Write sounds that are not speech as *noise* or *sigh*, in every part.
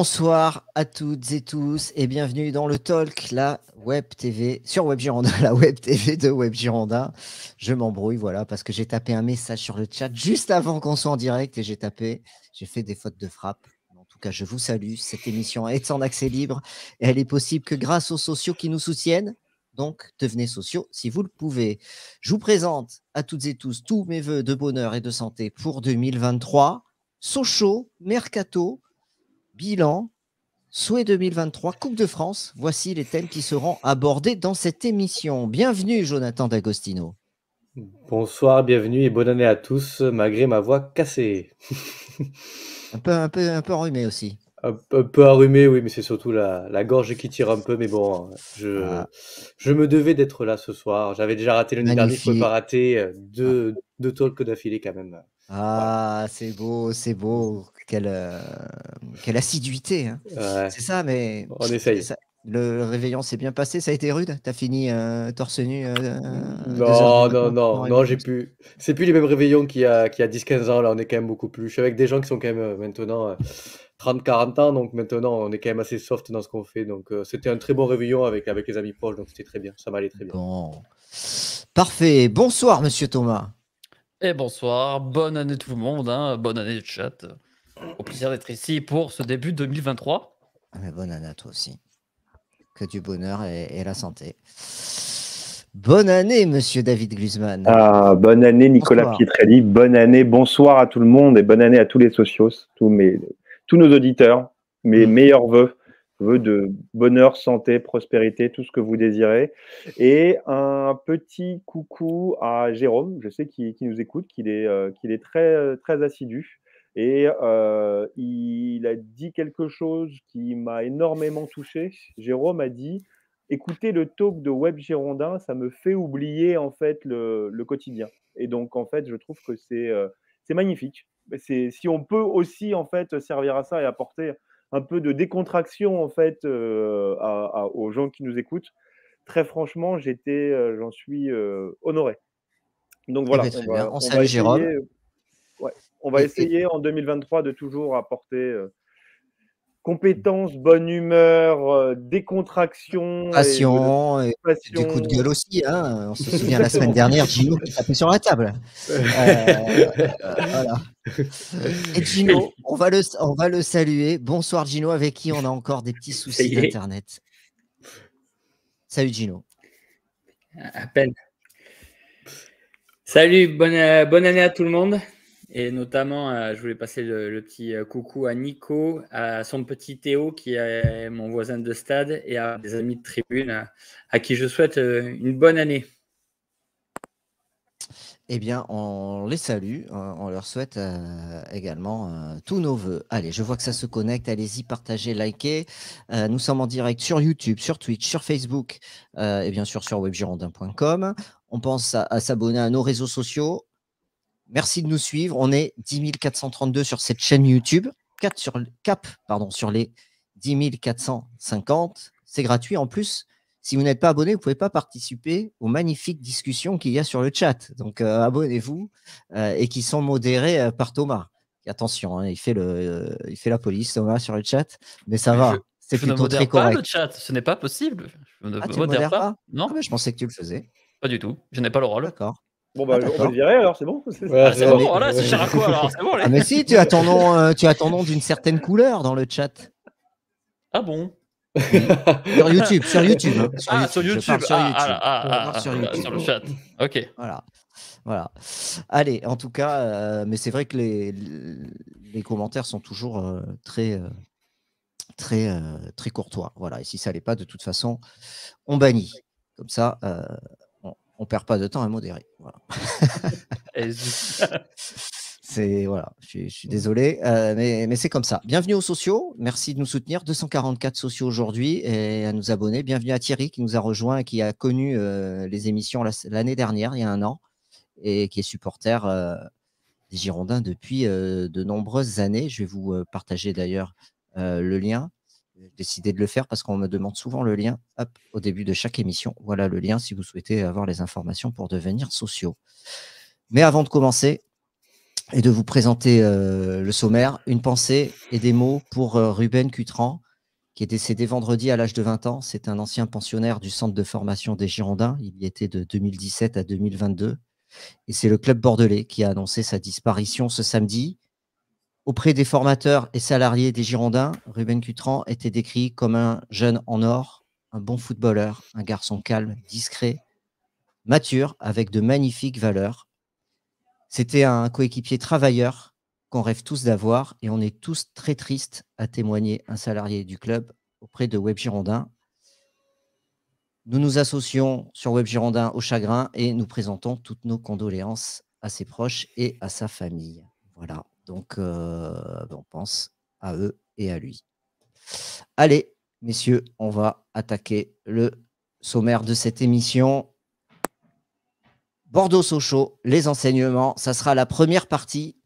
Bonsoir à toutes et tous et bienvenue dans le talk, la Web TV, sur Web *laughs* la Web TV de Web Je m'embrouille, voilà, parce que j'ai tapé un message sur le chat juste avant qu'on soit en direct et j'ai tapé, j'ai fait des fautes de frappe. En tout cas, je vous salue. Cette émission est en accès libre et elle est possible que grâce aux sociaux qui nous soutiennent. Donc, devenez sociaux si vous le pouvez. Je vous présente à toutes et tous tous mes voeux de bonheur et de santé pour 2023. Sochaux, Mercato, bilan, souhait 2023, Coupe de France. Voici les thèmes qui seront abordés dans cette émission. Bienvenue, Jonathan D'Agostino. Bonsoir, bienvenue et bonne année à tous, malgré ma voix cassée. un, peu, un, peu, un aussi. Un, peu enrhumée, oui, mais c'est surtout la, gorge qui tire un peu. Mais bon, je, ah. je me devais d'être là ce soir. J'avais déjà raté le dernier, je ne peux pas rater euh, ah. deux, talks d'affilée quand même. Ah, c'est beau, c'est beau quelle, euh, quelle assiduité. Hein. C'est ça, mais. On essaye. le réveillon s'est bien passé, ça a été rude T'as fini euh, torse nu euh, non, non, non, non, j'ai plus. C'est plus les mêmes réveillons qu'il y a, a 10-15 ans, là, on est quand même beaucoup plus. Je suis avec des gens qui sont quand même maintenant 30-40 ans, donc maintenant on est quand même assez soft dans ce qu'on fait. Donc c'était un très bon réveillon avec, avec les amis proches, donc c'était très bien, ça m'allait très bien. Parfait. Bonsoir, monsieur Thomas. Et eh, bonsoir, bonne année tout le monde, hein. bonne année chat. Euh, au plaisir d'être ici pour ce début 2023. Ah, mais bonne année à toi aussi. Que du bonheur et, la santé. Bonne année, monsieur David Guzman. Ah, bonne année, Nicolas Pietrelli. Bonne année, bonsoir à tout le monde et bonne année à tous les socios, tous, mes, tous nos auditeurs. Mes mm. meilleurs voeux, vœux de bonheur, santé, prospérité, tout ce que vous désirez. Et un petit coucou à Jérôme, je sais qu'il nous écoute, qu'il est, euh, est, très, euh, très assidu. Et euh, il a dit quelque chose qui m'a énormément touché. Jérôme a dit Écoutez le talk de Web Girondin, ça me fait oublier en fait le, quotidien. Et donc en fait, je trouve que c'est euh, magnifique. Si on peut aussi en fait servir à ça et apporter un peu de décontraction en fait euh, aux gens qui nous écoutent, très franchement, j'étais, j'en suis honoré. Donc eh voilà, ben, on, salue Jérôme. Ouais on va essayer en 2023 de toujours apporter euh, compétence, bonne humeur, euh, décontraction. Passion, et, des coups de gueule aussi. Hein. On se *laughs* souvient la semaine dernière, Gino qui tapait sur la table. Euh, *laughs* et Gino, on va, le, saluer. Bonsoir Gino, avec qui on a encore des petits soucis d'Internet. Salut Gino. À peine. Salut, bonne, bonne année à tout le monde. Et notamment, euh, je voulais passer le, petit euh, coucou à Nico, à son petit Théo qui est mon voisin de stade et à des amis de tribune euh, à, qui je souhaite une bonne année. Eh bien, on les salue, on leur souhaite également tous nos voeux. Allez, je vois que ça se connecte, allez-y, partagez, likez. nous sommes en direct sur YouTube, sur Twitch, sur Facebook et bien sûr sur webgirondin.com. On pense à s'abonner à nos réseaux sociaux. Merci de nous suivre. On est 10 432 sur cette chaîne YouTube. 4 sur, le cap pardon, sur les 10 450. C'est gratuit. En plus, si vous n'êtes pas abonné, vous ne pouvez pas participer aux magnifiques discussions qu'il y a sur le chat. Donc euh, abonnez-vous euh, et qui sont modérées euh, par Thomas. attention, hein, il, fait le, il fait la police, Thomas, sur le chat, mais ça va. C'est plutôt ne modère Pas le chat, ce n'est pas possible. Je ne ah, pas, non. Ah, mais je pensais que tu le faisais. Pas du tout. Je n'ai pas le rôle. D'accord. Bon, bah, on va le virer alors, c'est bon *laughs* ah, oh C'est cher à quoi alors ah, Mais si, tu as ton nom, euh, tu d'une certaine couleur dans le chat. Ah bon sur YouTube, sur YouTube. Hein. sur ah, YouTube, sur ah, YouTube. ah, le chat. Ok. Voilà. Voilà. Allez, en tout cas, euh, mais c'est vrai que les, les commentaires sont toujours euh, très, très, très courtois. Voilà. Et si ça n'est pas, de toute façon, on bannit. Comme ça, on perd pas de temps à modérer. Voilà. *laughs* *laughs* c'est voilà, je, suis désolé, euh, mais, c'est comme ça. Bienvenue aux sociaux, merci de nous soutenir. 244 sociaux aujourd'hui et à nous abonner. Bienvenue à Thierry qui nous a rejoint et qui a connu euh, les émissions l'année dernière, il y a un an, et qui est supporter euh, des Girondins depuis de nombreuses années. Je vais vous partager d'ailleurs le lien décidé de le faire parce qu'on me demande souvent le lien au début de chaque émission. Voilà le lien si vous souhaitez avoir les informations pour devenir sociaux. Mais avant de commencer et de vous présenter euh, le sommaire, une pensée et des mots pour euh, Ruben Cutran, qui est décédé vendredi à l'âge de 20 ans. C'est un ancien pensionnaire du centre de formation des Girondins. Il y était de 2017 à 2022. Et c'est le club bordelais qui a annoncé sa disparition ce samedi. Auprès des formateurs et salariés des Girondins, Ruben Cutran était décrit comme un jeune en or, un bon footballeur, un garçon calme, discret, mature, avec de magnifiques valeurs. C'était un coéquipier travailleur qu'on rêve tous d'avoir et on est tous très tristes à témoigner un salarié du club auprès de Web Girondin. Nous nous associons sur Web Girondin au chagrin et nous présentons toutes nos condoléances à ses proches et à sa famille. Voilà. Donc, euh, ben, on pense à eux et à lui. Allez, messieurs, on va attaquer le sommaire de cette émission. Bordeaux-Sochaux, les enseignements, ça sera la première partie.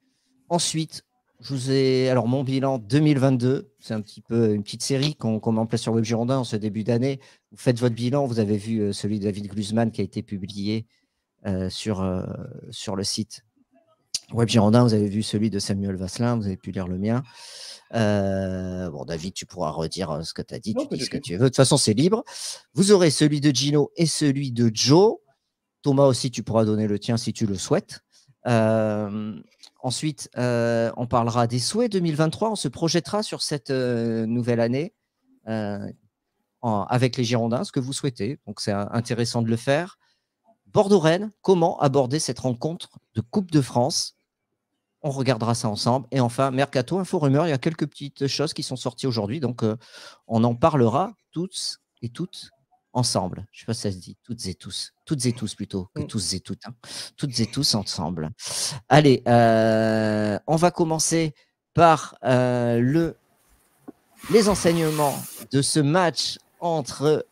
Ensuite, je vous ai. Alors, mon bilan 2022, c'est un petit peu une petite série qu'on met en place sur Web Girondin en ce début d'année. Vous faites votre bilan, vous avez vu euh, celui de David Glusman qui a été publié euh, sur, sur le site Web Girondin, vous avez vu celui de Samuel Vasselin, vous avez pu lire le mien. Euh, bon, David, tu pourras redire euh, ce que tu as dit, tu dis ce que tu veux. De toute façon, c'est libre. Vous aurez celui de Gino et celui de Joe. Thomas aussi, tu pourras donner le tien si tu le souhaites. Euh, ensuite, on parlera des souhaits 2023. On se projettera sur cette nouvelle année avec les Girondins, ce que vous souhaitez. Donc, c'est intéressant de le faire. Bordeaux-Rennes, comment aborder cette rencontre de Coupe de France on regardera ça ensemble. Et enfin, Mercato, Info Rumeur, il y a quelques petites choses qui sont sorties aujourd'hui. Donc, euh, on en parlera toutes et toutes ensemble. Je ne sais pas si ça se dit. Toutes et tous. Toutes et tous plutôt que mm. tous et toutes. Hein. Toutes et tous ensemble. Allez, euh, on va commencer par euh, le, les enseignements de ce match entre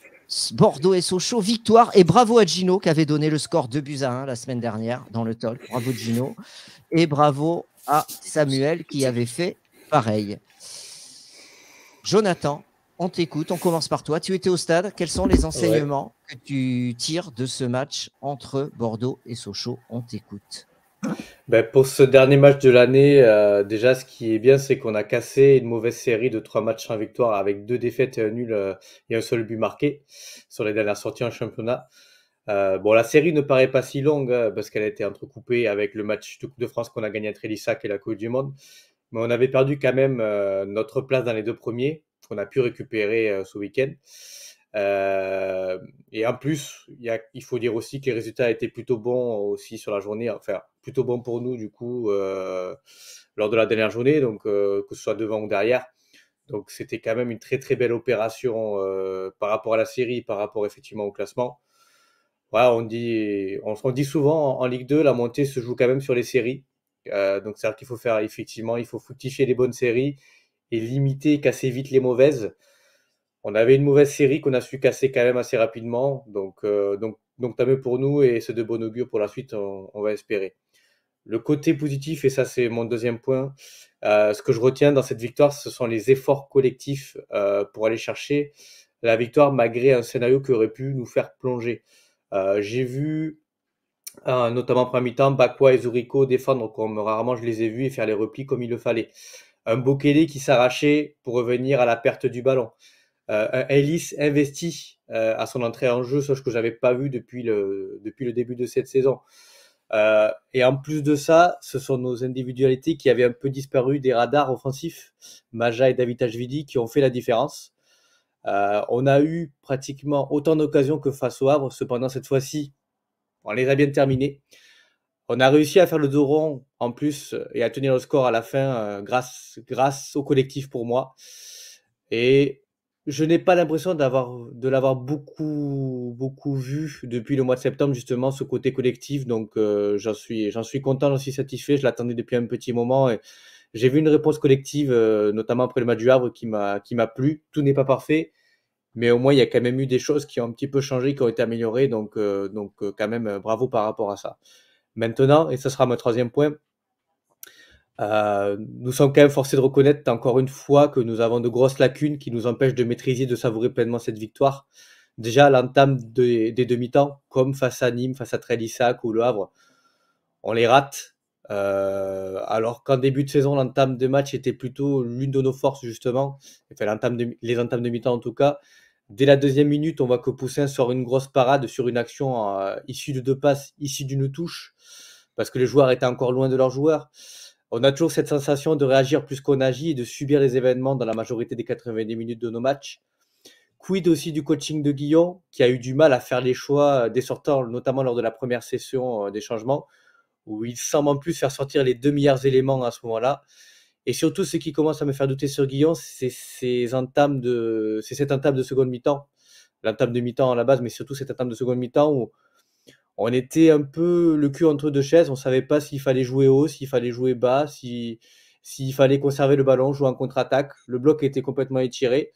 Bordeaux et Sochaux, victoire. Et bravo à Gino qui avait donné le score 2 buts à 1 la semaine dernière dans le talk. Bravo Gino. Et bravo à Samuel qui avait fait pareil. Jonathan, on t'écoute, on commence par toi. Tu étais au stade, quels sont les enseignements que tu tires de ce match entre Bordeaux et Sochaux On t'écoute. Ben, pour ce dernier match de l'année, euh, déjà, ce qui est bien, c'est qu'on a cassé une mauvaise série de trois matchs en victoire avec deux défaites et un nul euh, et un seul but marqué sur les dernières sorties en championnat. Euh, bon, la série ne paraît pas si longue hein, parce qu'elle a été entrecoupée avec le match de Coupe de France qu'on a gagné à Trélissac et la Coupe du Monde. Mais on avait perdu quand même notre place dans les deux premiers qu'on a pu récupérer ce week-end. Euh, et en plus, il faut dire aussi que les résultats étaient plutôt bons aussi sur la journée, enfin plutôt bons pour nous du coup euh, lors de la dernière journée, donc euh, que ce soit devant ou derrière. Donc c'était quand même une très très belle opération par rapport à la série, par rapport effectivement au classement. Voilà, on dit, on, dit souvent en, Ligue 2, la montée se joue quand même sur les séries. donc c'est-à-dire qu'il faut faire effectivement, il faut fouticher les bonnes séries et limiter, casser vite les mauvaises on avait une mauvaise série qu'on a su casser quand même assez rapidement. Donc, euh, donc, donc tant mieux pour nous et c'est de bon augure pour la suite, on, va espérer. Le côté positif, et ça c'est mon deuxième point, euh, ce que je retiens dans cette victoire, ce sont les efforts collectifs euh, pour aller chercher la victoire malgré un scénario qui aurait pu nous faire plonger. J'ai vu, notamment en premier temps Bakwa et Zurico défendre comme rarement je les ai vus et faire les replis comme il le fallait. Un Bokele qui s'arrachait pour revenir à la perte du ballon euh, euh investit euh, à son entrée en jeu, chose que j'avais pas vu depuis le, depuis le début de cette saison. Euh, et en plus de ça, ce sont nos individualités qui avaient un peu disparu des radars offensifs, Maja et David Ajvidi, qui ont fait la différence. on a eu pratiquement autant d'occasions que face au Havre, cependant cette fois-ci, on les a bien terminées. On a réussi à faire le dos rond en plus et à tenir le score à la fin grâce, grâce au collectif pour moi. Et je n'ai pas l'impression d'avoir de l'avoir beaucoup beaucoup vu depuis le mois de septembre justement ce côté collectif donc euh, j'en suis j'en suis content j'en suis satisfait je l'attendais depuis un petit moment et j'ai vu une réponse collective euh, notamment après le match du Havre qui m'a qui m'a plu tout n'est pas parfait mais au moins il y a quand même eu des choses qui ont un petit peu changé qui ont été améliorées donc euh, donc quand même bravo par rapport à ça maintenant et ce sera mon troisième point euh, nous sommes quand même forcés de reconnaître encore une fois que nous avons de grosses lacunes qui nous empêchent de maîtriser, de savourer pleinement cette victoire. Déjà l'entame des demi-temps, comme face à Nîmes, face à Trélissac ou Le Havre, on les rate. Euh, alors qu'en début de saison, l'entame de match était plutôt l'une de nos forces, justement. l'entame les entames de demi temps en tout cas. Dès la deuxième minute, on voit que Poussin sort une grosse parade sur une action euh, issue de deux passes, issue d'une touche, parce que les joueurs étaient encore loin de leurs joueurs on a toujours cette sensation de réagir plus qu'on agit et de subir les événements dans la majorité des 90 minutes de nos matchs. Quid aussi du coaching de Guillaume, qui a eu du mal à faire les choix euh, des sortants, notamment lors de la première session euh, des changements, où il semble en plus faire sortir les deux meilleurs éléments à ce moment-là. Et surtout, ce qui commence à me faire douter sur Guillaume, c'est entames de, c'est cette entame de seconde mi-temps, l'entame de mi-temps à la base, mais surtout cette entame de seconde mi-temps où on était un peu le cul entre deux chaises. On ne savait pas s'il fallait jouer haut, s'il fallait jouer bas, s'il fallait conserver le ballon, jouer en contre-attaque. Le bloc était complètement étiré.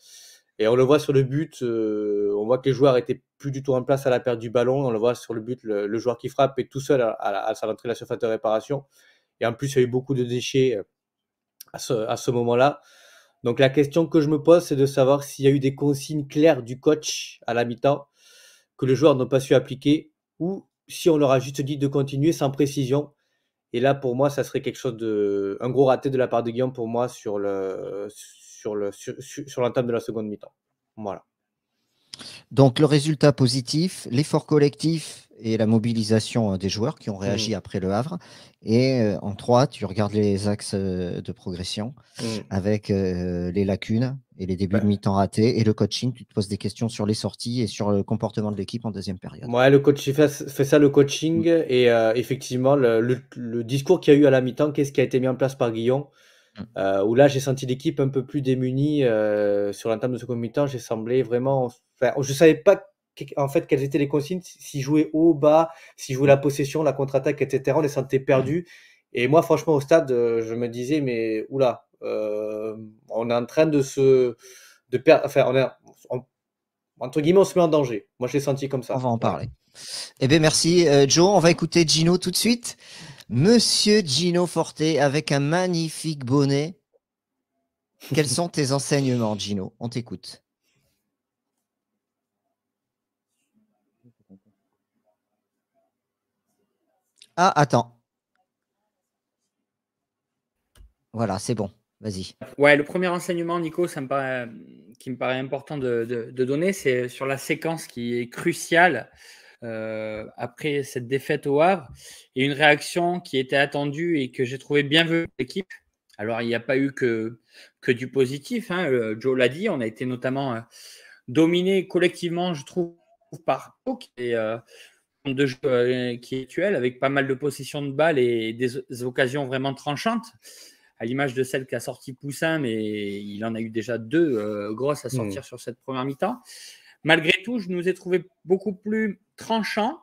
Et on le voit sur le but, euh, on voit que les joueurs étaient plus du tout en place à la perte du ballon. On le voit sur le but, le, joueur qui frappe est tout seul à, à, sa rentrée de la surface de réparation. Et en plus, il y a eu beaucoup de déchets euh, à ce, à ce moment-là. Donc la question que je me pose, c'est de savoir s'il y a eu des consignes claires du coach à la mi-temps que les joueurs n'ont pas su appliquer ou si on leur a juste dit de continuer sans précision. Et là, pour moi, ça serait quelque chose de. un gros raté de la part de Guillaume pour moi sur le sur le sur, l'entame de la seconde mi-temps. Voilà. Donc le résultat positif, l'effort collectif et la mobilisation euh, des joueurs qui ont mm. réagi après le Havre. Et euh, en trois, tu regardes les axes euh, de progression mm. avec les lacunes et les débuts de bah. mi-temps ratés et le coaching. Tu te poses des questions sur les sorties et sur le comportement de l'équipe en deuxième période. Ouais, le coach fait, ça le coaching mm. et effectivement le, le discours qu'il y a eu à la mi-temps, qu'est-ce qui a été mis en place par Guillon Mm. Euh, où là, j'ai senti l'équipe un peu plus démunie euh, sur table de ce second mi-temps. J'ai semblé vraiment. je savais pas en fait quelles étaient les consignes, s'ils jouaient haut, bas, s'ils jouaient la possession, la contre-attaque, etc. On les sentait mm. perdus. Et moi, franchement, au stade, euh, je me disais, mais oula, euh, on est en train de se. De perdre, enfin, on est, entre guillemets, on se met en danger. Moi, je l'ai senti comme ça. On va en parler. Eh bien, merci, Joe. On va écouter Gino tout de suite. Monsieur Gino Forte avec un magnifique bonnet. Quels sont tes enseignements, Gino On t'écoute. Ah, attends. Voilà, c'est bon. Vas-y. Ouais, le premier enseignement, Nico, euh, qui me paraît important de donner, c'est sur la séquence qui est cruciale euh, après cette défaite au Havre et une réaction qui était attendue et que j'ai trouvé de l'équipe. Alors, il n'y a pas eu que, que du positif. Hein. Euh, Joe l'a dit, on a été notamment euh, dominé collectivement, je trouve, par Pau, qui est de qui est actuel, avec pas mal de possessions de balles et des, occasions vraiment tranchantes à l'image de celle qu'a sorti Poussin, mais il en a eu déjà deux grosses à sortir mmh. sur cette première mi-temps. Malgré tout, je nous ai trouvé beaucoup plus tranchant,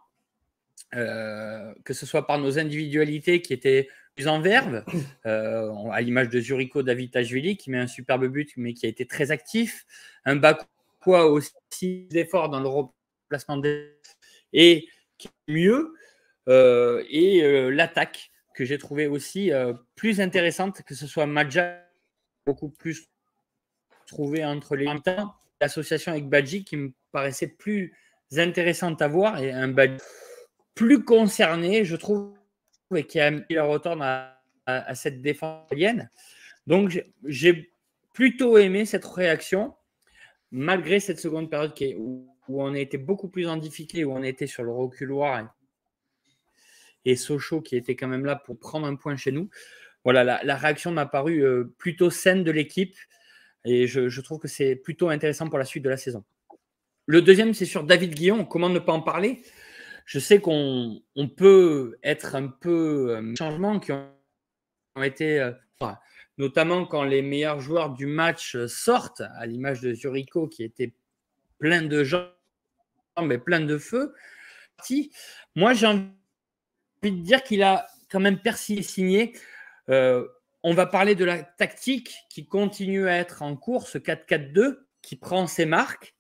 euh, que ce soit par nos individualités qui étaient plus en verve, *coughs* euh, à l'image de Zurico David Tajvili qui met un superbe but mais qui a été très actif, un Bakoua aussi d'efforts dans le remplacement des et qui est mieux, euh, et l'attaque que j'ai trouvé aussi plus intéressante, que ce soit Maja, beaucoup plus trouvé entre les temps, l'association avec Badji qui me paraissait plus intéressantes à voir et un Baggio plus concerné, je trouve, et qui a mis retourne à, à, cette défense italienne. Donc j'ai plutôt aimé cette réaction, malgré cette seconde période qui où, on a été beaucoup plus en où on était sur le reculoir et, Sochaux qui était quand même là pour prendre un point chez nous. Voilà, la, réaction m'a paru euh, plutôt saine de l'équipe et je trouve que c'est plutôt intéressant pour la suite de la saison. Le deuxième, c'est sur David Guillon. Comment ne pas en parler Je sais qu'on peut être un peu euh, changements qui ont, été, euh, notamment quand les meilleurs joueurs du match euh, sortent, à l'image de Zurico qui était plein de gens, mais plein de feu. Moi, j'ai envie de dire qu'il a quand même persigné. signé. Euh, on va parler de la tactique qui continue à être en course, 4-4-2 qui prend ses marques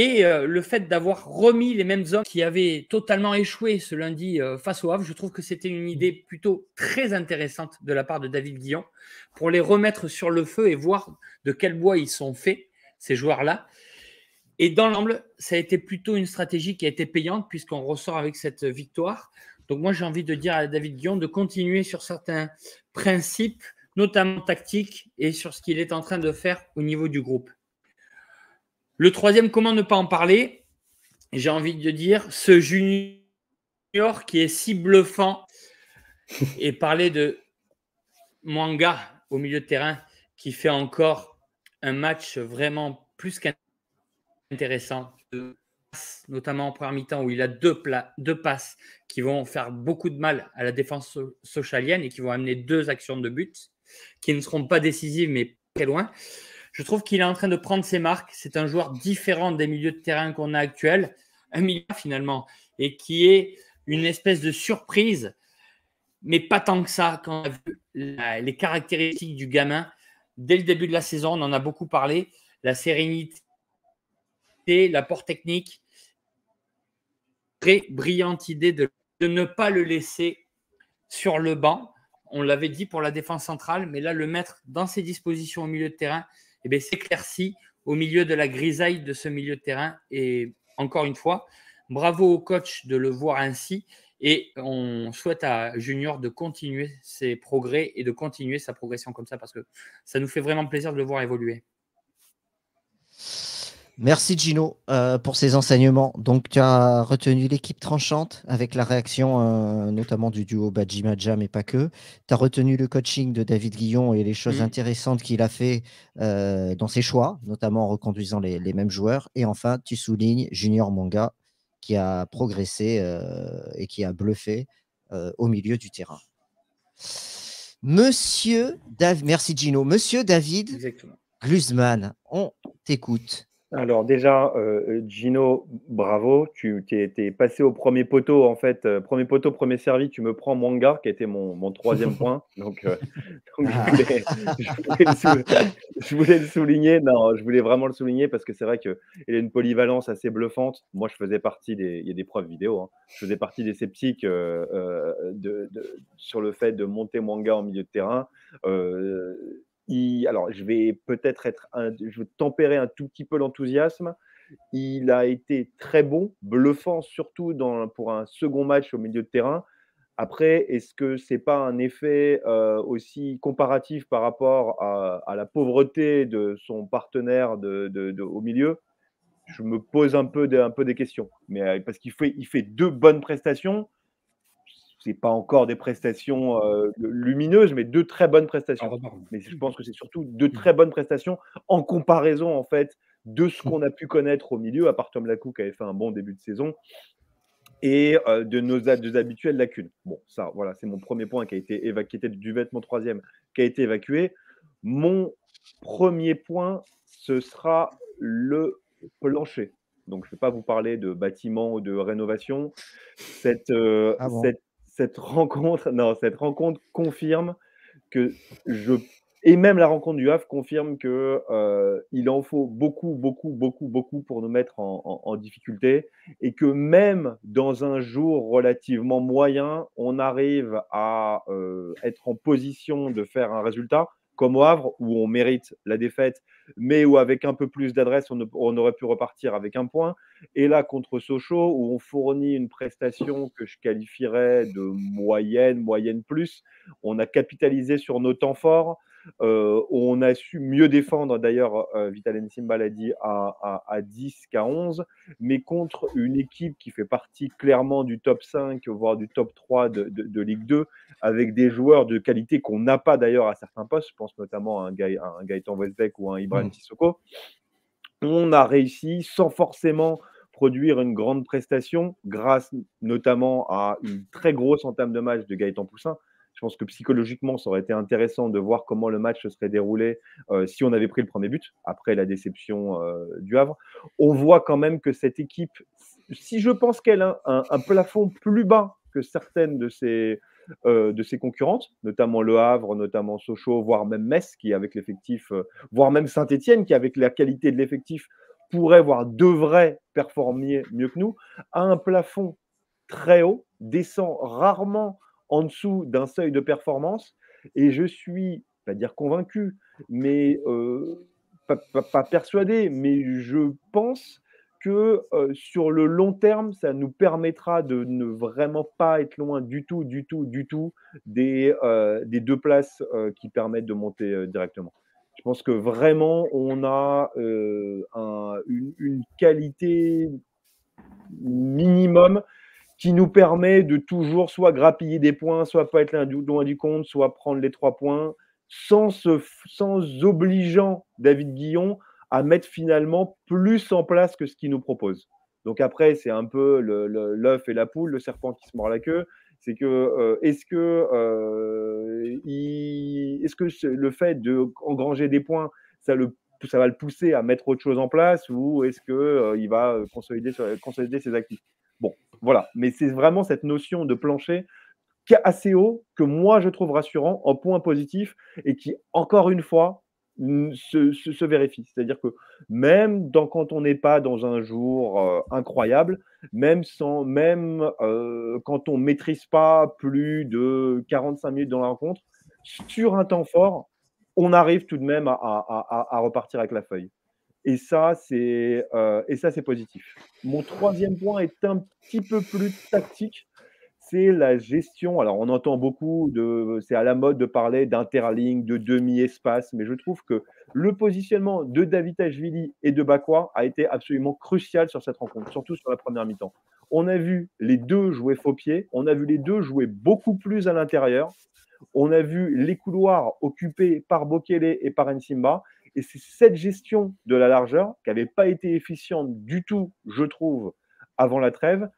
et euh, le fait d'avoir remis les mêmes hommes qui avaient totalement échoué ce lundi euh, face au Havre, je trouve que c'était une idée plutôt très intéressante de la part de David Guillon pour les remettre sur le feu et voir de quel bois ils sont faits, ces joueurs-là. Et dans l'angle, ça a été plutôt une stratégie qui a été payante puisqu'on ressort avec cette victoire. Donc moi, j'ai envie de dire à David Guillon de continuer sur certains principes, notamment tactiques, et sur ce qu'il est en train de faire au niveau du groupe. Le troisième, comment ne pas en parler J'ai envie de dire ce junior qui est si bluffant *laughs* et parler de Mwanga au milieu de terrain qui fait encore un match vraiment plus qu'intéressant, notamment en première mi-temps où il a deux, passes qui vont faire beaucoup de mal à la défense socialienne et qui vont amener deux actions de but qui ne seront pas décisives mais très loin. Je trouve qu'il est en train de prendre ses marques. C'est un joueur différent des milieux de terrain qu'on a actuels, un milieu finalement, et qui est une espèce de surprise, mais pas tant que ça. Quand on a vu les caractéristiques du gamin, dès le début de la saison, on en a beaucoup parlé, la sérénité, l'apport technique, très brillante idée de ne pas le laisser sur le banc. On l'avait dit pour la défense centrale, mais là, le mettre dans ses dispositions au milieu de terrain, eh s'éclaircit au milieu de la grisaille de ce milieu de terrain. Et encore une fois, bravo au coach de le voir ainsi. Et on souhaite à Junior de continuer ses progrès et de continuer sa progression comme ça parce que ça nous fait vraiment plaisir de le voir évoluer. Merci Gino euh, pour ces enseignements. Donc tu as retenu l'équipe tranchante avec la réaction euh, notamment du duo Bajima Jam et pas que. Tu as retenu le coaching de David Guillon et les choses intéressantes qu'il a fait euh, dans ses choix, notamment en reconduisant les, mêmes joueurs. Et enfin, tu soulignes Junior Manga qui a progressé et qui a bluffé au milieu du terrain. Monsieur David, merci Gino. Monsieur David Gluzman, on t'écoute. Alors déjà, euh, euh, Gino, bravo, tu es passé au premier poteau, en fait, euh, premier poteau, premier servi, tu me prends Manga, qui était mon, mon troisième *laughs* point. Donc, *laughs* ah. je, voulais, le souligner, non, je voulais vraiment le souligner parce que c'est vrai qu'il y a une polyvalence assez bluffante. Moi, je faisais partie des, il y a des preuves vidéo, hein. je faisais partie des sceptiques sur le fait de monter Manga en milieu de terrain alors, je vais peut-être être, je vais tempérer un tout petit peu l'enthousiasme. Il a été très bon, bluffant surtout pour un second match au milieu de terrain. Après, est-ce que ce n'est pas un effet euh, aussi comparatif par rapport à, la pauvreté de son partenaire au milieu Je me pose un peu, un des questions. Mais, euh, parce qu'il fait deux bonnes prestations c'est pas encore des prestations euh, lumineuses, mais deux très bonnes ah, prestations. mais je mmh. pense que c'est surtout deux mmh. très bonnes prestations en comparaison en fait de ce mmh. qu'on a pu connaître au milieu, à part Tom Lacou qui avait fait un bon début de saison et euh, de nos deux habituelles lacunes. Bon, ça, voilà, c'est mon premier point qui a été évacué, était du vêtement troisième, qui a été évacué. Mon premier point, ce sera le plancher. Donc, je ne vais pas vous parler de bâtiment ou de rénovation. cette euh, ah cette rencontre, non, cette rencontre confirme que je et même la rencontre du Havre confirme que euh, il en faut beaucoup, beaucoup, beaucoup, beaucoup pour nous mettre en, difficulté et que même dans un jour relativement moyen, on arrive à euh, être en position de faire un résultat comme au Havre, où on mérite la défaite, mais où avec un peu plus d'adresse, on, on, aurait pu repartir avec un point. Et là, contre Sochaux, où on fournit une prestation que je qualifierais de moyenne, moyenne plus, on a capitalisé sur nos temps forts, euh, on a su mieux défendre, d'ailleurs, Vitalen euh, Vital l'a dit, à, 10 qu'à 11, mais contre une équipe qui fait partie clairement du top 5, voire du top 3 de, Ligue 2, avec des joueurs de qualité qu'on n'a pas d'ailleurs à certains postes. Je pense notamment à un, un Gaëtan Westbeck ou à un Ibrahim Tissoko. Mmh. On a réussi sans forcément produire une grande prestation, grâce notamment à une très grosse entame de match de Gaëtan Poussin. Je pense que psychologiquement, ça aurait été intéressant de voir comment le match se serait déroulé euh, si on avait pris le premier but, après la déception euh, du Havre. On voit quand même que cette équipe, si je pense qu'elle a un, plafond plus bas que certaines de ses, euh, de ses concurrentes, notamment Le Havre, notamment Sochaux, voire même Metz, qui avec l'effectif, voire même Saint-Etienne, qui avec la qualité de l'effectif pourrait, voire devrait performer mieux que nous, a un plafond très haut, descend rarement en dessous d'un seuil de performance. Et je suis, pas dire convaincu, mais euh, pas, persuadé, mais je pense que euh, sur le long terme, ça nous permettra de ne vraiment pas être loin du tout, du tout, du tout des, euh, des deux places qui permettent de monter directement. Je pense que vraiment, on a une, qualité minimum qui nous permet de toujours soit grappiller des points, soit pas être loin du compte, soit prendre les trois points, sans, se, sans obligeant David Guillon à mettre finalement plus en place que ce qu'il nous propose. Donc après, c'est un peu l'œuf et la poule, le serpent qui se mord la queue. C'est que euh, est-ce que, euh, est -ce que le fait d'engranger des points, ça, le, ça va le pousser à mettre autre chose en place ou est-ce qu'il euh, il va consolider, consolider ses actifs Bon, voilà, mais c'est vraiment cette notion de plancher assez haut que moi je trouve rassurant en point positif et qui, encore une fois, se, vérifie. C'est-à-dire que même dans, quand on n'est pas dans un jour euh, incroyable, même, sans, même euh, quand on ne maîtrise pas plus de 45 minutes dans la rencontre, sur un temps fort, on arrive tout de même à repartir avec la feuille. Euh, et ça, c'est positif. Mon troisième point est un petit peu plus tactique. C'est la gestion. Alors, on entend beaucoup, de, c'est à la mode de parler d'interlink, de demi-espace, mais je trouve que le positionnement de David Tajvili et de Bakwa a été absolument crucial sur cette rencontre, surtout sur la première mi-temps. On a vu les deux jouer faux pied, on a vu les deux jouer beaucoup plus à l'intérieur, on a vu les couloirs occupés par Bokele et par Nsimba. Et c'est cette gestion de la largeur qui n'avait pas été efficiente du tout, je trouve, avant la trêve,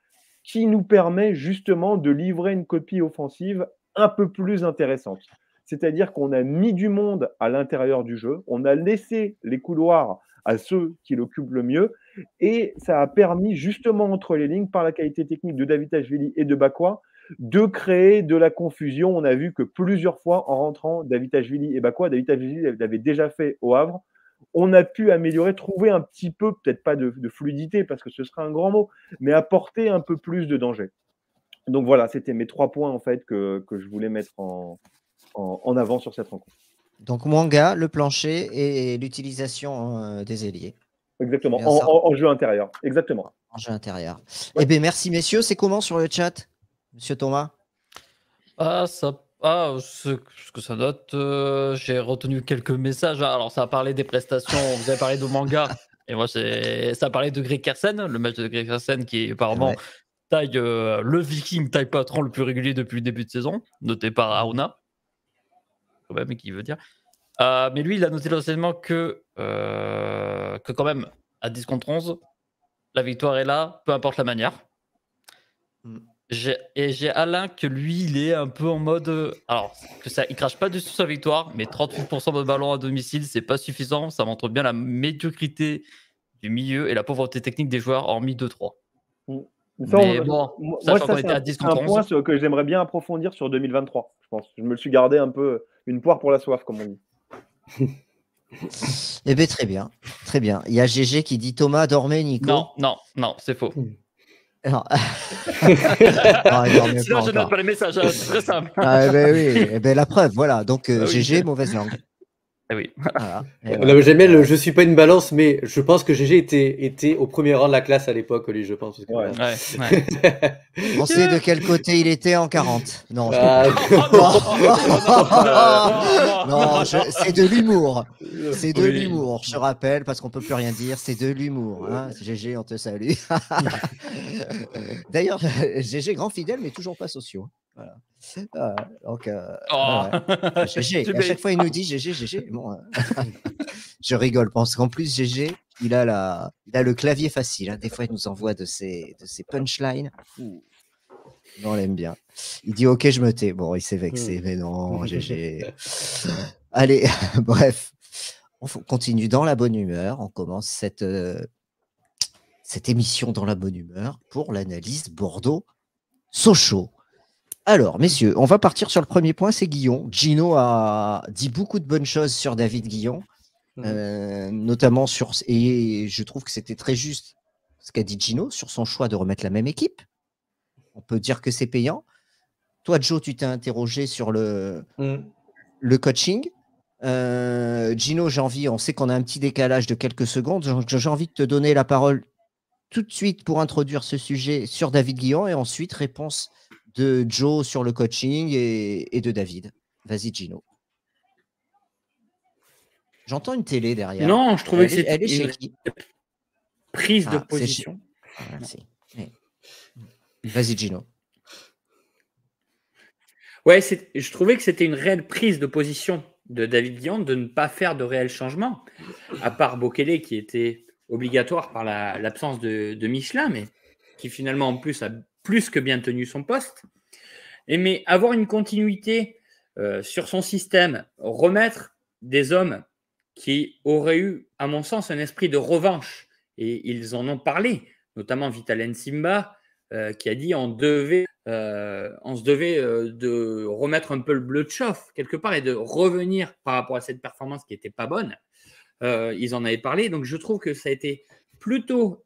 qui nous permet justement de livrer une copie offensive un peu plus intéressante. C'est-à-dire qu'on a mis du monde à l'intérieur du jeu, on a laissé les couloirs à ceux qui l'occupent le mieux, et ça a permis justement entre les lignes, par la qualité technique de David Ashvili et de Bakwa, de créer de la confusion. On a vu que plusieurs fois en rentrant David Ajuili, et eh ben quoi, David Ajuili l'avait déjà fait au Havre. On a pu améliorer, trouver un petit peu, peut-être pas de, fluidité parce que ce serait un grand mot, mais apporter un peu plus de danger. Donc voilà, c'était mes trois points en fait que, je voulais mettre en, avant sur cette rencontre. Donc Manga, le plancher et l'utilisation hein, des ailiers. Exactement, en, jeu intérieur. Exactement. En jeu intérieur. Eh bien merci messieurs, c'est comment sur le chat Monsieur Thomas Ah, ça. Ah, ce, que ça note, euh, j'ai retenu quelques messages. Ah, alors, ça a parlé des prestations, vous avez parlé de manga, *laughs* et moi, ça a parlé de Greg Kersen, le match de Greg Kersen qui est apparemment taille, euh, le viking taille patron le plus régulier depuis le début de saison, noté par Aona, qui veut dire. Euh, mais lui, il a noté l'enseignement que, que quand même, à 10 contre 11, la victoire est là, peu importe la manière. Et j'ai Alain que lui, il est un peu en mode. Euh, alors, que ça, il crache pas du tout sa victoire, mais 38% de ballons à domicile, c'est pas suffisant. Ça montre bien la médiocrité du milieu et la pauvreté technique des joueurs, hormis 2-3. on... bon, moi, ça, c'est un, point que j'aimerais bien approfondir sur 2023, je pense. Je me suis gardé un peu une poire pour la soif, comme on dit. *laughs* eh bien, très bien. Très bien. Il y a GG qui dit Thomas, dormez, Nico. Non, non, non, c'est faux. *laughs* Non. non, *laughs* ah, Sinon, je note pas les messages. Hein, c'est Très simple. ah, eh ben oui, eh ben, la preuve, voilà. Donc, GG, euh, ah mauvaise langue. Ah oui. *laughs* Voilà. Euh, je suis pas une balance, mais je pense que GG était, au premier rang de la classe à l'époque, lui, je pense. *laughs* On sait de quel côté il était en 40. Non, non c'est de l'humour. C'est de l'humour, je rappelle, parce qu'on peut plus rien dire. C'est de l'humour. Hein. GG, on te salue. *laughs* D'ailleurs, GG, grand fidèle, mais toujours pas sociaux. Voilà. Euh, donc, euh, oh. *laughs* à chaque fois, il nous dit GG, GG. Euh, *laughs* je rigole parce qu'en plus, GG, il a, la, il a le clavier facile. Hein. Des fois, il nous envoie de ses, de punchlines. On l'aime bien. Il dit OK, je me tais. Bon, il s'est vexé, hmm. mais non, GG. *laughs* Allez, bref. On continue dans la bonne humeur. On commence cette, cette émission dans la bonne humeur pour l'analyse Bordeaux-Sochaux. Alors, messieurs, on va partir sur le premier point, c'est Guillon. Gino a dit beaucoup de bonnes choses sur David Guillon, mhm. euh, notamment sur... Et je trouve que c'était très juste ce qu'a dit Gino sur son choix de remettre la même équipe. On peut dire que c'est payant. Toi, Joe, tu t'es interrogé sur le, mhm. le coaching. Euh, Gino, j'ai envie, on sait qu'on a un petit décalage de quelques secondes. J'ai envie de te donner la parole tout de suite pour introduire ce sujet sur David Guillon et ensuite réponse de Joe sur le coaching et, de David. Vas-y, Gino. J'entends une télé derrière. Non, je trouvais que c'était elle est prise de ah, position. Ah, Vas-y, Gino. Ouais, je trouvais que c'était une réelle prise de position de David Guillaume de ne pas faire de réels changements, à part Bokele qui était obligatoire par l'absence de... de Michelin, mais qui finalement en plus a plus que bien tenu son poste. mais avoir une continuité euh, sur son système, remettre des hommes qui auraient eu, à mon sens, un esprit de revanche, et ils en ont parlé, notamment Vitalen Simba, euh, qui a dit on devait, euh, on se devait de remettre un peu le bleu de chauffe quelque part et de revenir par rapport à cette performance qui n'était pas bonne. ils en avaient parlé, donc je trouve que ça a été plutôt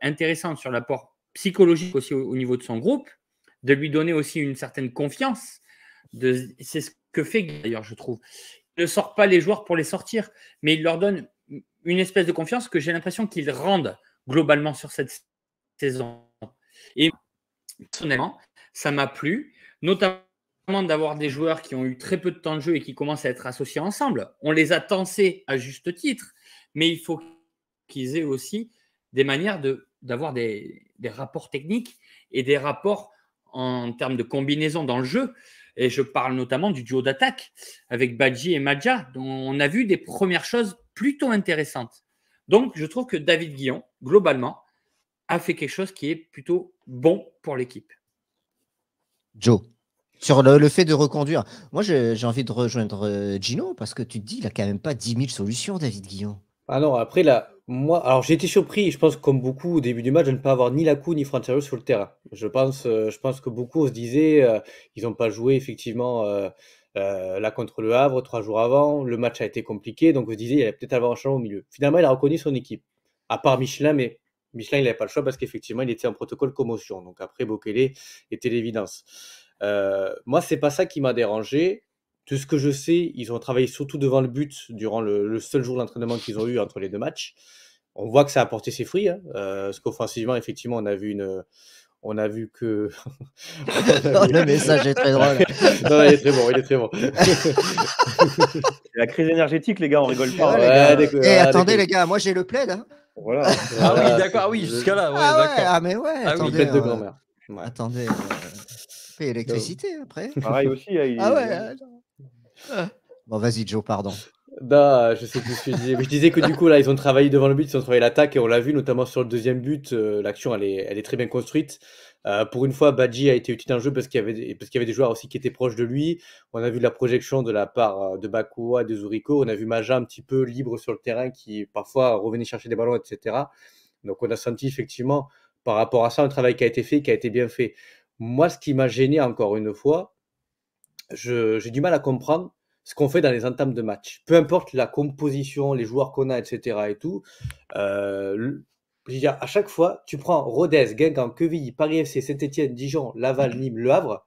intéressant sur l'apport psychologique aussi au, niveau de son groupe, de lui donner aussi une certaine confiance. C'est ce que fait d'ailleurs, je trouve. Il ne sort pas les joueurs pour les sortir, mais il leur donne une espèce de confiance que j'ai l'impression qu'ils rendent globalement sur cette saison. Et personnellement, ça m'a plu, notamment d'avoir des joueurs qui ont eu très peu de temps de jeu et qui commencent à être associés ensemble. On les a tensés à juste titre, mais il faut qu'ils aient aussi des manières d'avoir des, des rapports techniques et des rapports en termes de combinaison dans le jeu. Et je parle notamment du duo d'attaque avec Badji et Madja, dont on a vu des premières choses plutôt intéressantes. Donc, je trouve que David Guillon, globalement, a fait quelque chose qui est plutôt bon pour l'équipe. Joe, sur le, fait de reconduire, moi j'ai envie de rejoindre euh, Gino parce que tu te dis, il n'a quand même pas 10 000 solutions, David Guillon. Ah non, après, la moi, alors j'ai été surpris, je pense comme beaucoup au début du match, de ne pas avoir ni Lacou ni Francerio sur le terrain. Je pense, euh, je pense que beaucoup se disaient, euh, ils n'ont pas joué effectivement euh, là contre le Havre trois jours avant, le match a été compliqué, donc on se disait, il y avait peut-être avoir un changement au milieu. Finalement, il a reconnu son équipe, à part Michelin, mais Michelin, il n'avait pas le choix parce qu'effectivement, il était en protocole commotion. Donc après, Bokele était l'évidence. moi, c'est pas ça qui m'a dérangé de ce que je sais, ils ont travaillé surtout devant le but durant le, seul jour d'entraînement qu'ils ont eu entre les deux matchs. On voit que ça a apporté ses fruits, hein, euh, parce qu'offensivement, effectivement, on a vu une, on a vu que. *laughs* le message est très *laughs* drôle. non, il est très bon, il est très bon. la crise énergétique, les gars, on rigole pas. Et hein. eh, attendez, les gars, moi j'ai le plaid. Hein. Voilà. Ah, ah oui, d'accord, oui, jusqu'à là. ah, ouais, ah, mais ouais, ah, attendez. de euh, grand-mère. Attendez. Euh... électricité après. Pareil aussi. Hein, ah ouais. Ah, euh. Bon, vas-y, Joe, pardon. Bah, je sais plus ce que je disais. je disais que du coup, là, ils ont travaillé devant le but, ils ont travaillé l'attaque et on l'a vu, notamment sur le deuxième but. Euh, l'action, elle est, elle est très bien construite. Euh, pour une fois, Badji a été utile dans le jeu parce qu'il y avait, parce qu'il y avait des joueurs aussi qui étaient proches de lui. On a vu de la projection de la part de Bakoua et de Zurico. On a vu Maja un petit peu libre sur le terrain qui parfois revenait chercher des ballons, etc. Donc, on a senti effectivement par rapport à ça un travail qui a été fait, qui a été bien fait. Moi, ce qui m'a gêné encore une fois, j'ai du mal à comprendre ce qu'on fait dans les entames de match. Peu importe la composition, les joueurs qu'on a, etc. et tout. Euh, dire, à chaque fois, tu prends Rodez, Guingamp, Queville, Paris FC, Saint-Etienne, Dijon, Laval, mm. Nîmes, Le Havre.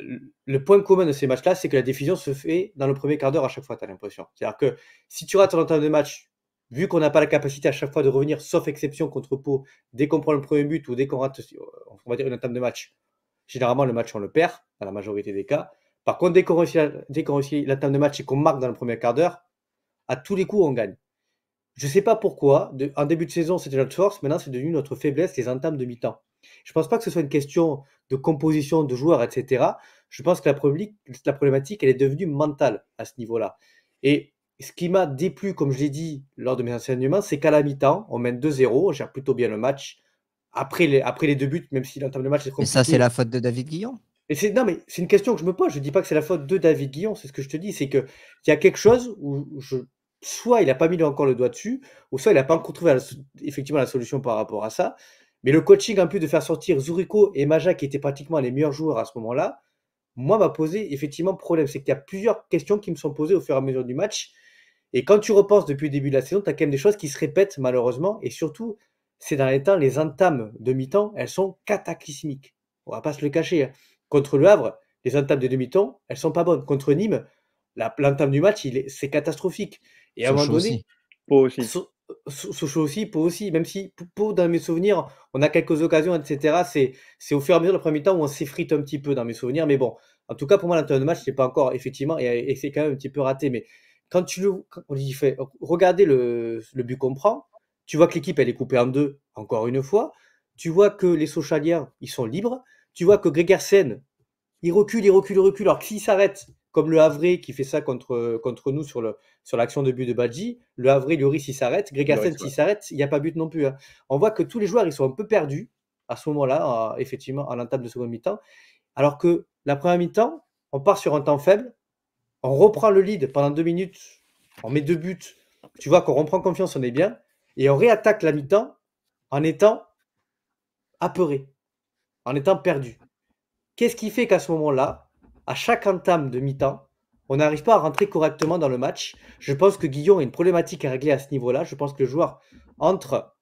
Euh, le point commun de ces matchs-là, c'est que la diffusion se fait dans le premier quart d'heure à chaque fois, tu as l'impression. C'est-à-dire que si tu rates ton entame de match, vu qu'on n'a pas la capacité à chaque fois de revenir, sauf exception contre Pau, dès qu'on prend le premier but ou dès qu'on rate euh, on va dire, une entame de match, généralement, le match, on le perd, dans la majorité des cas. Par contre, dès qu'on réussit, la de match et qu'on marque dans le premier quart d'heure, à tous les coups, on gagne. Je ne sais pas pourquoi. en début de saison, c'était notre force. Maintenant, c'est devenu notre faiblesse, les entames de mi-temps. Je ne pense pas que ce soit une question de composition de joueurs, etc. Je pense que la, la problématique, elle est devenue mentale à ce niveau-là. Et ce qui m'a déplu, comme je l'ai dit lors de mes enseignements, c'est qu'à la mi-temps, on mène 2-0, on gère plutôt bien le match après les, après les deux buts, même si entame le de match, c'est ça, c'est la faute de David Guillon et non, mais c'est une question que je me pose. Je ne dis pas que c'est la faute de David Guillon. C'est ce que je te dis, c'est que il y a quelque chose où soit il n'a pas mis encore le doigt dessus, ou soit il n'a pas encore trouvé la, effectivement la solution par rapport à ça. Mais le coaching, en plus de faire sortir Zurico et Maja, qui étaient pratiquement les meilleurs joueurs à ce moment-là, moi, m'a posé effectivement problème. C'est qu'il y a plusieurs questions qui me sont posées au fur et à mesure du match. Et quand tu repenses depuis le début de la saison, tu as quand même des choses qui se répètent malheureusement. Et surtout, dans les temps, les entames de mi-temps, elles sont cataclysmiques. On va pas se le cacher. Hein. Contre le Havre, les entames de demi-temps, elles sont pas bonnes. Contre Nîmes, l'entame du match, c'est catastrophique. Et à un moment donné, Pau aussi. aussi, Pau aussi, même si Pau, dans mes souvenirs, on a quelques occasions, etc. C'est au fur et à mesure le premier temps où on s'effrite un petit peu dans mes souvenirs. Mais bon, en tout cas, pour moi, l'entame de match, c'est pas encore, effectivement, et, c'est quand même un petit peu raté. Mais quand tu le. On dit, fait, regardez le, le but qu'on prend, tu vois que l'équipe, elle est coupée en deux, encore une fois. Tu vois que les Sochaliens, ils sont libres. Tu vois que Gregersen, il recule, il recule, il recule. Alors qui s'il s'arrête, comme le Havre qui fait ça contre, contre nous sur l'action sur de but de Badji, le Havre, Lloris, il s'arrête. Gregersen, s'il s'arrête, il n'y a pas but non plus. Hein. On voit que tous les joueurs, ils sont un peu perdus à ce moment-là, effectivement, à l'entame de seconde mi-temps. Alors que la première mi-temps, on part sur un temps faible, on reprend le lead pendant deux minutes, on met deux buts, tu vois qu'on reprend confiance, on est bien. Et on réattaque la mi-temps en étant apeuré, en étant perdu. Qu'est-ce qui fait qu'à ce moment-là, à chaque entame de mi-temps, on n'arrive pas à rentrer correctement dans le match Je pense que Guillaume a une problématique à régler à ce niveau-là. Je pense que le joueur entre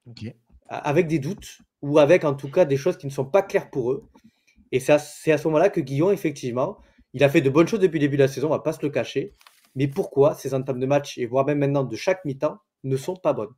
avec des doutes ou avec en tout cas des choses qui ne sont pas claires pour eux. Et c'est à, ce moment-là que Guillaume, effectivement, il a fait de bonnes choses depuis le début de la saison, on ne va pas se le cacher. Mais pourquoi ces entames de match, et voire même maintenant de chaque mi-temps, ne sont pas bonnes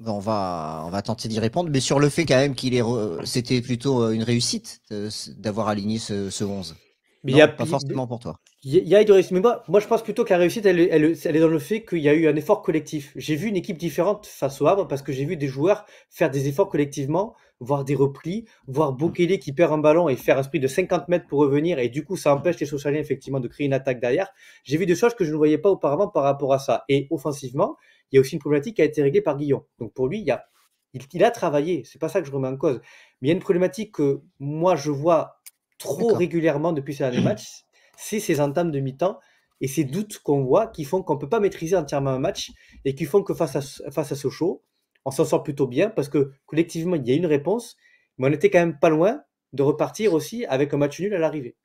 ben, on va, on va tenter d'y répondre, mais sur le fait quand même qu'il est, c'était plutôt euh, une réussite euh, d'avoir aligné ce, ce 11. y a, pas forcément pour toi. Il y, réussite, mais moi, je pense plutôt que la réussite, elle, elle est dans le fait qu'il y a eu un effort collectif. J'ai vu une équipe différente face au Havre parce que j'ai vu des joueurs faire des efforts collectivement voir des replis, voir mmh. Bokele qui perd un ballon et faire un sprint de 50 mètres pour revenir, et du coup ça mmh. empêche les Sochaliens effectivement de créer une attaque derrière. J'ai vu des choses que je ne voyais pas auparavant par rapport à ça. Et offensivement, il y a aussi une problématique qui a été réglée par Guillaume Donc pour lui, il, a, il, a travaillé, c'est pas ça que je remets en cause. Mais il y a une problématique que moi je vois trop régulièrement depuis ces derniers mmh. matchs, c'est ces entames de mi-temps et ces doutes qu'on voit qui font qu'on ne peut pas maîtriser entièrement un match et qui font que face à, face à Sochaux, on s'en sort plutôt bien parce que collectivement, il y a une réponse, mais on était quand même pas loin de repartir aussi avec un match nul à l'arrivée.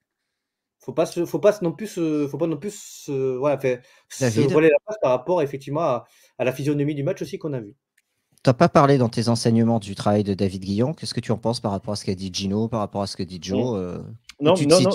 Faut pas, faut pas non plus, se, faut pas non plus, la face par rapport effectivement à, la physionomie du match aussi qu'on a vu. tu n'as pas parlé dans tes enseignements du travail de David Guillon. Qu'est-ce que tu en penses par rapport à ce qu'a dit Gino, par rapport à ce que dit Joe mm. euh, Non, non, non.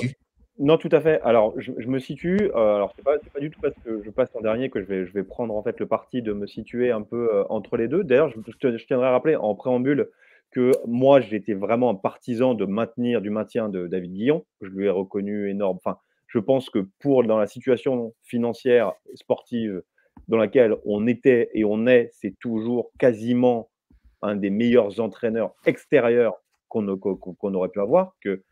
Non, tout à fait. Alors, je, me situe. Euh, alors, c'est pas, pas du tout parce que je passe en dernier que je vais, prendre en fait le parti de me situer un peu euh, entre les deux. D'ailleurs, je, je tiendrai à rappeler en préambule que moi, j'étais vraiment un partisan de maintenir du maintien de David Guillon. Je lui ai reconnu énorme. Enfin, je pense que pour dans la situation financière sportive dans laquelle on était et on est, c'est toujours quasiment un des meilleurs entraîneurs extérieurs qu'on, qu'on aurait pu avoir. Que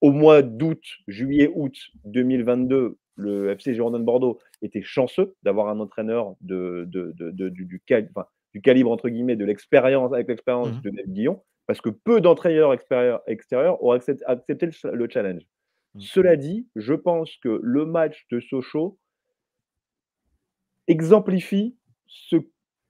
au mois d'août, juillet-août 2022, le FC Girondin de Bordeaux était chanceux d'avoir un entraîneur du, calibre, entre guillemets, de l'expérience, avec l'expérience mmh. de David Guillon, parce que peu d'entraîneurs extérieurs ont accepté le, challenge. Mmh. Cela dit, je pense que le match de Sochaux exemplifie ce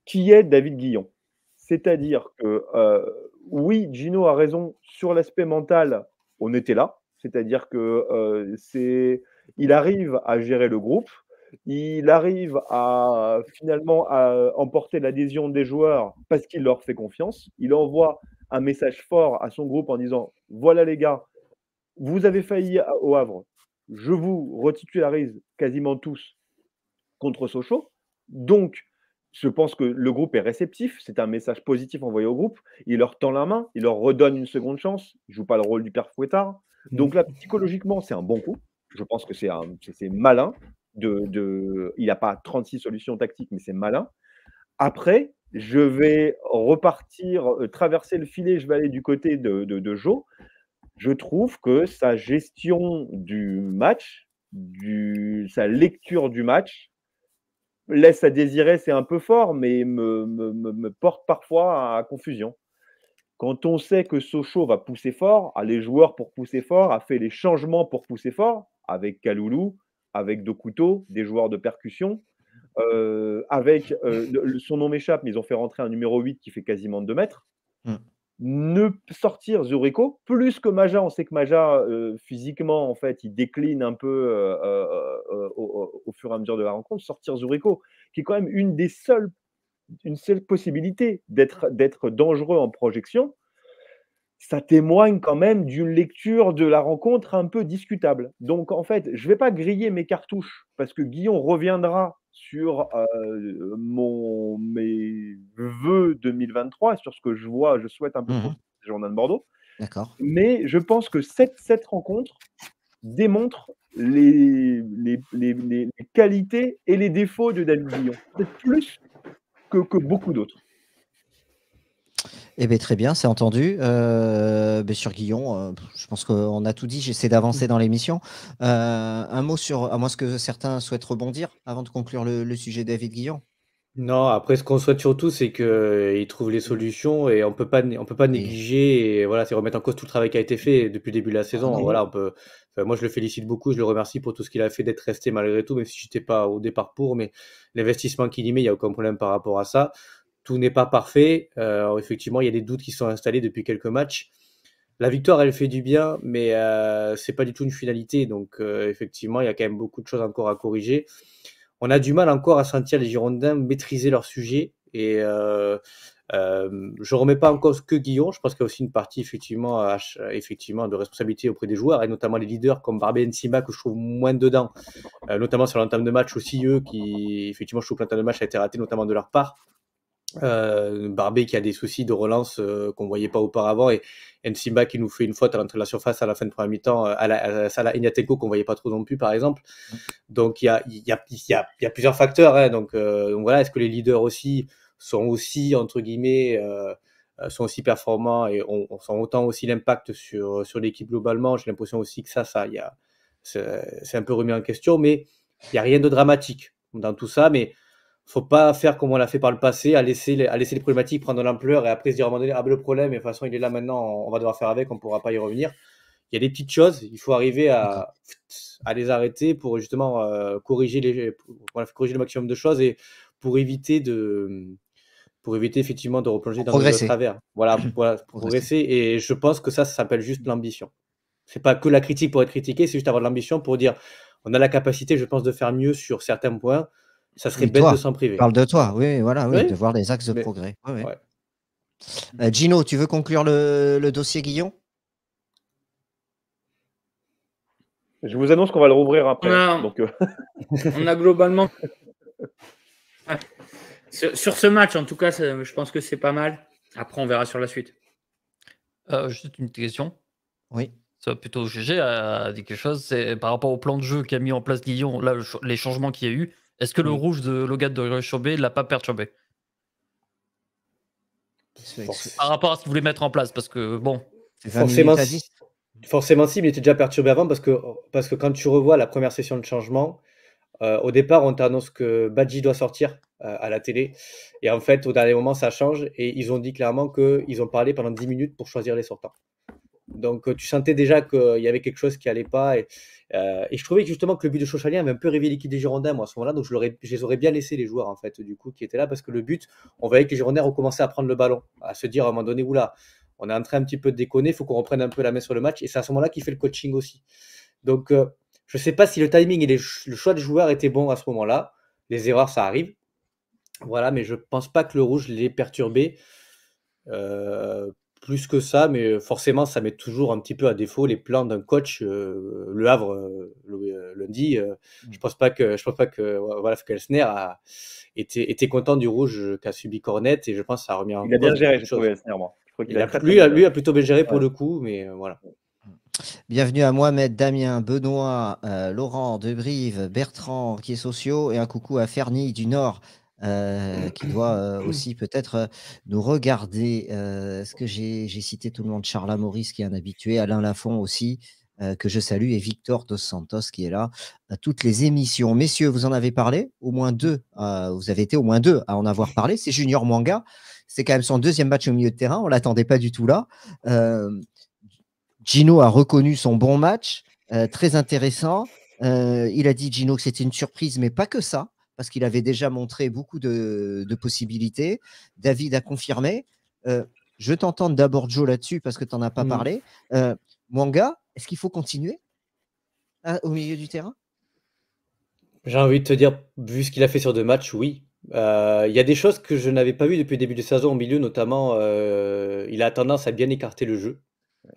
qui est David Guillon. C'est-à-dire que, euh, oui, Gino a raison sur l'aspect mental, on était là, c'est-à-dire que euh, c'est, il arrive à gérer le groupe, il arrive à finalement à emporter l'adhésion des joueurs parce qu'il leur fait confiance. Il envoie un message fort à son groupe en disant voilà les gars, vous avez failli au Havre, je vous retitularise quasiment tous contre Sochaux. Donc, je pense que le groupe est réceptif, c'est un message positif envoyé au groupe. Il leur tend la main, il leur redonne une seconde chance. Il joue pas le rôle du père Fouettard. Donc mmh. là, psychologiquement, c'est un bon coup. Je pense que c'est malin. De, il n'a pas 36 solutions tactiques, mais c'est malin. Après, je vais repartir, euh, traverser le filet, je vais aller du côté de, de, Joe. Je trouve que sa gestion du match, sa lecture du match, laisse à désirer, c'est un peu fort, mais me porte parfois à confusion. Quand on sait que Sochaux va pousser fort, a ah, les joueurs pour pousser fort, a fait les changements pour pousser fort, avec Kaloulou, avec Dokuto, des joueurs de percussion, euh, avec euh, son nom m'échappe, mais ils ont fait rentrer un numéro 8 qui fait quasiment 2 mètres. Hmm. Ne sortir Zurico, plus que Maja, on sait que Maja, euh, physiquement, en fait, il décline un peu au, au, fur et à mesure de la rencontre. Sortir Zurico, qui est quand même une des seules une seule possibilité d'être dangereux en projection, ça témoigne quand même d'une lecture de la rencontre un peu discutable. Donc en fait, je vais pas griller mes cartouches parce que Guillaume reviendra sur euh, mon, mes vœux 2023, sur ce que je vois, je souhaite un peu mmh journal de Bordeaux. D'accord. Mais je pense que cette, cette rencontre démontre les qualités et les défauts de David Guillaume. Peut-être plus que, beaucoup d'autres. Eh bien, très bien, c'est entendu. Euh, ben, sur Guillon, euh, je pense qu'on a tout dit. J'essaie d'avancer dans l'émission. Euh, un mot sur, à moins que certains souhaitent rebondir avant de conclure le, le sujet David Guillon. Non, après, ce qu'on souhaite surtout, c'est qu'ils euh, trouvent les solutions et on peut pas, on peut pas négliger et voilà, c'est remettre en cause tout le travail qui a été fait depuis le début de la saison. Ah voilà, on peut, moi, je le félicite beaucoup, je le remercie pour tout ce qu'il a fait d'être resté malgré tout, même si j'étais pas au départ pour, mais l'investissement qu'il y met, il n'y a aucun problème par rapport à ça. Tout n'est pas parfait. Euh, effectivement, il y a des doutes qui sont installés depuis quelques matchs. La victoire, elle fait du bien, mais euh, c'est pas du tout une finalité. Donc, effectivement, il y a quand même beaucoup de choses encore à corriger on a du mal encore à sentir les Girondins maîtriser leur sujet. Et euh, euh, je ne remets pas en cause que Guillaume. Je pense qu'il y a aussi une partie effectivement, de responsabilité auprès des joueurs et notamment les leaders comme et Nsima que je trouve moins dedans, euh, notamment sur l'entame de match aussi eux qui effectivement je trouve que l'entame de match a été raté notamment de leur part. Euh, Barbé qui a des soucis de relance qu'on euh, qu'on voyait pas auparavant et Nsimba qui nous fait une faute à l'entrée de la surface à la fin de première mi-temps euh, à la, à Salah qu'on qu'on voyait pas trop non plus par exemple donc il y a, plusieurs facteurs hein. euh, donc, voilà est-ce que les leaders aussi sont aussi entre guillemets sont aussi performants et on, sent autant aussi l'impact sur, sur l'équipe globalement j'ai l'impression aussi que ça ça y a, c'est, c'est un peu remis en question mais il y a rien de dramatique dans tout ça mais faut pas faire comme on l'a fait par le passé, à laisser les, à laisser les problématiques prendre de l'ampleur et après se dire à ah, le problème, de toute façon il est là maintenant, on va devoir faire avec, on ne pourra pas y revenir. Il y a des petites choses, il faut arriver à, à les arrêter pour justement euh, corriger, les, corriger le maximum de choses et pour éviter de pour éviter effectivement de replonger dans le travers. Voilà, *clears throat* voilà progresser. Et je pense que ça, ça s'appelle juste l'ambition. C'est pas que la critique pour être critiqué, c'est juste avoir de l'ambition pour dire on a la capacité, je pense, de faire mieux sur certains points. Ça serait bête de s'en priver. Parle de toi, oui, voilà, de voir les axes de progrès. Euh, Gino, tu veux conclure le, dossier Guillon Je vous annonce qu'on va le rouvrir après. On a, donc euh. *laughs* on a globalement. *laughs* Sur, ce match, en tout cas, je pense que c'est pas mal. Après, on verra sur la suite. Euh, juste une question. Oui. Ça va plutôt GG a dit quelque chose. C'est par rapport au plan de jeu qu'a mis en place Guillon, les changements qu'il y a eu, est-ce que le rouge de Logan de ne l'a pas perturbé Par rapport à ce vous voulez mettre en place, parce que bon. Forcément, forcément, si, mais il était déjà perturbé avant parce que, parce que quand tu revois la première session de changement, euh, au départ, on t'annonce que Badji doit sortir euh, à la télé. Et en fait, au dernier moment, ça change. Et ils ont dit clairement qu'ils ont parlé pendant 10 minutes pour choisir les sortants. Donc, euh, tu sentais déjà qu'il y avait quelque chose qui n'allait pas. Et, euh, et je trouvais justement que le but de Chauchalien avait un peu révélé l'équipe des Girondins, à ce moment-là. Donc, je, les aurais bien laissés les joueurs, en fait, du coup, qui étaient là, parce que le but, on voyait que les Girondins recommençaient à prendre le ballon, à se dire à un moment donné, oula, on est en train un petit peu de déconner, il faut qu'on reprenne un peu la main sur le match. Et c'est à ce moment-là qu'il fait le coaching aussi. Donc, euh, je ne sais pas si le timing et le choix des joueurs étaient bons à ce moment-là. Les erreurs, ça arrive. Voilà, mais je ne pense pas que le rouge l'ait perturbé. Euh, plus que ça, mais euh, forcément, ça met toujours un petit peu à défaut les plans d'un coach. Euh, le Havre, euh, lundi, mm. je pense pas que je pense pas que voilà, Kelsner a été, content du rouge qu'a subi Cornette et je pense que ça a remis Il a bien géré, je il a, lui, a plutôt bien géré pour le coup, mais voilà. Mm. Bienvenue à Mohamed, Damien, Benoît, Laurent, Debrive, Bertrand, qui est sociaux, et un coucou à Ferny du Nord euh, qui doit euh, *clears throat* aussi peut-être euh, nous regarder. ce que j'ai cité tout le monde Charla Maurice, qui est un habitué, Alain Lafont aussi, que je salue, et Victor Dos Santos, qui est là à toutes les émissions. Messieurs, vous en avez parlé, au moins deux. vous avez été au moins deux à en avoir parlé. C'est Junior Manga. C'est quand même son deuxième match au milieu de terrain. On ne l'attendait pas du tout là. Gino a reconnu son bon match, très intéressant. il a dit, Gino, que c'était une surprise, mais pas que ça parce qu'il avait déjà montré beaucoup de, possibilités. David a confirmé. Euh, je t'entends d'abord, Joe, là-dessus, parce que tu n'en as pas mm. parlé. Euh, manga est-ce qu'il faut continuer au milieu du terrain J'ai envie de te dire, vu ce qu'il a fait sur deux matchs, oui. Euh, il y a des choses que je n'avais pas vues depuis le début de saison au milieu, notamment il a tendance à bien écarter le jeu.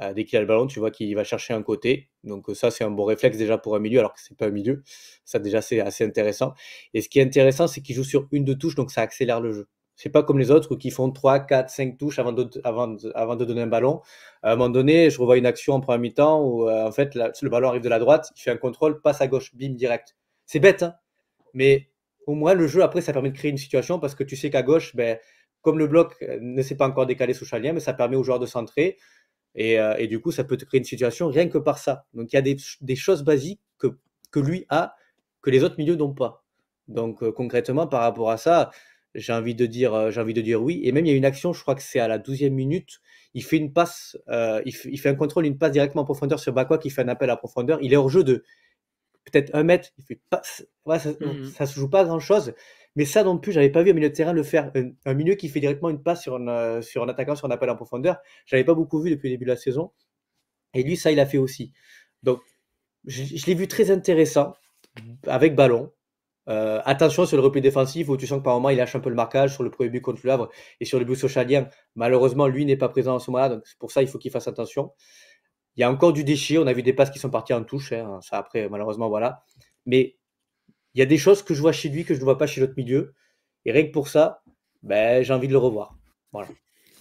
Euh, dès qu'il a le ballon, tu vois qu'il va chercher un côté. Donc euh, ça, c'est un bon réflexe déjà pour un milieu, alors que c'est pas un milieu. Ça déjà, c'est assez intéressant. Et ce qui est intéressant, c'est qu'il joue sur une de touches, donc ça accélère le jeu. C'est pas comme les autres qui font 3, 4, 5 touches avant de, donner un ballon. À un moment donné, je revois une action en première mi-temps où euh, en fait le ballon arrive de la droite, il fait un contrôle, passe à gauche, bim, direct. C'est bête, hein. mais au moins le jeu après ça permet de créer une situation parce que tu sais qu'à gauche, ben, comme le bloc ne s'est pas encore décalé sous Chalien, mais ça permet au joueur de centrer. Euh, et, du coup, ça peut te créer une situation rien que par ça. Donc, il y a des, choses basiques que, que, lui a, que les autres milieux n'ont pas. Donc, euh, concrètement, par rapport à ça, j'ai envie, de dire, euh, j'ai envie de dire oui. Et même, il y a une action, je crois que c'est à la 12e minute, il fait une passe, il, fait un contrôle, une passe directement en profondeur sur Bakwa qui fait un appel à profondeur. Il est hors jeu de peut-être un mètre, il fait ça, ne mm-hmm. se joue pas grand-chose. Mais ça non plus, j'avais pas vu un milieu de terrain le faire. Un, milieu qui fait directement une passe euh, sur un, attaquant, sur un appel en profondeur, j'avais pas beaucoup vu depuis le début de la saison. Et lui, ça, il a fait aussi. Donc, je, l'ai vu très intéressant, avec ballon. Euh, attention sur le repli défensif où tu sens que par moment il lâche un peu le marquage sur le premier but contre le Havre et sur le but socialien. Malheureusement, lui n'est pas présent en ce moment-là, donc pour ça il faut qu'il fasse attention. Il y a encore du déchet, on a vu des passes qui sont parties en touche, hein. ça après malheureusement voilà. Mais il y a des choses que je vois chez lui que je ne vois pas chez l'autre milieu. Et rien que pour ça, ben, j'ai envie de le revoir. Voilà.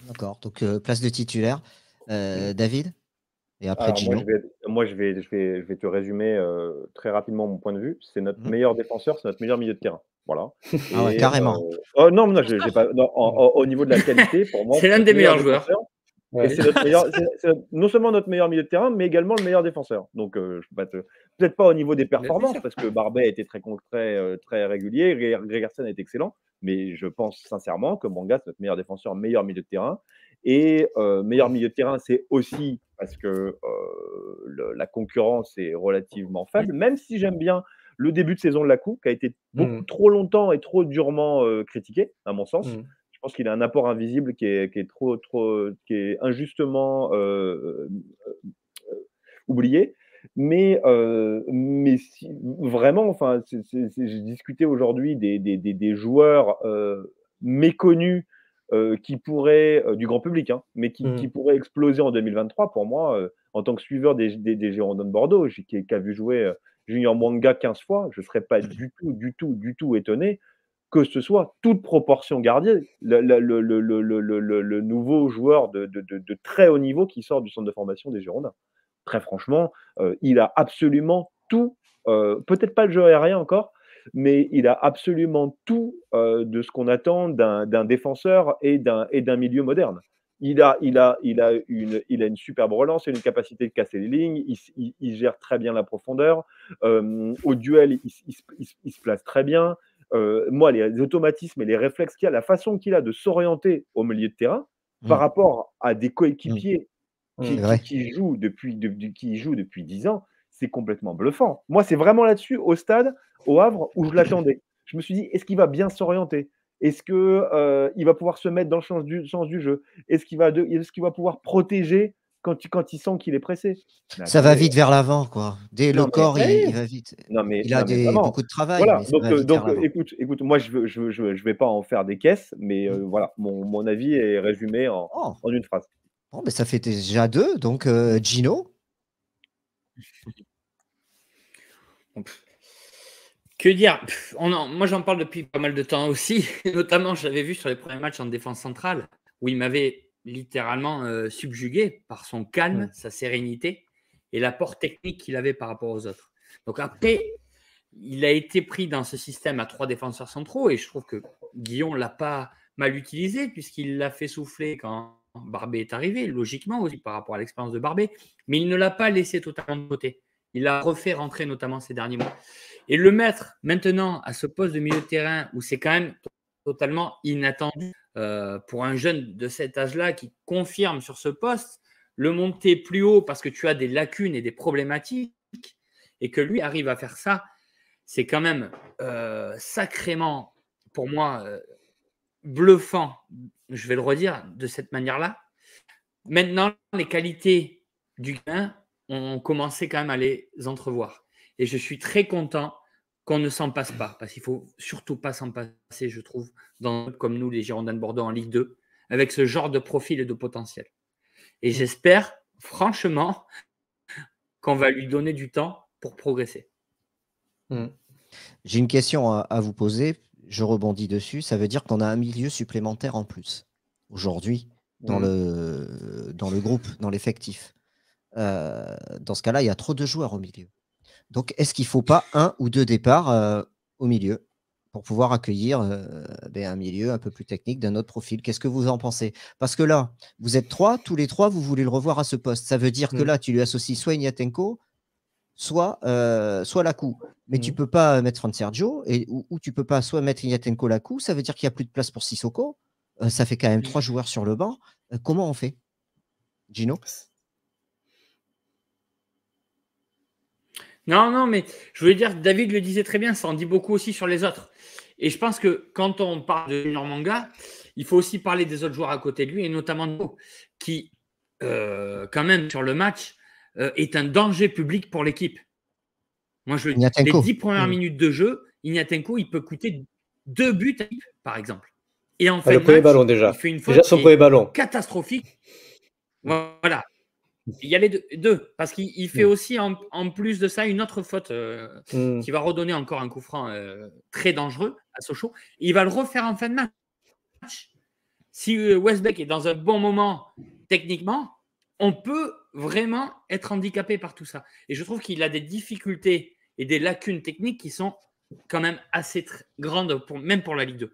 D'accord. Donc, euh, place de titulaire. Euh, David et après, Moi, je vais, je, vais, te résumer euh, très rapidement mon point de vue. C'est notre mhm. meilleur défenseur, c'est notre meilleur milieu de terrain. Voilà. Ah ouais, carrément. oh, non, au niveau de la qualité, pour moi. c'est l'un des meilleurs joueurs c'est, *laughs* non seulement notre meilleur milieu de terrain, mais également le meilleur défenseur. Donc, euh, je peut-être pas au niveau des performances, parce que Barbet était très concret, euh, très régulier, Gregerson est excellent, mais je pense sincèrement que Manga, c'est notre meilleur défenseur, meilleur milieu de terrain. Et euh, meilleur milieu de terrain, c'est aussi parce que la concurrence est relativement faible, même si j'aime bien le début de saison de la Coupe, qui a été mmh. trop longtemps et trop durement critiqué, à mon sens. Mmh. Je pense qu'il a un apport invisible qui est, trop, trop, qui est injustement euh, euh, euh, oublié. Mais, mais vraiment, enfin, j'ai discuté aujourd'hui des, joueurs méconnus qui pourraient, du grand public, hein, mais qui, mmh. pourraient exploser en 2023. Pour moi, en tant que suiveur des, des, Girondins de Bordeaux, qui, a vu jouer Junior Manga 15 fois, je ne serais pas mmh. du tout, du tout, du tout étonné que ce soit, toute proportion gardée, le, nouveau joueur de, très haut niveau qui sort du centre de formation des Girondins. Très franchement, euh, il a absolument tout, euh, peut-être pas le jeu aérien encore, mais il a absolument tout euh, de ce qu'on attend d'un défenseur et d'un milieu moderne. Il a, une, superbe relance, il a une capacité de casser les lignes, il, gère très bien la profondeur. au duel, il se place très bien. Euh, moi, les automatismes et les réflexes qu'il a, la façon qu'il a de s'orienter au milieu de terrain mm. par rapport à des coéquipiers mm. Mm, qui, jouent depuis, qui depuis 10 ans, c'est complètement bluffant. Moi, c'est vraiment là-dessus, au stade, au Havre, où je l'attendais. Je me suis dit, est-ce qu'il va bien s'orienter Est-ce qu'il euh, va pouvoir se mettre dans le sens du, jeu Est-ce qu'il va, est -ce va pouvoir protéger quand, tu, quand il sent qu'il est pressé. ça va vite vers l'avant, quoi. Dès le corps, il, va vite. Non, mais, il a beaucoup de travail. Voilà. donc, euh, écoute, écoute, moi, je ne vais pas en faire des caisses, mais euh, mm. voilà, mon, avis est résumé en, oh. une phrase. mais ben, ça fait déjà deux, donc euh, Gino. Que dire Moi, j'en parle depuis pas mal de temps aussi. *laughs* Notamment, j'avais vu sur les premiers matchs en défense centrale, où il m'avait littéralement euh, subjugué par son calme, mmh. sa sérénité et l'apport technique qu'il avait par rapport aux autres. Donc après, il a été pris dans ce système à trois défenseurs centraux et je trouve que Guillon l'a pas mal utilisé puisqu'il l'a fait souffler quand Barbet est arrivé, logiquement aussi par rapport à l'expérience de Barbet, mais il ne l'a pas laissé totalement de côté. Il l'a refait rentrer notamment ces derniers mois. Et le mettre maintenant à ce poste de milieu de terrain où c'est quand même totalement inattendu euh, pour un jeune de cet âge-là qui confirme sur ce poste, le monter plus haut parce que tu as des lacunes et des problématiques, et que lui arrive à faire ça, c'est quand même euh, sacrément, pour moi, euh, bluffant, je vais le redire de cette manière-là. Maintenant, les qualités du gain, ont commencé quand même à les entrevoir. Et je suis très content qu'on ne s'en passe pas, parce qu'il faut surtout pas s'en passer, je trouve, dans, comme nous, les Girondins de Bordeaux en Ligue 2, avec ce genre de profil et de potentiel. Et mm. j'espère, franchement, qu'on va lui donner du temps pour progresser. Mm. J'ai une question à, vous poser, je rebondis dessus. Ça veut dire qu'on a un milieu supplémentaire en plus, aujourd'hui, dans, mm. le, dans le groupe, dans l'effectif. Euh, dans ce cas-là, il y a trop de joueurs au milieu. Donc, est-ce qu'il ne faut pas un ou deux départs euh, au milieu pour pouvoir accueillir euh, ben, un milieu un peu plus technique d'un autre profil Qu'est-ce que vous en pensez Parce que là, vous êtes trois, tous les trois, vous voulez le revoir à ce poste. Ça veut dire que mm. là, tu lui associes soit Ignatenko, soit, euh, soit Lacou. Mais tu ne mm. peux pas mettre en Sergio, et, ou, tu ne peux pas soit mettre Ignatenko Lacou. Ça veut dire qu'il n'y a plus de place pour Sissoko. ça fait quand même mm. trois joueurs sur le banc. comment on fait Gino Non, non, mais je voulais dire, David le disait très bien, ça en dit beaucoup aussi sur les autres. Et je pense que quand on parle de Normanga, il faut aussi parler des autres joueurs à côté de lui, et notamment de qui, euh, quand même, sur le match, euh, est un danger public pour l'équipe. Moi, je dire, les dix premières mm. minutes de jeu, Ignatenko, il peut coûter deux buts, par exemple. Et en ah, fait, Il fait une faute son catastrophique. Voilà. Il y a les deux, parce qu'il fait mm. aussi en, plus de ça une autre faute euh, mm. qui va redonner encore un coup franc euh, très dangereux à Sochaux. Il va le refaire en fin de match. Si euh, Westbeck est dans un bon moment techniquement, on peut vraiment être handicapé par tout ça. Et je trouve qu'il a des difficultés et des lacunes techniques qui sont quand même assez grandes, même pour la Ligue 2.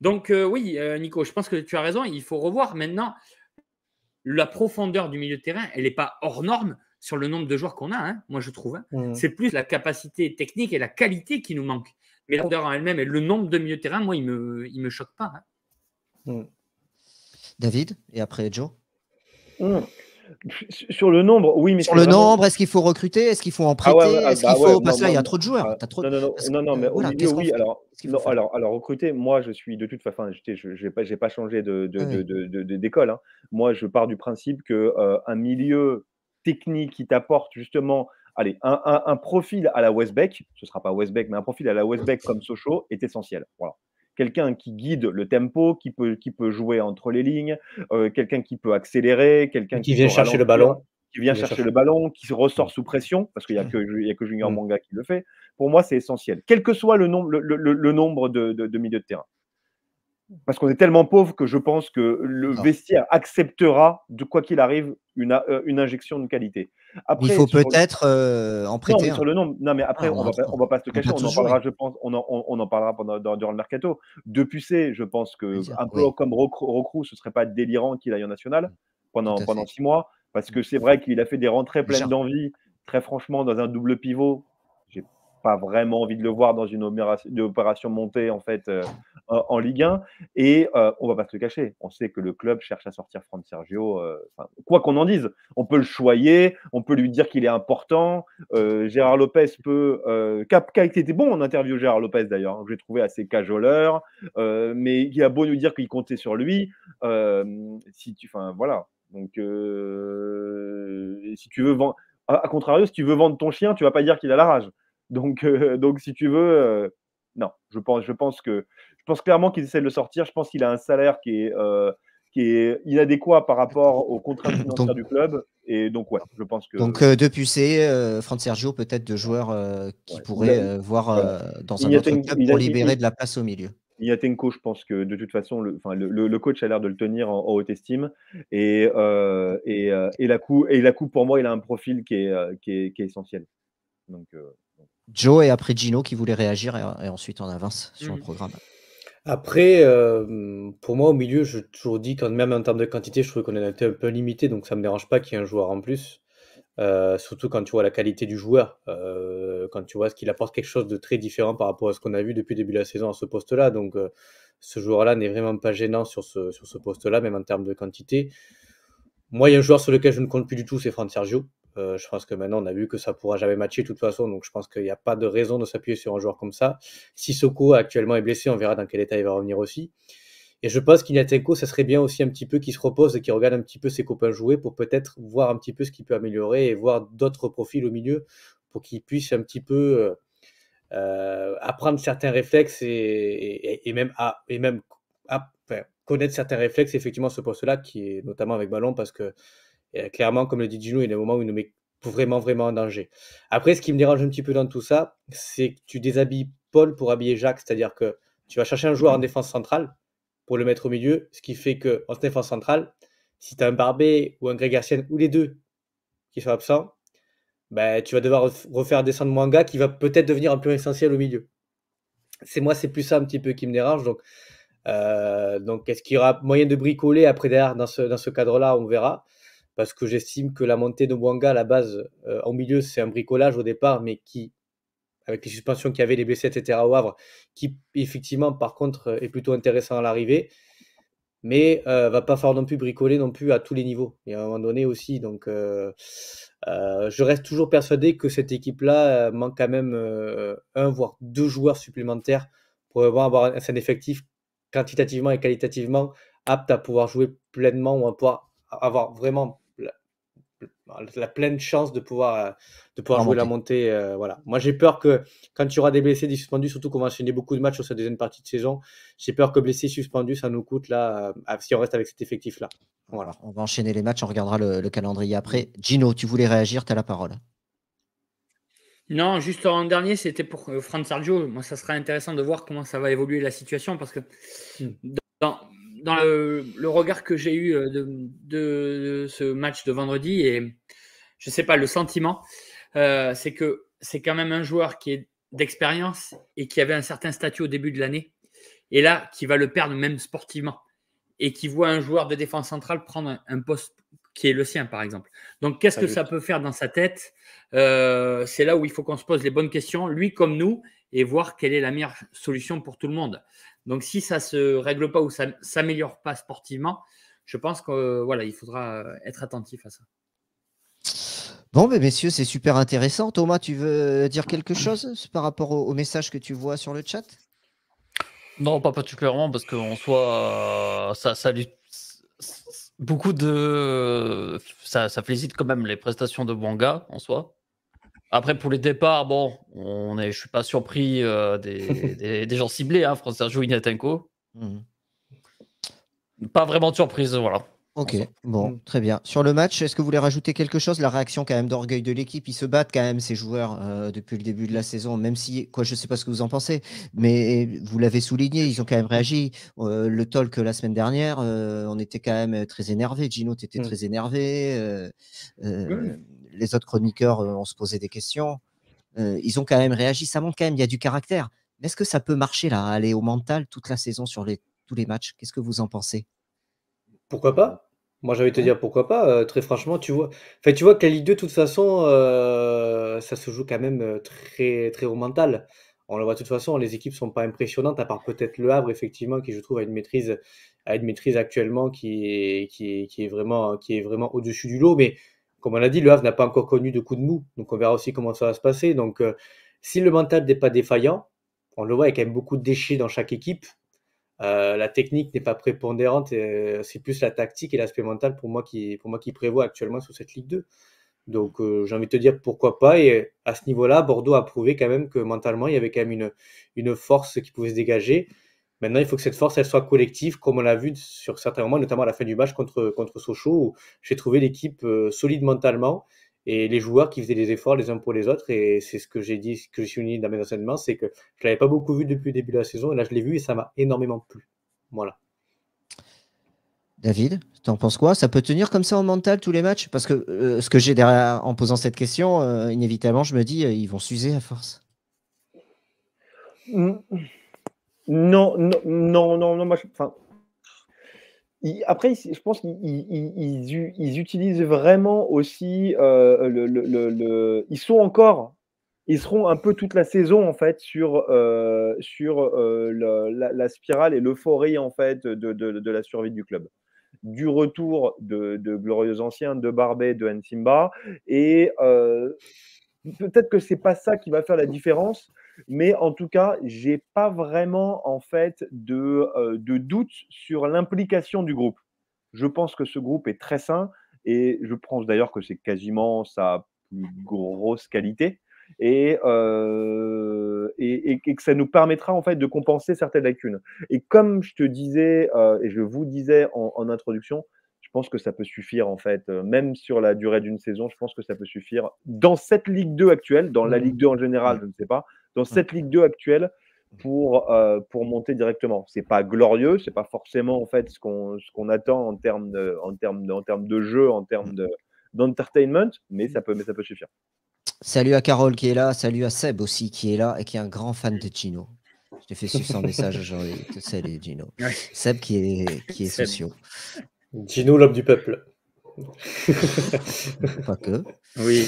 Donc oui, Nico, je pense que tu as raison. Il faut revoir maintenant la profondeur du milieu de terrain, elle n'est pas hors norme sur le nombre de joueurs qu'on a, hein, moi je trouve. Hein. Mmh. C'est plus la capacité technique et la qualité qui nous manque. Mais la profondeur en elle-même et le nombre de milieux de terrain, moi, il ne me, il me choque pas. Hein. Mmh. David, et après Joe mmh. Sur le nombre, oui, mais sur le nombre, est-ce qu'il faut recruter Est-ce qu'il faut en ah Est-ce ah qu'il bah faut parce que là, il y a trop de joueurs. Ah, trop... Non, non, Alors, alors, recruter. Moi, je suis de toute façon, je n'ai pas, j'ai pas changé de, d'école. De, hein. Moi, je pars du principe que euh, un milieu technique qui t'apporte justement allez, un, profil à la Westbeck, ce sera pas Westbeck, mais un profil à la Westbeck comme Sochaux est essentiel. Voilà quelqu'un qui guide le tempo, qui peut, qui peut jouer entre les lignes, euh, quelqu'un qui peut accélérer, quelqu'un qui, vient chercher le ballon. Qui vient, chercher, le ballon, qui ressort sous pression, parce qu'il n'y a, a, que Junior Manga qui le fait. Pour moi, c'est essentiel, quel que soit le nombre, le, nombre de, de, milieux de terrain parce qu'on est tellement pauvre que je pense que le vestiaire acceptera, de quoi qu'il arrive, une, euh, une, injection de qualité il faut peut-être euh, en prêter. Non, le Non, mais après, ah, on, ne va, pas se cacher. On, en parlera, pendant, durant le mercato. Depuis, je pense que un peu comme Rocrou, ce serait pas délirant qu'il aille en national mm. pendant pendant six mois, parce que mm. c'est vrai qu'il a fait des rentrées pleines d'envie. Très franchement, dans un double pivot, j'ai pas vraiment envie de le voir dans une opération, montée en fait. Euh, euh, en Ligue 1. Et euh, on va pas se cacher, on sait que le club cherche à sortir Franck Sergio. Euh, quoi qu'on en dise, on peut le choyer, on peut lui dire qu'il est important. Gérard Lopez peut. Cap qui bon en interview, Gérard Lopez d'ailleurs, hein, que j'ai trouvé assez cajoleur, mais il a beau nous dire qu'il comptait sur lui. si tu, enfin voilà. Donc, si tu veux vendre, à, contrario, si tu veux vendre ton chien, tu vas pas dire qu'il a la rage. Donc, donc si tu veux, non, je pense, que je pense clairement qu'ils essaient de le sortir. Je pense qu'il a un salaire qui est, euh, qui est inadéquat par rapport aux contraintes *coughs* financières du club. Et donc, ouais, je pense que. Donc, euh, euh, Sergio, peut-être de joueurs qui pourraient voir dans un autre club pour libérer de la place au milieu. Il Tenko, je pense que de toute façon, le, enfin, le, coach a l'air de le tenir en, haute estime. Et, et, la coup, et la pour moi, il a un profil qui est, qui est, essentiel. Donc, Joe et après Gino qui voulait réagir et, ensuite on avance sur le mm. programme. Après, euh, pour moi, au milieu, je toujours dit quand même en termes de quantité, je trouve qu'on est un peu limité, donc ça ne me dérange pas qu'il y ait un joueur en plus. Euh, surtout quand tu vois la qualité du joueur, euh, quand tu vois ce qu'il apporte quelque chose de très différent par rapport à ce qu'on a vu depuis le début de la saison à ce poste-là. Donc, ce joueur-là n'est vraiment pas gênant sur ce, sur ce poste-là, même en termes de quantité. Moi, il y a un joueur sur lequel je ne compte plus du tout, c'est Franck Sergio. Euh, je pense que maintenant, on a vu que ça pourra jamais matcher de toute façon. Donc, je pense qu'il n'y a pas de raison de s'appuyer sur un joueur comme ça. si Soko actuellement, est blessé. On verra dans quel état il va revenir aussi. Et je pense qu'Ignatenko, ça serait bien aussi un petit peu qu'il se repose et qu'il regarde un petit peu ses copains jouer pour peut-être voir un petit peu ce qu'il peut améliorer et voir d'autres profils au milieu pour qu'il puisse un petit peu euh, euh, apprendre certains réflexes et, même, et même connaître certains réflexes, effectivement, ce poste-là, qui est notamment avec ballon, parce que et euh, clairement, comme le dit Gino, il y a des moments où il nous met vraiment, vraiment en danger. Après, ce qui me dérange un petit peu dans tout ça, c'est que tu déshabilles Paul pour habiller Jacques, c'est-à-dire que tu vas chercher un joueur en mmh. défense centrale pour le mettre au milieu, ce qui fait que en défense centrale, si tu as un Barbet ou un Grégarcienne ou les deux qui sont absents, ben, tu vas devoir refaire descendre Manga qui va peut-être devenir un plus essentiel au milieu. C'est moi, c'est plus ça un petit peu qui me dérange. Donc, euh, donc est-ce qu'il y aura moyen de bricoler après derrière dans ce cadre-là On verra parce que j'estime que la montée de Wanga à la base, au euh, milieu, c'est un bricolage au départ, mais qui, avec les suspensions qu'il y avait, les blessés, etc. au Havre, qui effectivement, par contre, euh, est plutôt intéressant à l'arrivée, mais ne euh, va pas falloir non plus bricoler non plus à tous les niveaux, et à un moment donné aussi. Donc, je reste toujours persuadé que cette équipe-là manque quand même un, voire deux joueurs supplémentaires pour vraiment avoir un, un effectif quantitativement et qualitativement apte à pouvoir jouer pleinement ou à pouvoir avoir vraiment bah, la pleine chance de pouvoir, euh, de pouvoir jouer la montée. Euh, voilà. Moi, j'ai peur que quand tu auras des blessés, des suspendus, surtout qu'on va enchaîner beaucoup de matchs sur cette deuxième partie de saison, j'ai peur que blessés, suspendus, ça nous coûte là, euh, si on reste avec cet effectif-là. Voilà. On va enchaîner les matchs, on regardera le, calendrier après. Gino, tu voulais réagir, tu as la parole. Non, juste en dernier, c'était pour Franz Sergio. Moi, ça sera intéressant de voir comment ça va évoluer la situation parce que hmm. dans, dans le, regard que j'ai eu euh, de, ce match de vendredi et je sais pas le sentiment, euh, c'est que c'est quand même un joueur qui est d'expérience et qui avait un certain statut au début de l'année et là qui va le perdre même sportivement et qui voit un joueur de défense centrale prendre un, poste qui est le sien par exemple. Donc qu'est-ce que ça peut faire dans sa tête euh, C'est là où il faut qu'on se pose les bonnes questions, lui comme nous, et voir quelle est la meilleure solution pour tout le monde. Donc si ça se règle pas ou ça s'améliore pas sportivement, je pense que voilà, il faudra euh, être attentif à ça. Bon, messieurs, c'est super intéressant. Thomas, tu veux dire quelque chose par rapport au, message que tu vois sur le chat Non, pas particulièrement, parce qu'en soi, euh, ça, ça Beaucoup de. Ça, félicite quand même les prestations de gars en soi. Après, pour les départs, bon, on je suis pas surpris euh, *laughs* des, gens ciblés, hein, Jouy, mhm. Pas vraiment de surprise, voilà. Ok, bon, mm. très bien. Sur le match, est-ce que vous voulez rajouter quelque chose La réaction quand même d'orgueil de l'équipe, ils se battent quand même ces joueurs euh, depuis le début de la saison, même si, quoi, je ne sais pas ce que vous en pensez, mais vous l'avez souligné, ils ont quand même réagi. Euh, le talk la semaine dernière, on était quand même très énervé. Gino, tu étais mm. très énervé les autres chroniqueurs, euh, ont se posait des questions. Euh, ils ont quand même réagi. Ça montre quand même, il y a du caractère. Mais est-ce que ça peut marcher, là, aller au mental toute la saison sur tous les matchs Qu'est-ce que vous en pensez Pourquoi pas moi, j'avais te dire pourquoi pas. Euh, très franchement, tu vois, tu vois que la Ligue 2, de toute façon, ça se joue quand même très, très au mental. On le voit de toute façon, les équipes sont pas impressionnantes, à part peut-être Le Havre, effectivement, qui je trouve a une maîtrise, a une maîtrise actuellement qui est, qui est, qui est vraiment, qui est vraiment au-dessus du lot. Mais comme on l'a dit, le Havre n'a pas encore connu de coup de mou, donc on verra aussi comment ça va se passer. Donc, euh, si le mental n'est pas défaillant, on le voit, il y a quand même beaucoup de déchets dans chaque équipe. Euh, la technique n'est pas prépondérante, euh, c'est plus la tactique et l'aspect mental pour moi qui pour prévoit actuellement sur cette Ligue 2. Donc j'ai envie de te dire pourquoi pas. Et à ce niveau-là, Bordeaux a prouvé quand même que mentalement il y avait quand même une force qui pouvait se dégager. Maintenant, il faut que cette force, elle soit collective, comme on l'a vu sur certains moments, notamment à la fin du match contre, contre Sochaux, où j'ai trouvé l'équipe euh, solide mentalement et les joueurs qui faisaient des efforts les uns pour les autres. Et c'est ce que j'ai dit, ce que suis souligné dans mes enseignements, c'est que je ne l'avais pas beaucoup vu depuis le début de la saison, et là, je l'ai vu et ça m'a énormément plu. Voilà. David, en penses quoi Ça peut tenir comme ça en mental tous les matchs Parce que euh, ce que j'ai derrière en posant cette question, euh, inévitablement, je me dis, ils vont s'user à force. Mmh. Non, non, non, non, après, je pense qu'ils utilisent vraiment aussi euh, le, Ils sont encore, ils seront un peu toute la saison en fait sur euh, sur euh, la, spirale et l'euphorie en fait de, la survie du club, du retour de, de glorieux anciens, de Barbet, de Nsimba et peut-être que c'est pas ça qui va faire la différence, mais en tout cas, j'ai pas vraiment en fait de, euh, de doute sur l'implication du groupe. Je pense que ce groupe est très sain et je pense d'ailleurs que c'est quasiment sa plus grosse qualité et, euh, que ça nous permettra en fait de compenser certaines lacunes. Et comme je te disais euh, et je vous disais en, en introduction, je pense que ça peut suffire en fait, même sur la durée d'une saison, je pense que ça peut suffire dans cette Ligue 2 actuelle, dans la mmh. Ligue 2 en général, je ne sais pas, dans cette Ligue 2 actuelle pour, euh, pour monter directement. C'est pas glorieux, c'est pas forcément en fait ce qu'on ce qu'on attend en termes de en termes en termes de jeu, en termes de d'entertainment, mais ça peut mais ça peut suffire. Salut à Carole qui est là, salut à Seb aussi qui est là et qui est un grand fan de Gino. Je t'ai fait suivre son message *laughs* aujourd'hui. Salut Gino. Seb qui est qui est Gino l'homme du peuple. pas que. Oui.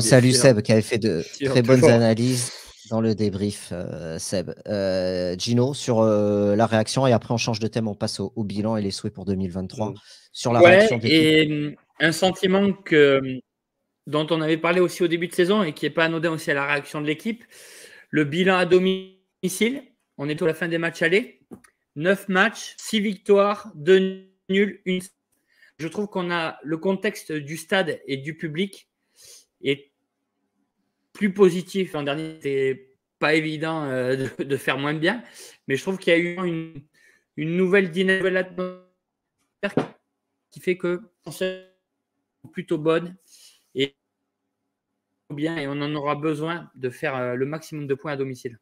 salue Seb qui avait fait de très bonnes analyses dans le débrief, euh, Seb. Euh, Gino, sur euh, la réaction, et après on change de thème, on passe au, bilan et les souhaits pour 2023. Mm. Sur la réaction et mm, un sentiment que, mm, dont on avait parlé aussi au début de saison et qui n'est pas anodin aussi à la réaction de l'équipe, le bilan à domicile, on est à la fin des matchs allés, 9 matchs, 6 victoires, 2 nuls, 1. Je trouve qu'on a le contexte du stade et du public est plus positif. L'an dernier, c'était pas évident euh, de, faire moins bien, mais je trouve qu'il y a eu une, nouvelle dynamique qui fait que plutôt bonne et bien et on en aura besoin de faire euh, le maximum de points à domicile.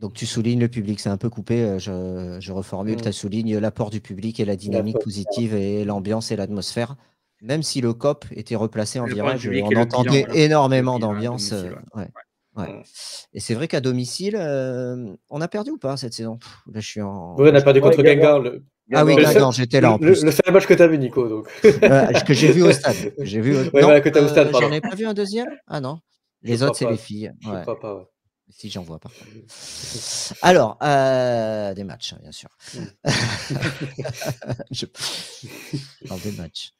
Donc tu soulignes le public, c'est un peu coupé, euh, je, reformule, mm. tu soulignes l'apport du public et la dynamique positive et l'ambiance et l'atmosphère. Même si le COP était replacé en virage, on entendait énormément d'ambiance. ouais. Et c'est vrai qu'à domicile, euh, on a perdu ou pas cette saison Là, je suis en. on a perdu contre Gengar. Ah oui, Gangar, j'étais là en plus. Le, seul match que tu as vu, Nico. Donc. que j'ai vu au stade. J'ai vu *laughs* Non, que au stade. Euh, j'en ai pas vu un deuxième Ah non. Les autres, c'est les filles. Si j'en vois, pas *laughs* Alors, euh, des matchs, hein, bien sûr. Mm. *laughs* des matchs.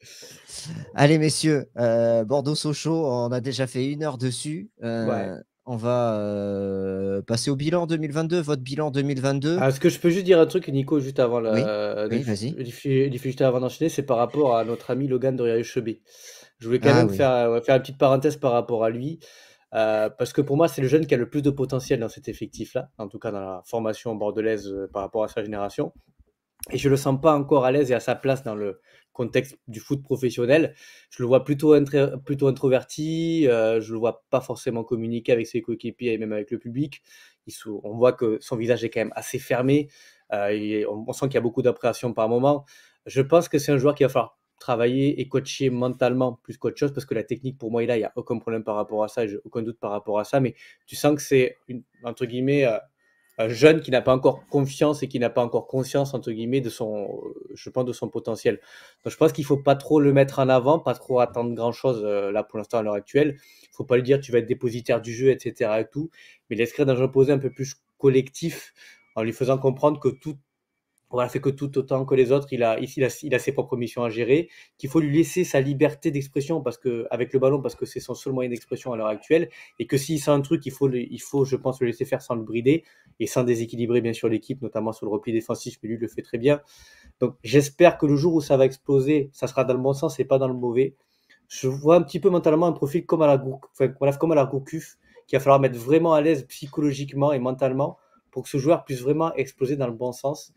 Allez, messieurs, euh, Bordeaux-Sochaux, on a déjà fait une heure dessus. Euh, on va passer au bilan 2022, votre bilan 2022. Ah, est-ce que je peux juste dire un truc, Nico, juste avant la... oui, juste avant d'enchaîner, c'est par rapport à notre ami Logan de Chebé. Je voulais quand ah même faire, faire une petite parenthèse par rapport à lui. Euh, parce que pour moi, c'est le jeune qui a le plus de potentiel dans cet effectif-là, en tout cas dans la formation bordelaise euh, par rapport à sa génération. Et je ne le sens pas encore à l'aise et à sa place dans le contexte du foot professionnel. Je le vois plutôt, plutôt introverti, euh, je ne le vois pas forcément communiquer avec ses coéquipiers et même avec le public. on voit que son visage est quand même assez fermé, et on, sent qu'il y a beaucoup d'appréhension par moment. Je pense que c'est un joueur qui va falloir travailler et coacher mentalement plus qu'autre chose, parce que la technique, pour moi, il n'y a aucun problème par rapport à ça, j'ai aucun doute par rapport à ça, mais tu sens que c'est, entre guillemets, euh, un jeune qui n'a pas encore confiance et qui n'a pas encore conscience, entre guillemets, de son, euh, je pense, de son potentiel. Donc, je pense qu'il ne faut pas trop le mettre en avant, pas trop attendre grand-chose, euh, là, pour l'instant, à l'heure actuelle. Il ne faut pas lui dire, tu vas être dépositaire du jeu, etc. et tout, mais l'inscrire dans un posé un peu plus collectif, en lui faisant comprendre que tout voilà, fait que tout autant que les autres, il a, il a ses propres missions à gérer, qu'il faut lui laisser sa liberté d'expression parce que avec le ballon, parce que c'est son seul moyen d'expression à l'heure actuelle, et que s'il sent un truc, il faut, il faut, je pense, le laisser faire sans le brider et sans déséquilibrer bien sûr l'équipe, notamment sur le repli défensif, mais lui il le fait très bien. Donc j'espère que le jour où ça va exploser, ça sera dans le bon sens et pas dans le mauvais. Je vois un petit peu mentalement un profil comme à la, enfin, comme à qu'il va falloir mettre vraiment à l'aise psychologiquement et mentalement pour que ce joueur puisse vraiment exploser dans le bon sens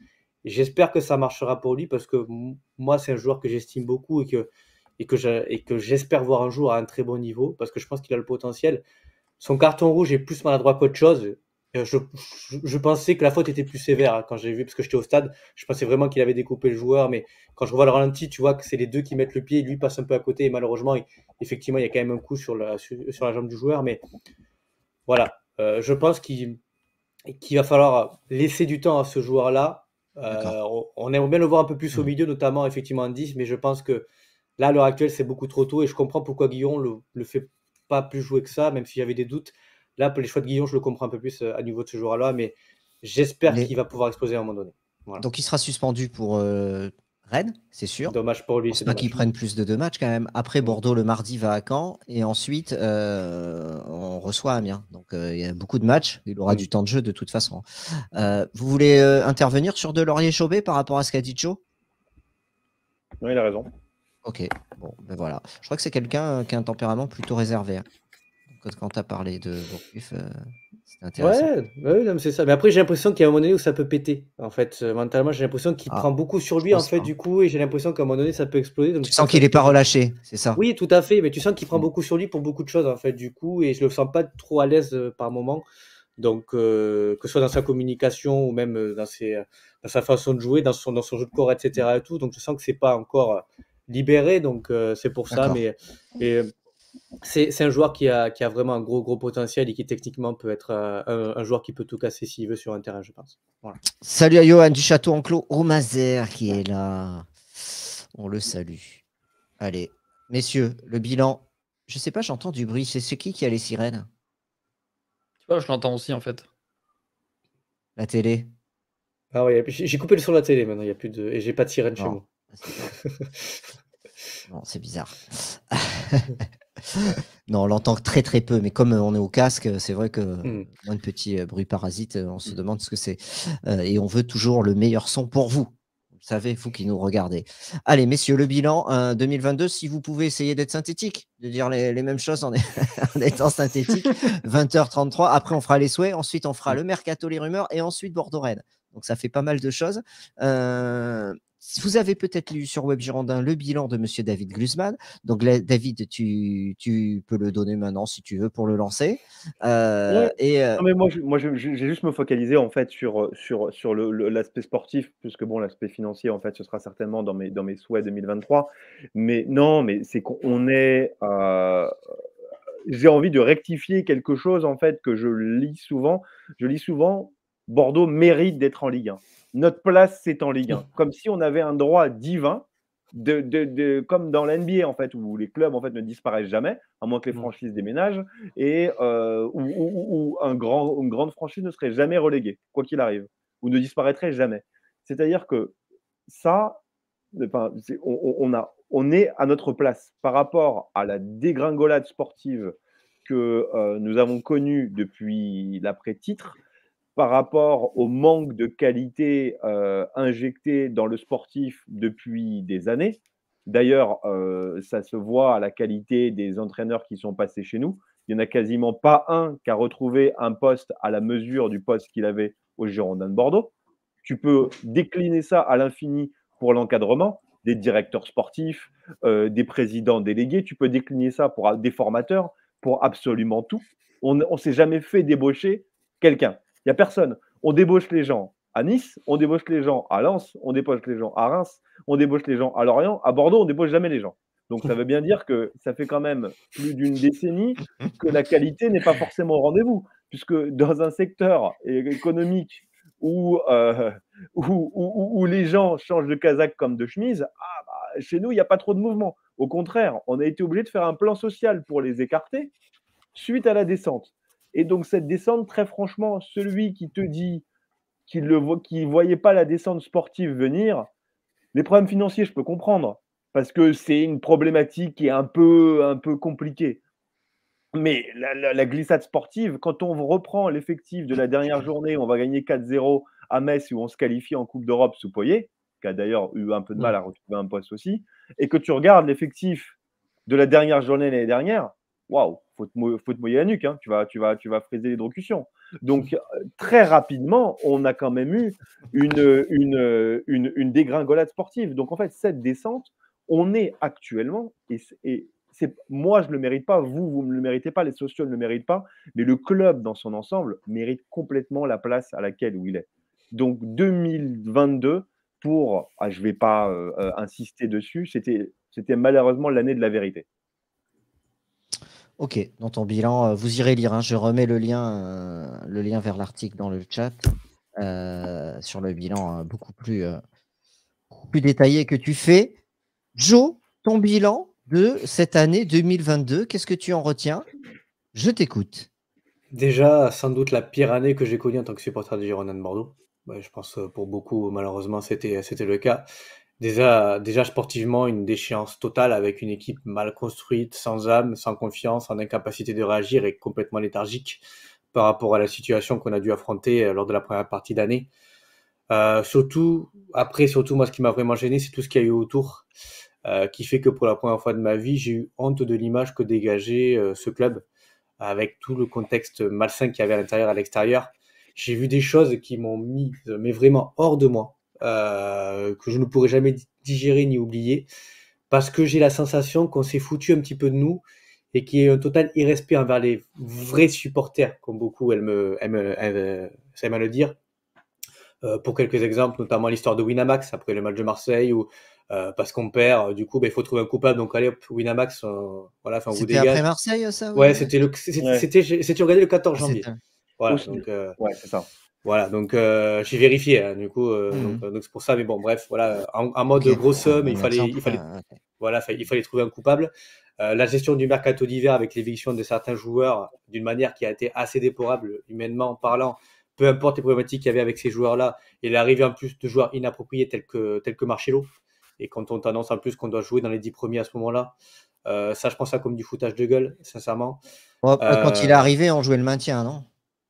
J'espère que ça marchera pour lui parce que moi, c'est un joueur que j'estime beaucoup et que, et que, et que j'espère voir un jour à un très bon niveau parce que je pense qu'il a le potentiel. Son carton rouge est plus maladroit qu'autre chose. Euh, je, je, pensais que la faute était plus sévère hein, quand j'ai vu, parce que j'étais au stade, je pensais vraiment qu'il avait découpé le joueur, mais quand je revois le ralenti, tu vois que c'est les deux qui mettent le pied, et lui passe un peu à côté, et malheureusement, effectivement, il y a quand même un coup sur la, sur, la jambe du joueur, mais voilà, euh, je pense qu'il, qu'il va falloir laisser du temps à ce joueur-là, euh, on aimerait bien le voir un peu plus au hmm. milieu, notamment effectivement en 10, mais je pense que là, à l'heure actuelle, c'est beaucoup trop tôt et je comprends pourquoi Guillon le, le fait pas plus jouer que ça, même s'il y avait des doutes. Là, pour les choix de Guillaume je le comprends un peu plus euh, à niveau de ce joueur-là, mais j'espère qu'il va pouvoir exploser à un moment donné. Donc il sera suspendu pour euh, c'est sûr. Dommage pour lui. C'est pas qu'ils prennent plus de deux matchs quand même. Après, Bordeaux le mardi va à Caen et ensuite euh, on reçoit Amiens. Donc euh, il y a beaucoup de matchs. Il aura du temps de jeu de toute façon. Euh, vous voulez intervenir sur laurier Chaubet par rapport à ce qu'a dit Joe il a raison. Ok, bon, ben voilà. Je crois que c'est quelqu'un qui a un tempérament plutôt réservé. Hein. quand tu as parlé de Ouais, ouais c'est ça. Mais après, j'ai l'impression qu'il y a un moment donné où ça peut péter. En fait, euh, mentalement, j'ai l'impression qu'il ah, prend beaucoup sur lui, en fait, du coup, et j'ai l'impression qu'à un moment donné, ça peut exploser. Donc, tu sens qu'il n'est pas relâché, c'est ça Oui, tout à fait. Mais tu sens qu'il prend mm. beaucoup sur lui pour beaucoup de choses, en fait, du coup, et je le sens pas trop à l'aise euh, par moment. Donc, euh, que ce soit dans sa communication ou même dans, ses, dans sa façon de jouer, dans son, dans son jeu de corps, etc. tout. Donc, je sens que c'est pas encore libéré. Donc, c'est pour ça. Mais c'est un joueur qui a, vraiment un gros, potentiel et qui techniquement peut être euh, un, joueur qui peut tout casser s'il veut sur un terrain, je pense. Salut à Johan du Château Enclos, Romazer qui est là. On le salue. Allez, messieurs, le bilan. Je sais pas, j'entends du bruit. C'est qui qui a les sirènes vois, je l'entends aussi en fait. La télé. Ah oui, j'ai coupé le son de la télé maintenant, il y a plus de. Et j'ai pas de sirène chez moi. Ah, *laughs* c'est bizarre. *laughs* non, on l'entend très très peu, mais comme on est au casque, c'est vrai que un hmm. petit euh, bruit parasite, euh, on se hmm. demande ce que c'est. Euh, et on veut toujours le meilleur son pour vous. Vous savez, vous qui nous regardez. Allez, messieurs, le bilan 2022, hein, si vous pouvez essayer d'être synthétique, de dire les, mêmes choses en, *laughs* étant synthétique. 20h33, après on fera les souhaits, ensuite on fera hmm. le mercato, les rumeurs, et ensuite bordeaux Donc ça fait pas mal de choses vous avez peut-être lu sur Web Girondin le bilan de Monsieur David Glusman. Donc David, tu, peux le donner maintenant si tu veux pour le lancer. Euh, et, euh, non, mais moi, j'ai juste me focaliser en fait sur, sur, sur l'aspect sportif, puisque bon, l'aspect financier, en fait, ce sera certainement dans mes, dans mes souhaits 2023. Mais non, mais c'est qu'on est. Euh, j'ai envie de rectifier quelque chose en fait que je lis souvent. Je lis souvent Bordeaux mérite d'être en Ligue 1 notre place, c'est en Ligue 1. Mmh. Comme si on avait un droit divin, de, de, de comme dans l'NBA, en fait, où les clubs en fait, ne disparaissent jamais, à moins que les mmh. franchises déménagent, et euh, où, un grand, une grande franchise ne serait jamais reléguée, quoi qu'il arrive, ou ne disparaîtrait jamais. C'est-à-dire que ça, on, a, on est à notre place par rapport à la dégringolade sportive que euh, nous avons connue depuis l'après-titre par rapport au manque de qualité injectée euh, injecté dans le sportif depuis des années. D'ailleurs, euh, ça se voit à la qualité des entraîneurs qui sont passés chez nous. Il n'y en a quasiment pas un qui a retrouvé un poste à la mesure du poste qu'il avait au Girondin de Bordeaux. Tu peux décliner ça à l'infini pour l'encadrement, des directeurs sportifs, euh, des présidents délégués. Tu peux décliner ça pour des formateurs, pour absolument tout. On ne s'est jamais fait débaucher quelqu'un. Il n'y a personne. On débauche les gens à Nice, on débauche les gens à Lens, on débauche les gens à Reims, on débauche les gens à Lorient. À Bordeaux, on débauche jamais les gens. Donc ça veut bien dire que ça fait quand même plus d'une décennie que la qualité n'est pas forcément au rendez-vous, puisque dans un secteur économique où, euh, où, les gens changent de casaque comme de chemise, ah, bah, chez nous, il n'y a pas trop de mouvement. Au contraire, on a été obligé de faire un plan social pour les écarter suite à la descente. Et donc, cette descente, très franchement, celui qui te dit qu'il ne voyait pas la descente sportive venir, les problèmes financiers, je peux comprendre, parce que c'est une problématique qui est un peu, un peu compliquée. Mais la, la glissade sportive, quand on reprend l'effectif de la dernière journée, on va gagner 4-0 à Metz où on se qualifie en Coupe d'Europe sous Poyer, qui a d'ailleurs eu un peu de mal à retrouver un poste aussi, et que tu regardes l'effectif de la dernière journée l'année dernière, waouh, faut te, faut mouiller la nuque, hein. tu, vas, tu, vas, tu vas friser l'hydrocution. Donc, *laughs* euh, très rapidement, on a quand même eu une, une, une, dégringolade sportive. Donc, en fait, cette descente, on est actuellement, et, c'est moi je ne le mérite pas, vous, vous ne le méritez pas, les sociaux ne le méritent pas, mais le club dans son ensemble mérite complètement la place à laquelle où il est. Donc 2022 pour, ah, je ne vais pas euh, euh, insister dessus, c'était malheureusement l'année de la vérité. Ok, dans ton bilan, euh, vous irez lire. Hein, je remets le lien, euh, le lien vers l'article dans le chat euh, sur le bilan beaucoup plus, plus détaillé que tu fais. Joe, ton bilan de cette année 2022, qu'est-ce que tu en retiens Je t'écoute. Déjà, sans doute la pire année que j'ai connue en tant que supporter de Girona de Bordeaux. je pense pour beaucoup, malheureusement, c'était le cas déjà, déjà sportivement, une déchéance totale avec une équipe mal construite, sans âme, sans confiance, en incapacité de réagir et complètement léthargique par rapport à la situation qu'on a dû affronter euh, lors de la première partie d'année. Euh, surtout, après, surtout, moi, ce qui m'a vraiment gêné, c'est tout ce qu'il y a eu autour, euh, qui fait que pour la première fois de ma vie, j'ai eu honte de l'image que dégageait ce club, avec tout le contexte malsain qu'il y avait à l'intérieur, et à l'extérieur. J'ai vu des choses qui m'ont mis, mais vraiment hors de moi, euh, que je ne pourrai jamais digérer ni oublier, parce que j'ai la sensation qu'on s'est foutu un petit peu de nous et qu'il y a un total irrespect envers les vrais supporters, comme beaucoup aiment, aiment, le dire. Euh, pour quelques exemples, notamment l'histoire de Winamax après le match de Marseille, où euh, parce qu'on perd, du coup, ben, il faut trouver un coupable. Donc allez, Winamax, voilà, enfin, vous C'était après Marseille, ça. Ouais, c'était le, c'était, regardé le 14 ah, janvier. voilà, ouais, c'est ça. Voilà, donc euh, j'ai vérifié, hein, du coup, euh, mhm. euh, donc c'est pour ça, mais bon, bref, voilà, en, mode grosse somme, il fallait, il fallait, ah, voilà, il fallait trouver un coupable. la gestion du mercato d'hiver avec l'éviction de certains joueurs d'une manière qui a été assez déplorable humainement parlant, peu importe les problématiques qu'il y avait avec ces joueurs-là, et l'arrivée en plus de joueurs inappropriés tels que, tels que Marcello, et quand on t'annonce en plus qu'on doit jouer dans les 10 premiers à ce moment-là, ça, je pense ça comme du foutage de gueule, sincèrement. quand il est arrivé, on jouait le maintien, non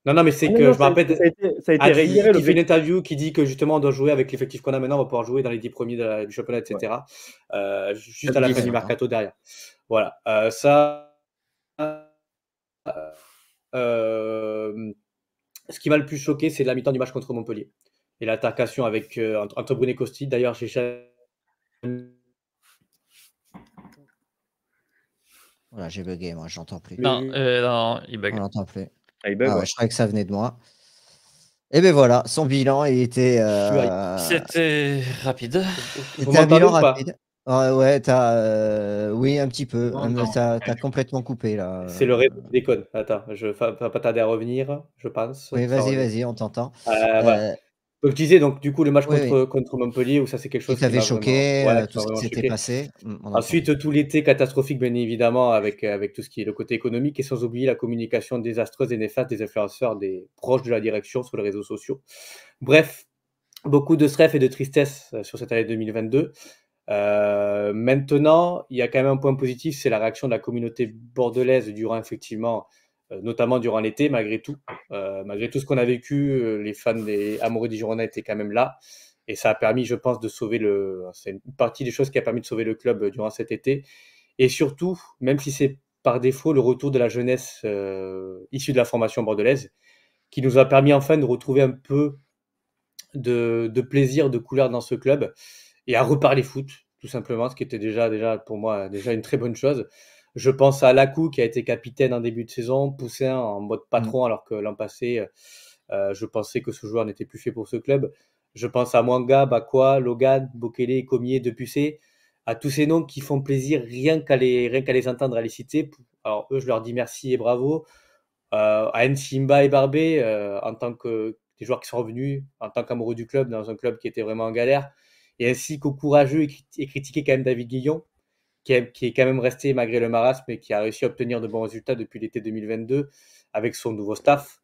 non, non, mais c'est ah, que je me rappelle. Ça a été, qui fait une interview qui dit que justement on doit jouer avec l'effectif qu'on a maintenant, on va pouvoir jouer dans les 10 premiers du championnat, etc. Euh, juste à la fin du hein. mercato derrière. Voilà. Euh, ça. Euh, ce qui m'a le plus choqué, c'est la mi-temps du match contre Montpellier. Et l'attacation avec, entre Brunet Costi. D'ailleurs, chez Voilà, j'ai bugué, moi, j'entends plus. Non, il bug. Je n'entends plus. Eh ben, ah je croyais que ça venait de moi. Et eh ben voilà, son bilan, il était. Euh, C'était rapide. C'était un bilan rapide. ouais, t'as. Euh, oui, un petit peu. Euh, t'as as complètement coupé là. C'est le rêve Attends, je pas tarder à revenir, je pense. Oui, vas-y, vas-y, on t'entend. Euh, donc disais, donc, du coup, le match contre, contre, Montpellier, où ça c'est quelque chose qui avait choqué, euh, tout ce qui s'était passé. Mm, Ensuite, tout l'été catastrophique, bien évidemment, avec, euh, avec tout ce qui est le côté économique, et sans oublier la communication désastreuse et néfaste des influenceurs, des proches de la direction sur les réseaux sociaux. Bref, beaucoup de stress et de tristesse euh, sur cette année 2022. maintenant, il y a quand même un point positif, c'est la réaction de la communauté bordelaise durant effectivement euh, notamment durant l'été, malgré tout. Euh, malgré tout ce qu'on a vécu, euh, les fans des Amoureux du Girona étaient quand même là. Et ça a permis, je pense, de sauver le. C'est une partie des choses qui a permis de sauver le club durant cet été. Et surtout, même si c'est par défaut le retour de la jeunesse issue de la formation bordelaise, qui nous a permis enfin de retrouver un peu de, plaisir, de couleur dans ce club et à reparler foot, tout simplement, ce qui était déjà, déjà pour moi déjà une très bonne chose. Je pense à Lacou qui a été capitaine en début de saison, Poussin en mode mm. patron, alors que l'an passé, euh, euh, je pensais que ce joueur n'était plus fait pour ce club. Je pense à Mwanga, Bakwa, Logan, Bokele, Comier, Depucé, à tous ces noms qui font plaisir rien qu'à les, entendre, à les citer. Alors eux, je leur dis merci et bravo. Euh, à Nsimba et Barbé, en tant que des joueurs qui sont revenus en tant qu'amoureux du club dans un club qui était vraiment en galère, et ainsi qu'au courageux et, critiqué quand même David Guillon, qui est, quand même resté malgré le marasme et qui a réussi à obtenir de bons résultats depuis l'été 2022 avec son nouveau staff.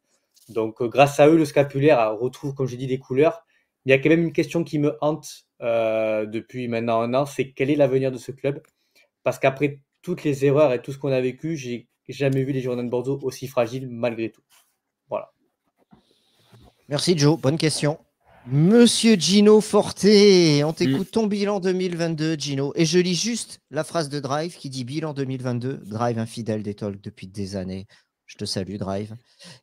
Donc, euh, grâce à eux, le scapulaire retrouve, comme j'ai dit, des couleurs. Il y a quand même une question qui me hante euh, depuis maintenant un an, c'est quel est l'avenir de ce club Parce qu'après toutes les erreurs et tout ce qu'on a vécu, j'ai jamais vu les Girondins de Bordeaux aussi fragiles malgré tout. Voilà. Merci Joe, bonne question. Monsieur Gino Forte, on t'écoute ton bilan 2022, Gino. Et je lis juste la phrase de Drive qui dit bilan 2022, Drive infidèle des talks depuis des années. Je te salue, Drive.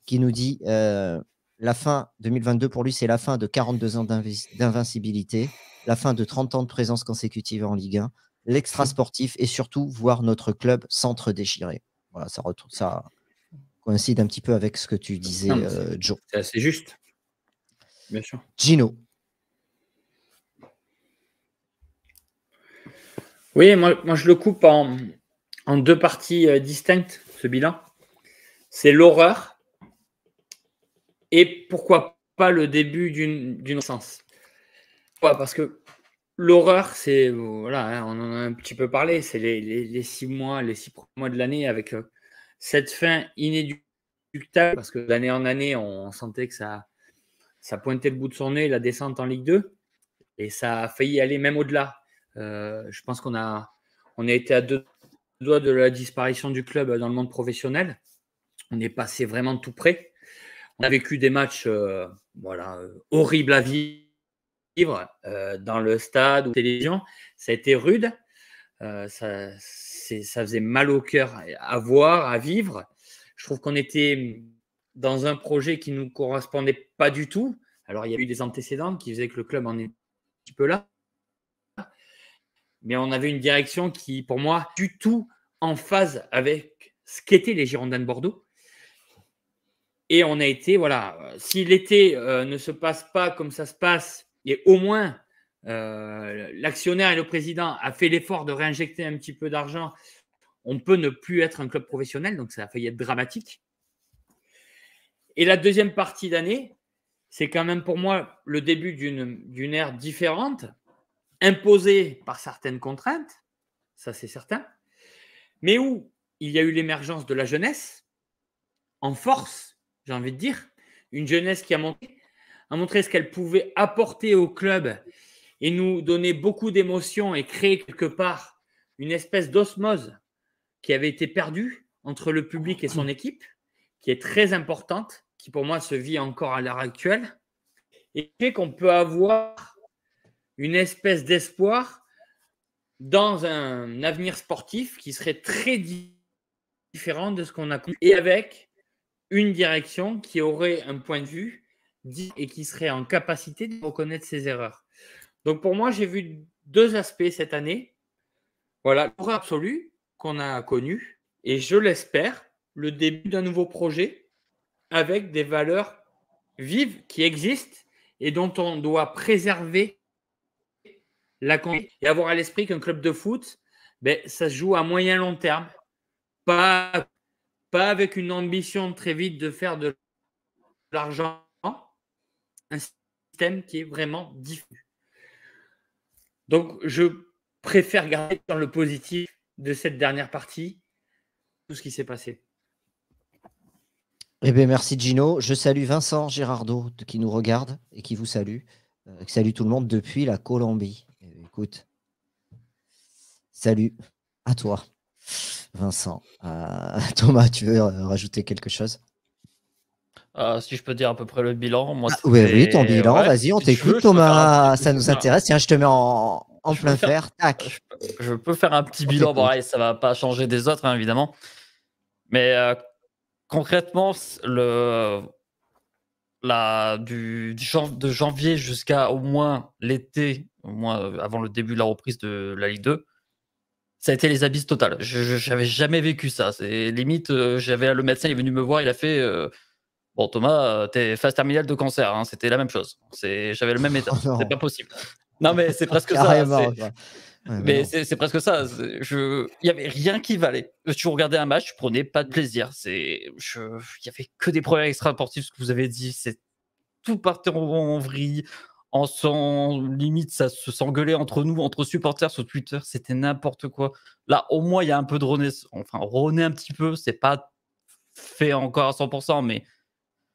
Qui nous dit euh, la fin 2022 pour lui, c'est la fin de 42 ans d'invincibilité, la fin de 30 ans de présence consécutive en Ligue 1, l'extra sportif et surtout voir notre club s'entre déchirer. Voilà, ça, ça coïncide un petit peu avec ce que tu disais, euh, Joe. C'est juste. Bien sûr. Gino. Oui, moi, je le coupe en, en deux parties euh, distinctes, ce bilan. C'est l'horreur et pourquoi pas le début d'une sens. parce que l'horreur, c'est, voilà, hein, on en a un petit peu parlé, c'est les, six mois, les six mois de l'année avec euh, cette fin inéductable, parce que d'année en année, on sentait que ça, ça pointait le bout de son nez, la descente en Ligue 2, et ça a failli aller même au-delà. Euh, je pense qu'on a, on été à deux doigts de la disparition du club dans le monde professionnel. On est passé vraiment tout près. On a vécu des matchs euh, voilà, euh, horribles à vivre dans le stade ou la télévision. Ça a été rude. ça, ça faisait mal au cœur à voir, à vivre. Je trouve qu'on était dans un projet qui ne nous correspondait pas du tout. Alors, il y a eu des antécédents qui faisaient que le club en est un petit peu là. Mais on avait une direction qui, pour moi, du tout en phase avec ce qu'étaient les Girondins de Bordeaux. Et on a été, voilà, si l'été euh, ne se passe pas comme ça se passe, et au moins euh, l'actionnaire et le président a fait l'effort de réinjecter un petit peu d'argent, on peut ne plus être un club professionnel, donc ça a failli être dramatique. Et la deuxième partie d'année, c'est quand même pour moi le début d'une ère différente, imposée par certaines contraintes, ça c'est certain, mais où il y a eu l'émergence de la jeunesse, en force, j'ai envie de dire, une jeunesse qui a montré, a montré ce qu'elle pouvait apporter au club et nous donner beaucoup d'émotions et créer quelque part une espèce d'osmose qui avait été perdue entre le public et son équipe, qui est très importante qui pour moi se vit encore à l'heure actuelle, et qui fait qu'on peut avoir une espèce d'espoir dans un avenir sportif qui serait très différent de ce qu'on a connu, et avec une direction qui aurait un point de vue et qui serait en capacité de reconnaître ses erreurs. Donc pour moi, j'ai vu deux aspects cette année. Voilà, l'horreur absolue qu'on a connu, et je l'espère, le début d'un nouveau projet avec des valeurs vives qui existent et dont on doit préserver la et avoir à l'esprit qu'un club de foot, ben, ça se joue à moyen long terme, pas, pas avec une ambition très vite de faire de l'argent, un système qui est vraiment diffus. Donc, je préfère garder dans le positif de cette dernière partie tout ce qui s'est passé. Eh bien, merci Gino. Je salue Vincent Girardot qui nous regarde et qui vous salue. Euh, salut tout le monde depuis la Colombie. Eh ben, écoute, salut à toi, Vincent. Euh, *laughs* Thomas, tu veux euh, rajouter quelque chose si je peux dire à peu près le bilan. Ah, oui, oui, ton bilan, vas-y, on t'écoute, Thomas. Ça nous intéresse. Tiens, je te mets en, plein fer. Tac. Je peux... faire un petit bilan. Bon, ça va pas changer des autres, hein, évidemment. Mais concrètement, le, la, du, du de janvier jusqu'à au moins l'été, au moins euh, avant le début de la reprise de la Ligue 2, ça a été les abysses totales. Je n'avais jamais vécu ça. C'est limite, euh, j'avais le médecin est venu me voir, il a fait euh, Bon, Thomas, es phase terminale de cancer. Hein. C'était la même chose. J'avais le même état. *laughs* Oh c'est pas possible. Non, mais c'est presque *laughs* ça. Hein mais bah c'est presque ça. Il n'y avait rien qui valait. vous regardais un match, tu prenais pas de plaisir. Il n'y avait que des problèmes extra-sportifs, ce que vous avez dit. C'est tout partait en, vrille. En sans limite, ça se s'engueulait entre nous, entre supporters sur Twitter. C'était n'importe quoi. Là, au moins, il y a un peu de renaissance. Enfin, renaît un petit peu. C'est pas fait encore à 100%, mais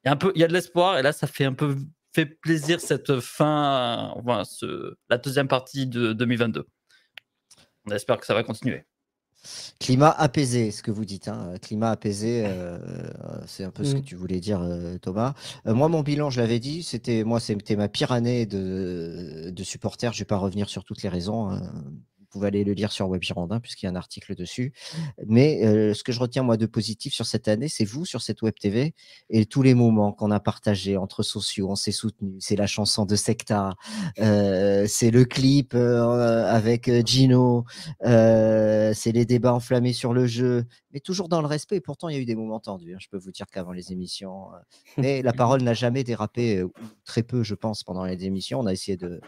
il y a, un peu, il y a de l'espoir. Et là, ça fait un peu fait plaisir cette fin, enfin, ce, la deuxième partie de 2022. On espère que ça va continuer. Climat apaisé, ce que vous dites. Hein. Climat apaisé, euh, euh, c'est un peu ce mm. que tu voulais dire, euh, Thomas. moi, mon bilan, je l'avais dit, c'était moi, c'était ma pire année de, de supporter. Je ne vais pas revenir sur toutes les raisons. Hein. Vous pouvez aller le lire sur Web Girondin puisqu'il y a un article dessus. Mais euh, ce que je retiens moi de positif sur cette année, c'est vous sur cette Web TV et tous les moments qu'on a partagés entre sociaux, on s'est soutenus. C'est la chanson de Secta, euh, c'est le clip euh, avec Gino, c'est les débats enflammés sur le jeu, mais toujours dans le respect. Et pourtant, il y a eu des moments tendus. Hein, je peux vous dire qu'avant les émissions, mais la *laughs* parole n'a jamais dérapé, très peu, je pense, pendant les émissions. On a essayé de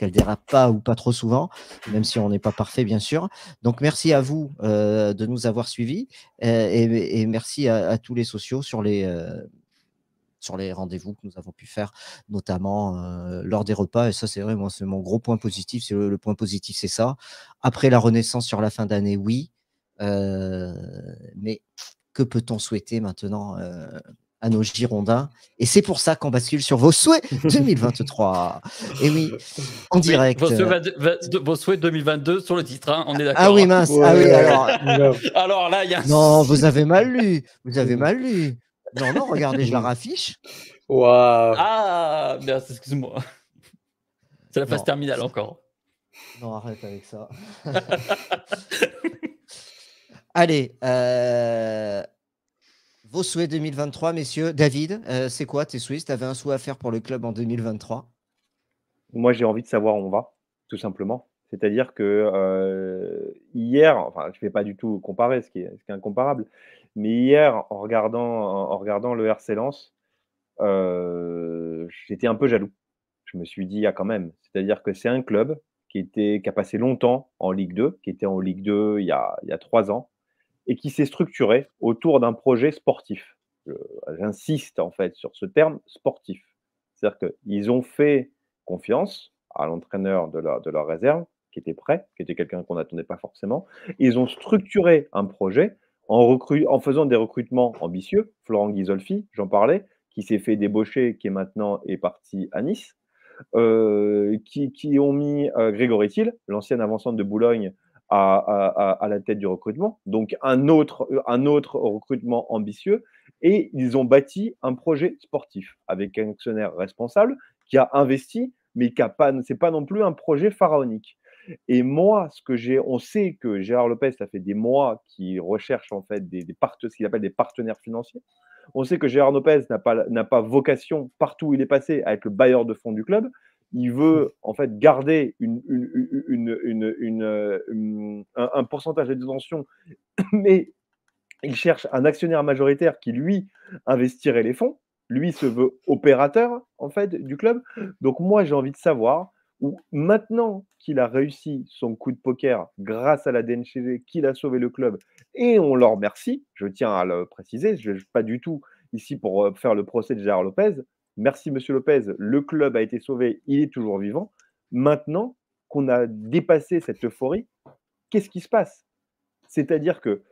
qu'elle dérape pas ou pas trop souvent, même si on n'est pas parfait, bien sûr. Donc, merci à vous euh, de nous avoir suivis euh, et, merci à, tous les sociaux sur les. Euh, sur les rendez-vous que nous avons pu faire, notamment lors des repas. Et ça, c'est vrai, moi, c'est mon gros point positif. C'est le, point positif, c'est ça. Après la renaissance sur la fin d'année, oui. mais que peut-on souhaiter maintenant à nos Girondins. Et c'est pour ça qu'on bascule sur vos souhaits 2023. *laughs* et eh oui, en direct. Vos souhaits, vos 2022 sur le titre, hein, on est d'accord. Ah oui, hein. mince. ah oui, *laughs* alors... là, Non, vous avez mal lu. Vous avez mal lu. Non, non, regardez, je la raffiche. Waouh Ah, merci, excuse-moi. C'est la phase terminale encore. Non, arrête avec ça. *laughs* Allez, euh, vos souhaits 2023, messieurs. David, euh, c'est quoi tes souhaits Tu avais un souhait à faire pour le club en 2023 Moi, j'ai envie de savoir où on va, tout simplement. C'est-à-dire que euh, hier, enfin, je ne vais pas du tout comparer ce qui, est, incomparable, mais hier, en regardant, en, regardant le RC Lens, euh, j'étais un peu jaloux. Je me suis dit, il y a quand même. C'est-à-dire que c'est un club qui, était, a passé longtemps en Ligue 2, qui était en Ligue 2 il y a trois ans, et qui s'est structuré autour d'un projet sportif. J'insiste en fait sur ce terme sportif. C'est-à-dire qu'ils ont fait confiance à l'entraîneur de, leur réserve, qui était prêt, qui était quelqu'un qu'on n'attendait pas forcément. Ils ont structuré un projet en, recru en faisant des recrutements ambitieux. Florent Ghisolfi, j'en parlais, qui s'est fait débaucher, qui est maintenant est parti à Nice. Euh, qui, ont mis euh, Grégory Thiel, l'ancienne avant de Boulogne, à, la tête du recrutement, donc un autre, un autre recrutement ambitieux, et ils ont bâti un projet sportif avec un actionnaire responsable qui a investi, mais qui a pas, c'est pas non plus un projet pharaonique. Et moi, ce que j'ai, on sait que Gérard Lopez, ça fait des mois qu'il recherche en fait des, partenaires, ce qu'il appelle des partenaires financiers. On sait que Gérard Lopez n'a pas, n'a pas vocation, partout où il est passé, avec le bailleur de fonds du club il veut en fait garder euh, un, pourcentage de *coughs* mais il cherche un actionnaire majoritaire qui, lui, investirait les fonds. Lui se veut opérateur en fait du club. Mm. Donc moi, j'ai envie de savoir où maintenant qu'il a réussi son coup de poker grâce à la DNCG, qu'il a sauvé le club, et on leur remercie, je tiens à le préciser, je ne suis pas du tout ici pour euh, faire le procès de Gérard Lopez, Merci, monsieur Lopez. Le club a été sauvé. Il est toujours vivant. Maintenant qu'on a dépassé cette euphorie, qu'est-ce qui se passe C'est-à-dire que,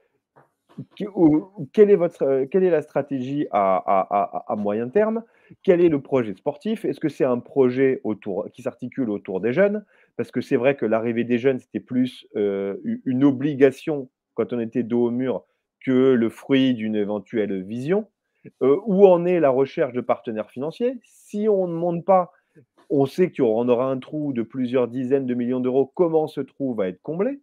quelle est, votre, euh, quelle est la stratégie à, moyen terme Quel est le projet sportif Est-ce que c'est un projet autour, qui s'articule autour des jeunes Parce que c'est vrai que l'arrivée des jeunes, c'était plus euh, une obligation quand on était dos au mur que le fruit d'une éventuelle vision. Euh, où en est la recherche de partenaires financiers. Si on ne monte pas, on sait qu'on aura un trou de plusieurs dizaines de millions d'euros. Comment ce trou va être comblé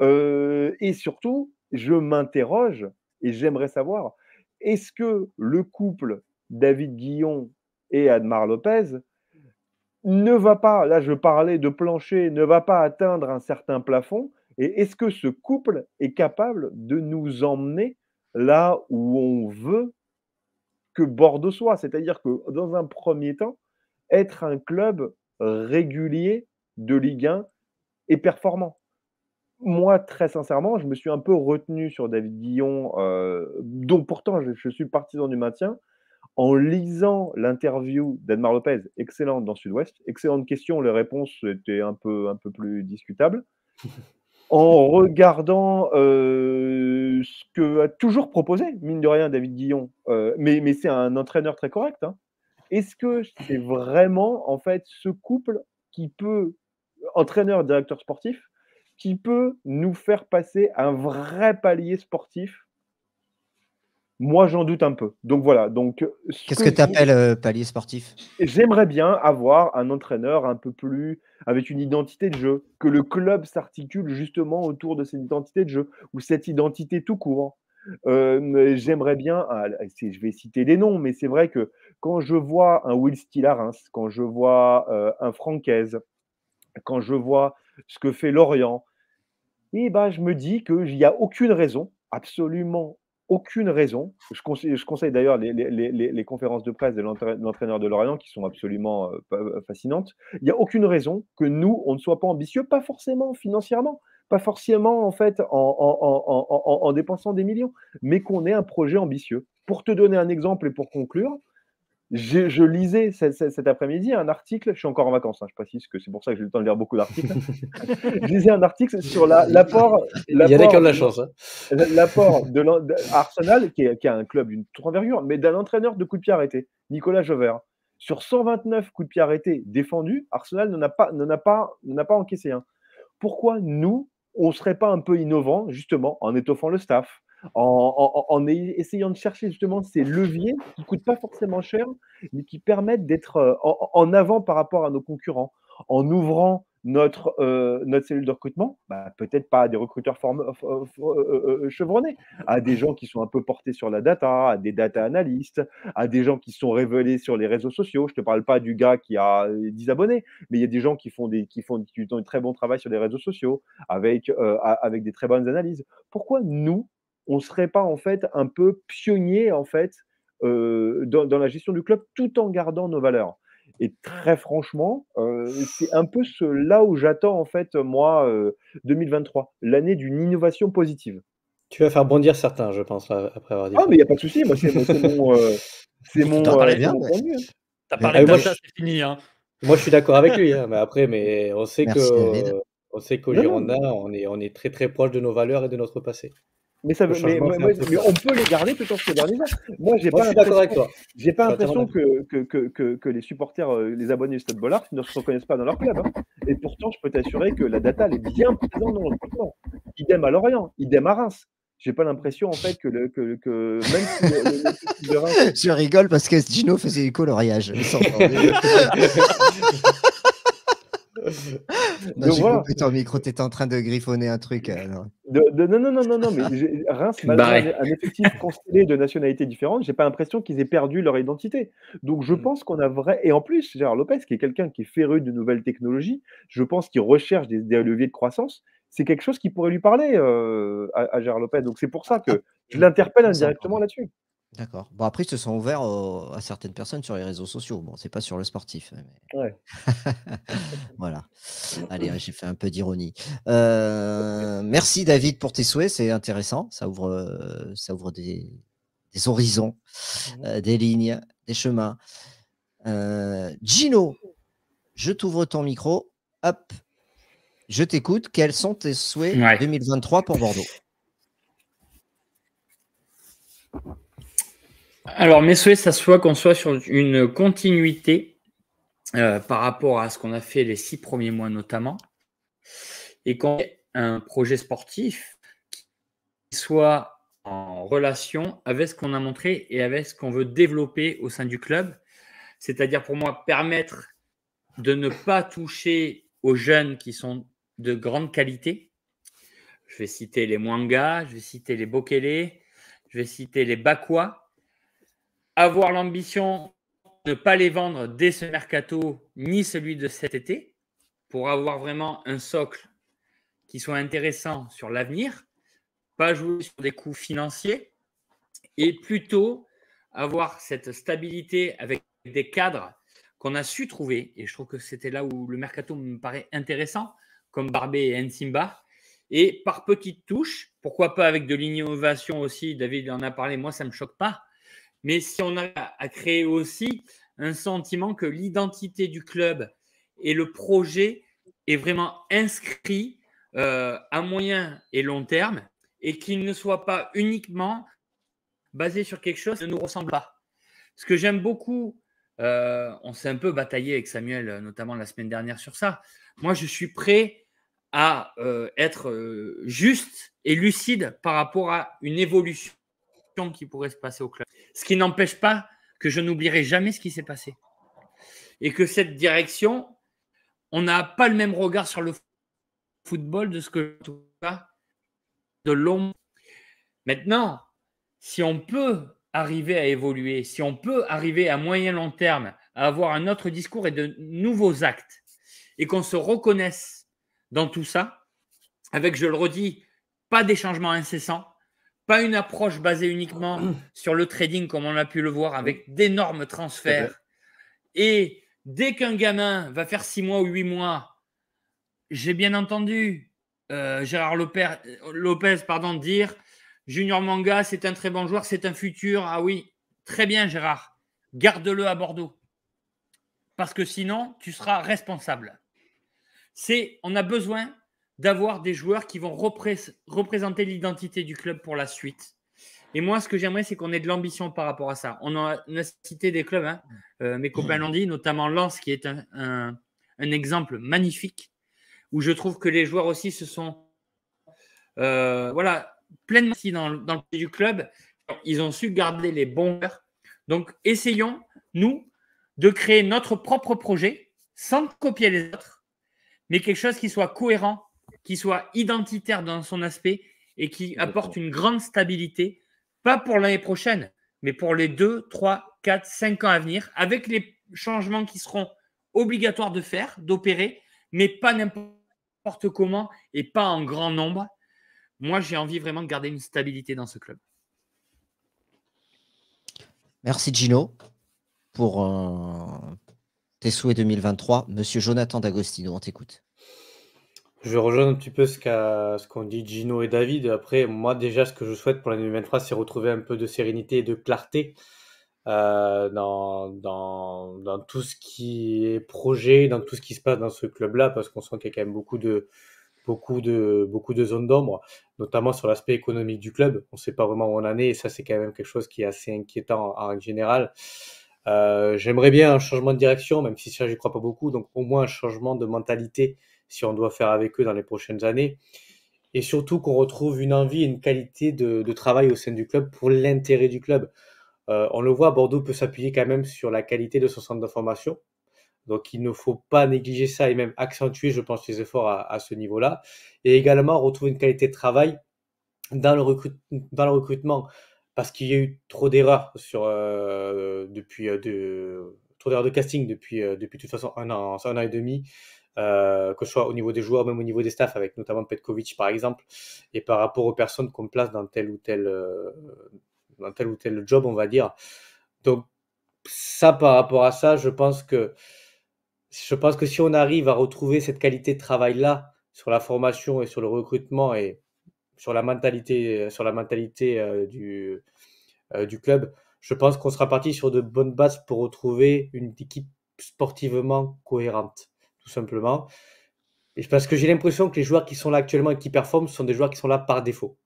euh, Et surtout, je m'interroge et j'aimerais savoir est-ce que le couple David Guillon et Admar Lopez ne va pas, là je parlais de plancher, ne va pas atteindre un certain plafond Et est-ce que ce couple est capable de nous emmener là où on veut bord de soi, C'est-à-dire que dans un premier temps, être un club régulier de Ligue 1 et performant. Moi, très sincèrement, je me suis un peu retenu sur David Guillon, euh, dont pourtant je, suis partisan du maintien, en lisant l'interview d'Edmar Lopez, excellente dans Sud-Ouest. Excellente question, les réponses étaient un peu, un peu plus discutables. *laughs* en regardant ce que a toujours proposé, mine de rien, David Guillon. mais, c'est un entraîneur très correct. Hein. Est-ce que c'est vraiment en fait ce couple qui peut, entraîneur-directeur sportif, qui peut nous faire passer un vrai palier sportif moi, j'en doute un peu. Donc voilà. Donc, Qu'est-ce que, tu appelles euh, palier sportif J'aimerais bien avoir un entraîneur un peu plus avec une identité de jeu, que le club s'articule justement autour de cette identité de jeu ou cette identité tout court. Euh, j'aimerais bien, ah, je vais citer des noms, mais c'est vrai que quand je vois un Will Stilarins, quand je vois euh, un Francaise, quand je vois ce que fait Lorient, eh ben, je me dis qu'il n'y a aucune raison, absolument aucune raison. Je conseille, je conseille d'ailleurs les, conférences de presse de l'entraîneur de Lorient qui sont absolument euh, euh, fascinantes. Il n'y a aucune raison que nous, on ne soit pas ambitieux, pas forcément financièrement, pas forcément en fait en dépensant des millions, mais qu'on ait un projet ambitieux. Pour te donner un exemple et pour conclure, je, lisais cet, après-midi un article, je suis encore en vacances, hein, je précise que c'est pour ça que j'ai le temps de lire beaucoup d'articles. *laughs* je lisais un article sur l'apport. de L'apport de, qui est, un club d'une toute envergure, mais d'un entraîneur de coups de pied arrêtés, Nicolas Jovert, Sur 129 coups de pied arrêtés défendus, Arsenal n'en a pas, pas encaissé un. Pourquoi nous, on ne serait pas un peu innovant, justement, en étoffant le staff, en, essayant de chercher justement ces leviers qui ne coûtent pas forcément cher, mais qui permettent d'être euh, en, avant par rapport à nos concurrents, en ouvrant notre, euh, notre cellule de recrutement, bah, peut-être pas à des recruteurs euh, chevronnés, à des gens qui sont un peu portés sur la data, à des data analystes, à des gens qui sont révélés sur les réseaux sociaux. Je ne te parle pas du gars qui a 10 abonnés, mais il y a des gens qui font, des, qui font, un très bon travail sur les réseaux sociaux avec, avec des très bonnes analyses. Pourquoi nous, on serait pas en fait un peu pionnier en fait euh, dans, la gestion du club tout en gardant nos valeurs. Et très franchement, euh, c'est un peu là où j'attends en fait moi 2023, euh, l'année d'une innovation positive. Tu vas faire bondir certains, je pense, après avoir dit. Ah, mais il n'y a pas de souci, moi c'est mon. C'est mon. parlé bien. Ah, ça, c'est fini. Hein. Moi, je suis d'accord avec lui, hein, mais après, mais on sait que. On sait qu'au Girondin, on est, on est très très proche de nos valeurs et de notre passé. Mais, ça, mais, on peut les garder tout en se modernisant. Moi, j'ai pas pas l'impression que que, les supporters, euh, les abonnés du Stade Bollard ne se reconnaissent pas dans leur club. Hein. Et pourtant, je peux t'assurer que la data, elle est bien présente dans le Idem à Lorient, idem à Reims j'ai pas l'impression en fait que, le, même si *laughs* Je rigole parce que Gino faisait du coloriage *laughs* non, micro, tu en train de griffonner un truc. Euh, non, non, non, non, non, mais *laughs* Reims, malgré un, effectif constellé de nationalités différentes, j'ai pas l'impression qu'ils aient perdu leur identité. Donc je mm. pense qu'on a vrai. Et en plus, Gérard Lopez, qui est quelqu'un qui est féru de nouvelles technologies, je pense qu'il recherche des, leviers de croissance. C'est quelque chose qui pourrait lui parler euh, à Gérard Lopez. Donc c'est pour ça que ah, je l'interpelle indirectement là-dessus. D'accord. Bon, après, ils se sont ouverts à certaines personnes sur les réseaux sociaux. Bon, c'est pas sur le sportif. Hein, *laughs* voilà. Allez, j'ai fait un peu d'ironie. Euh, merci David pour tes souhaits, c'est intéressant. Ça ouvre, euh, ça ouvre des, horizons, mhm. euh, des lignes, des chemins. Gino, je t'ouvre ton micro. Hop, je t'écoute. Quels sont tes souhaits 2023 pour Bordeaux alors, mes souhaits, ça soit qu'on soit sur une continuité euh, par rapport à ce qu'on a fait les six premiers mois notamment, et qu'on ait un projet sportif qui soit en relation avec ce qu'on a montré et avec ce qu'on veut développer au sein du club. C'est-à-dire pour moi permettre de ne pas toucher aux jeunes qui sont de grande qualité. Je vais citer les Mwanga, je vais citer les Bokele, je vais citer les Bakwa, avoir l'ambition de ne pas les vendre dès ce mercato ni celui de cet été pour avoir vraiment un socle qui soit intéressant sur l'avenir, pas jouer sur des coûts financiers et plutôt avoir cette stabilité avec des cadres qu'on a su trouver. Et je trouve que c'était là où le mercato me paraît intéressant, comme Barbé et Nsimba. Et par petites touches, pourquoi pas avec de l'innovation aussi, David en a parlé, moi ça ne me choque pas, mais si on a à créer aussi un sentiment que l'identité du club et le projet est vraiment inscrit euh, à moyen et long terme et qu'il ne soit pas uniquement basé sur quelque chose qui ne nous ressemble pas. Ce que j'aime beaucoup, euh, on s'est un peu bataillé avec Samuel, euh, notamment la semaine dernière sur ça. Moi, je suis prêt à être juste et lucide par rapport à une évolution qui pourrait se passer au club. Ce qui n'empêche pas que je n'oublierai jamais ce qui s'est passé. Et que cette direction, on n'a pas le même regard sur le football de ce que de l'ombre. Maintenant, si on peut arriver à évoluer, si on peut arriver à moyen long terme à avoir un autre discours et de nouveaux actes, et qu'on se reconnaisse dans tout ça, avec, je le redis, pas des changements incessants, pas une approche basée uniquement *clears throat* sur le trading, comme on a pu le voir, avec d'énormes transferts. Et dès qu'un gamin va faire six mois ou huit mois, j'ai bien entendu euh, Gérard Lopez, euh, Lopez, pardon, dire Junior Manga, c'est un très bon joueur, c'est un futur. Ah oui, très bien Gérard, garde-le à Bordeaux. Parce que sinon, tu seras responsable. C'est, on a besoin d'avoir des joueurs qui vont représenter l'identité du club pour la suite. Et moi, ce que j'aimerais, c'est qu'on ait de l'ambition par rapport à ça. On, a, cité des clubs, hein. euh, mes copains mmh. l'ont dit, notamment Lens, qui est un, exemple magnifique, où je trouve que les joueurs aussi se sont euh, voilà, pleinement dans, le du club. Ils ont su garder les bons joueurs. Donc, essayons, nous, de créer notre propre projet sans copier les autres, mais quelque chose qui soit cohérent qui soit identitaire dans son aspect et qui apporte une grande stabilité, pas pour l'année prochaine, mais pour les 2, 3, 4, 5 ans à venir, avec les changements qui seront obligatoires de faire, d'opérer, mais pas n'importe comment et pas en grand nombre. Moi, j'ai envie vraiment de garder une stabilité dans ce club. Merci Gino pour euh, tes souhaits 2023. Monsieur Jonathan D'Agostino, on t'écoute. Je rejoins un petit peu ce qu'a, ce qu'ont dit Gino et David. Après, moi, déjà, ce que je souhaite pour l'année 2023, c'est retrouver un peu de sérénité et de clarté euh, dans, dans, dans, tout ce qui est projet, dans tout ce qui se passe dans ce club-là, parce qu'on sent qu'il y a quand même beaucoup de, beaucoup de, beaucoup de zones d'ombre, notamment sur l'aspect économique du club. On ne sait pas vraiment où on en est, et ça, c'est quand même quelque chose qui est assez inquiétant en, général. Euh, j'aimerais bien un changement de direction, même si ça, j'y crois pas beaucoup, donc au moins un changement de mentalité si on doit faire avec eux dans les prochaines années. Et surtout qu'on retrouve une envie, et une qualité de, travail au sein du club pour l'intérêt du club. Euh, on le voit, Bordeaux peut s'appuyer quand même sur la qualité de son centre de Donc il ne faut pas négliger ça et même accentuer, je pense, les efforts à, ce niveau-là. Et également retrouver une qualité de travail dans le, recrutement, parce qu'il y a eu trop d'erreurs euh, depuis euh, de, trop d'erreurs de casting depuis depuis de toute façon un an et demi. Euh, que ce soit au niveau des joueurs, même au niveau des staffs, avec notamment Petkovic par exemple, et par rapport aux personnes qu'on place dans tel ou tel, euh, dans tel ou tel job, on va dire. Donc ça, par rapport à ça, je pense que je pense que si on arrive à retrouver cette qualité de travail là sur la formation et sur le recrutement et sur la mentalité, sur la mentalité euh, du, du club, je pense qu'on sera parti sur de bonnes bases pour retrouver une équipe sportivement cohérente simplement. parce que j'ai l'impression que les joueurs qui sont là actuellement et qui performent sont des joueurs qui sont là par défaut.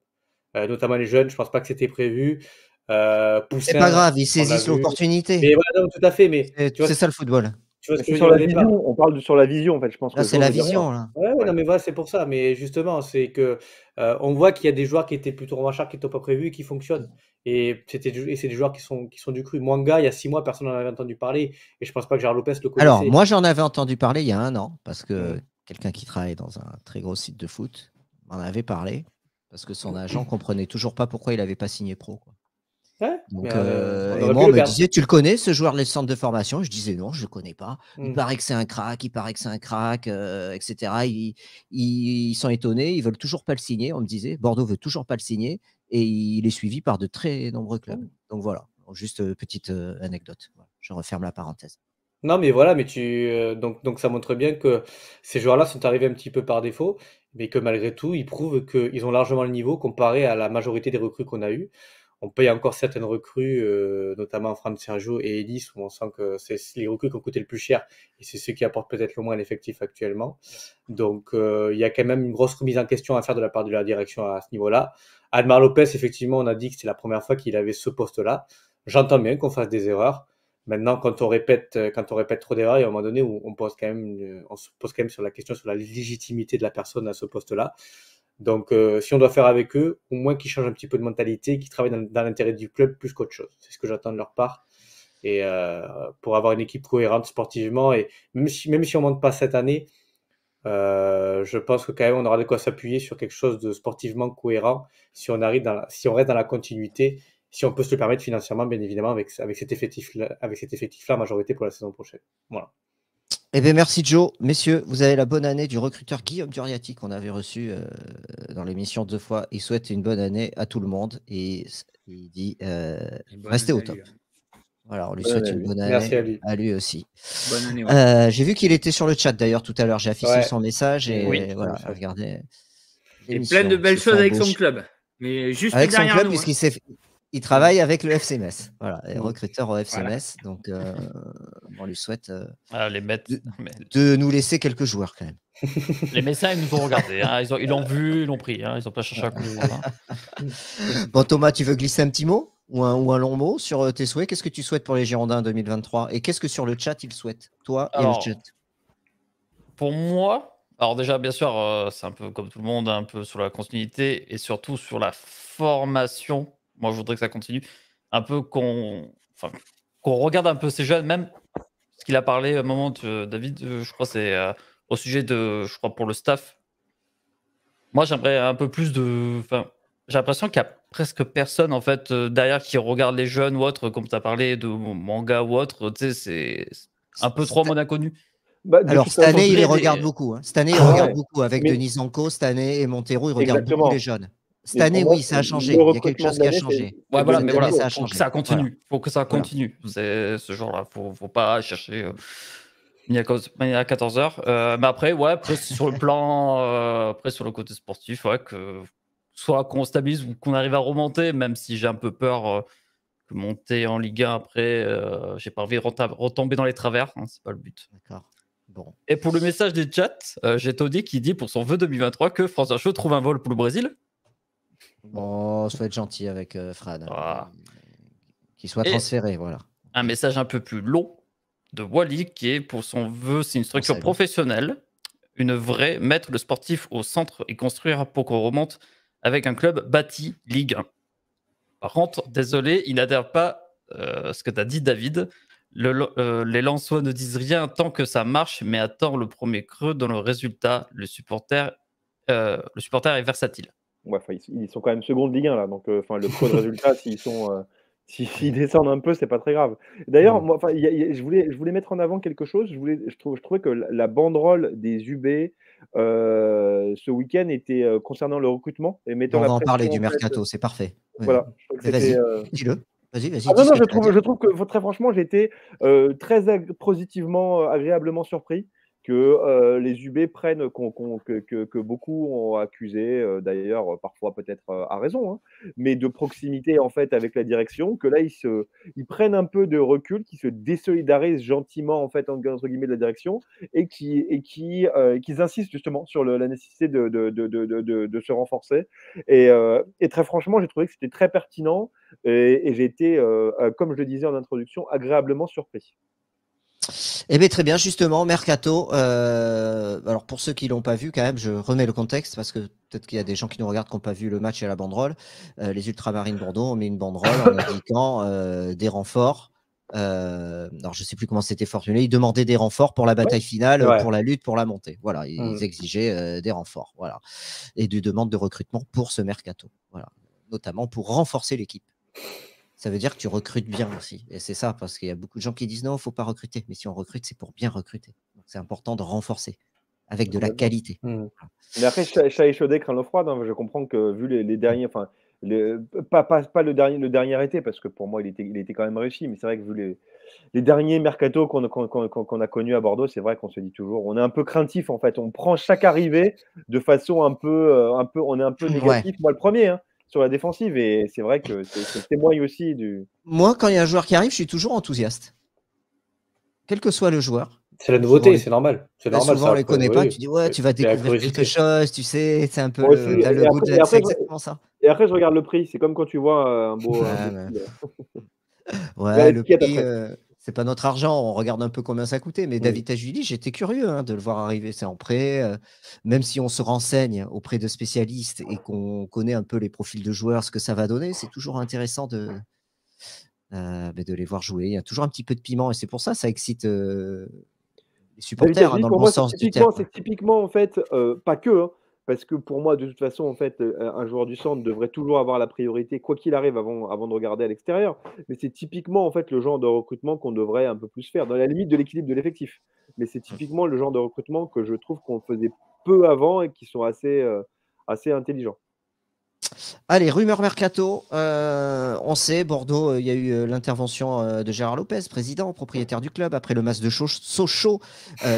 Euh, notamment les jeunes, je pense pas que c'était prévu. Euh, c'est pas grave, ils saisissent l'opportunité. tout à fait. Mais c'est, ça le football. sur la vision, on parle de, sur la vision en fait, je pense. c'est la vision. Là. Ouais, mais voilà, c'est pour ça. Mais justement, c'est que euh, on voit qu'il y a des joueurs qui étaient plutôt en charge, qui n'étaient pas prévus, et qui fonctionnent. Et c'est des joueurs qui sont, qui sont du cru. Manga, il y a six mois, personne n'en avait entendu parler. Et je pense pas que Gérard Lopez le connaissait. Alors, moi, j'en avais entendu parler il y a un an, parce que quelqu'un qui travaille dans un très gros site de foot m'en avait parlé, parce que son agent comprenait toujours pas pourquoi il n'avait pas signé pro. Donc, on me disait, tu le connais, ce joueur de centre de formation Je disais, non, je ne le connais pas. Il mm. paraît que c'est un crack, il paraît que c'est un crack, euh, etc. Ils, ils, sont étonnés, ils veulent toujours pas le signer. On me disait, Bordeaux veut toujours pas le signer et il est suivi par de très nombreux clubs. Oh. Donc voilà, juste euh, petite euh, anecdote. Je referme la parenthèse. Non, mais voilà, mais tu euh, donc donc ça montre bien que ces joueurs-là sont arrivés un petit peu par défaut, mais que malgré tout, ils prouvent qu'ils ont largement le niveau comparé à la majorité des recrues qu'on a eues on paye encore certaines recrues, euh, notamment Franck Sergio et Elis, où on sent que c'est les recrues qui ont coûté le plus cher et c'est ceux qui apportent peut-être le moins d'effectifs actuellement. Donc euh, il y a quand même une grosse remise en question à faire de la part de la direction à ce niveau-là. Admar Lopez, effectivement, on a dit que c'est la première fois qu'il avait ce poste-là. J'entends bien qu'on fasse des erreurs. Maintenant, quand on répète, euh, quand on répète trop d'erreurs, il y a un moment donné où on, pose quand même, on se pose quand même sur la question sur la légitimité de la personne à ce poste-là. Donc, euh, si on doit faire avec eux, au moins qu'ils changent un petit peu de mentalité, qu'ils travaillent dans, l'intérêt du club plus qu'autre chose. C'est ce que j'attends de leur part. Et euh, pour avoir une équipe cohérente sportivement, et même si, même si on ne monte pas cette année, euh, je pense que quand même on aura de quoi s'appuyer sur quelque chose de sportivement cohérent si on arrive dans si on reste dans la continuité, si on peut se le permettre financièrement, bien évidemment, avec, cet effectif-là, avec effectif majorité pour la saison prochaine. Voilà. Eh bien, merci Joe. Messieurs, vous avez la bonne année du recruteur Guillaume Duriati qu'on avait reçu euh, dans l'émission deux fois. Il souhaite une bonne année à tout le monde et il dit euh, restez au top. Hein. Voilà, on lui souhaite une bonne année à, lui. aussi. Euh, j'ai vu qu'il était sur le chat d'ailleurs tout à l'heure. J'ai affiché son message et voilà, regardez. est plein de belles choses avec son club. Mais juste avec son club, hein. s'est il travaille mmh. avec le FCMS. Voilà, est mmh. recruteur au FCMS. Donc, euh, *laughs* on lui souhaite euh, ah, *laughs* de, nous laisser quelques joueurs quand même. Les messages, ils nous ont regardé. Hein. ils l'ont *laughs* vu, ils l'ont pris. Hein. ils n'ont pas cherché à coup. Hein. Bon, Thomas, tu veux glisser un petit mot ou un, long mot sur euh, tes souhaits Qu'est-ce que tu souhaites pour les Girondins 2023 Et qu'est-ce que sur le chat ils souhaitent Toi et le chat Pour moi, alors déjà, bien sûr, c'est un peu comme tout le monde, un peu sur la continuité et surtout sur la formation moi, je voudrais que ça continue. Un peu qu'on qu'on regarde un peu ces jeunes, même ce qu'il a parlé à euh, un moment, euh, David, euh, je crois, c'est au sujet de, je crois, pour le staff. Moi, j'aimerais un peu plus de. Enfin, j'ai l'impression qu'il y a presque personne en fait derrière qui regarde les jeunes ou autre, comme tu as parlé de manga ou autre. Tu sais, c'est un peu trop mon inconnu. Bah, Alors cette année, il les regarde beaucoup. Hein. Cette ah année, il regarde beaucoup avec Denis Anco. Cette année et Montero, il regarde beaucoup les jeunes. Cette année, oui, ça a changé. Il y a quelque chose qui a changé. Ouais, voilà, mais voilà, ça a faut changé. que ça continue. Il faut que ça continue. C'est Ce genre-là, il ne faut pas chercher. Euh, à il y a 14h. mais après, ouais, sur le plan, euh, après, sur le côté sportif, ouais, que soit qu'on stabilise ou qu'on arrive à remonter, même si j'ai un peu peur de euh, monter en Ligue 1 après, j'ai pas envie de retomber dans les travers. Ce hein, c'est pas le but. D'accord. Bon. Et pour le message des chats, j'ai Tony qui dit pour son vœu 2023 que François Chaud trouve un vol pour le Brésil. Bon, sois oh, gentil avec Fran. Euh, Fred. Ah. Qu'il soit transféré, voilà. Un message un peu plus long de Wally qui est pour son vœu, c'est une structure professionnelle, une vraie, mettre le sportif au centre et construire pour qu'on remonte avec un club bâti Ligue 1. Par contre, désolé, il n'adhère pas à euh, ce que tu as dit, David. Euh, les Lançois ne disent rien tant que ça marche, mais attend le premier creux dans le résultat. le supporter est versatile ils sont quand même seconde Ligue 1 là, donc euh, enfin le taux de *laughs* résultat, s'ils sont euh, s'ils descendent un peu, c'est pas très grave. D'ailleurs, moi, je, voulais, je voulais mettre en avant quelque chose. Je, voulais, je, trouvais que la, banderole des UB euh, ce week-end était concernant le recrutement. Et mettant On va en parler du mercato, c'est parfait. Voilà. Vas-y, dis-le. Vas-y, vas-y. Ah non, non, je trouve, que très franchement, j'ai été très positivement, agréablement surpris que euh, les UB prennent, que, beaucoup ont accusé, euh, d'ailleurs parfois peut-être euh, à raison, hein, mais de proximité en fait avec la direction, que là ils, prennent un peu de recul, qui se désolidarisent gentiment en fait entre guillemets de la direction et qui qu'ils insistent justement sur la nécessité de, se renforcer. Et, très franchement, j'ai trouvé que c'était très pertinent et, et j'ai été, comme je le disais en introduction, agréablement surpris. Eh bien, très bien, justement, Mercato. Euh, alors, pour ceux qui l'ont pas vu, quand même, je remets le contexte parce que peut-être qu'il y a des gens qui nous regardent qui n'ont pas vu le match et la banderole. Euh, les Ultramarines Bordeaux ont mis une banderole en *laughs* indiquant euh, des renforts. alors, je sais plus comment c'était fortuné Ils demandaient des renforts pour la bataille finale, pour la lutte, pour la montée. Voilà, ils mm. exigeaient des renforts. Voilà, et des demandes de recrutement pour ce mercato. Voilà, notamment pour renforcer l'équipe ça veut dire que tu recrutes bien aussi. Et c'est ça, parce qu'il y a beaucoup de gens qui disent non, il ne faut pas recruter. Mais si on recrute, c'est pour bien recruter. Donc c'est important de renforcer avec de la qualité. Mmh. Mais après, chat échaudé, craint l'eau froide. Hein. Je comprends que vu les, derniers, enfin, pas, pas, le, dernier, le dernier été, parce que pour moi, il était, il était quand même réussi. Mais c'est vrai que vu les, derniers mercato qu'on a connus à Bordeaux, c'est vrai qu'on se dit toujours, on est un peu craintif en fait. On prend chaque arrivée de façon un peu, euh, un peu on est un peu négatif. Moi, le premier. Hein sur la défensive. Et c'est vrai que c'est témoigne aussi du. Moi, quand il y a un joueur qui arrive, je suis toujours enthousiaste. Quel que soit le joueur. C'est la nouveauté, c'est normal. C'est bah, normal. Souvent, on les connaît pas. Tu dis ouais, tu vas découvrir quelque chose. Tu sais, c'est un peu exactement ça. Et après, je regarde le prix. C'est comme quand tu vois euh, un beau. ouais, bah, le c'est pas notre argent, on regarde un peu combien ça coûtait. Mais David David Julie, j'étais curieux hein, de le voir arriver, c'est en prêt. Euh, même si on se renseigne auprès de spécialistes et qu'on connaît un peu les profils de joueurs, ce que ça va donner, c'est toujours intéressant de, euh, ben, de les voir jouer. Il y a toujours un petit peu de piment et c'est pour ça ça excite euh, les supporters hein, dans le bon sens du terme. C'est typiquement, en fait, pas que, hein, parce que pour moi, de toute façon, en fait, euh, un joueur du centre devrait toujours avoir la priorité, quoi qu'il arrive, avant, de regarder à l'extérieur. Mais c'est typiquement, en fait, le genre de recrutement qu'on devrait un peu plus faire, dans la limite de l'équilibre de l'effectif. Mais c'est mmh. typiquement le genre de recrutement que je trouve qu'on faisait peu avant et qui sont assez, euh, assez intelligents. Allez, rumeur mercato. Euh, on sait, Bordeaux, il y a eu l'intervention de Gérard Lopez, président, propriétaire du club, après le masque de Sochaux,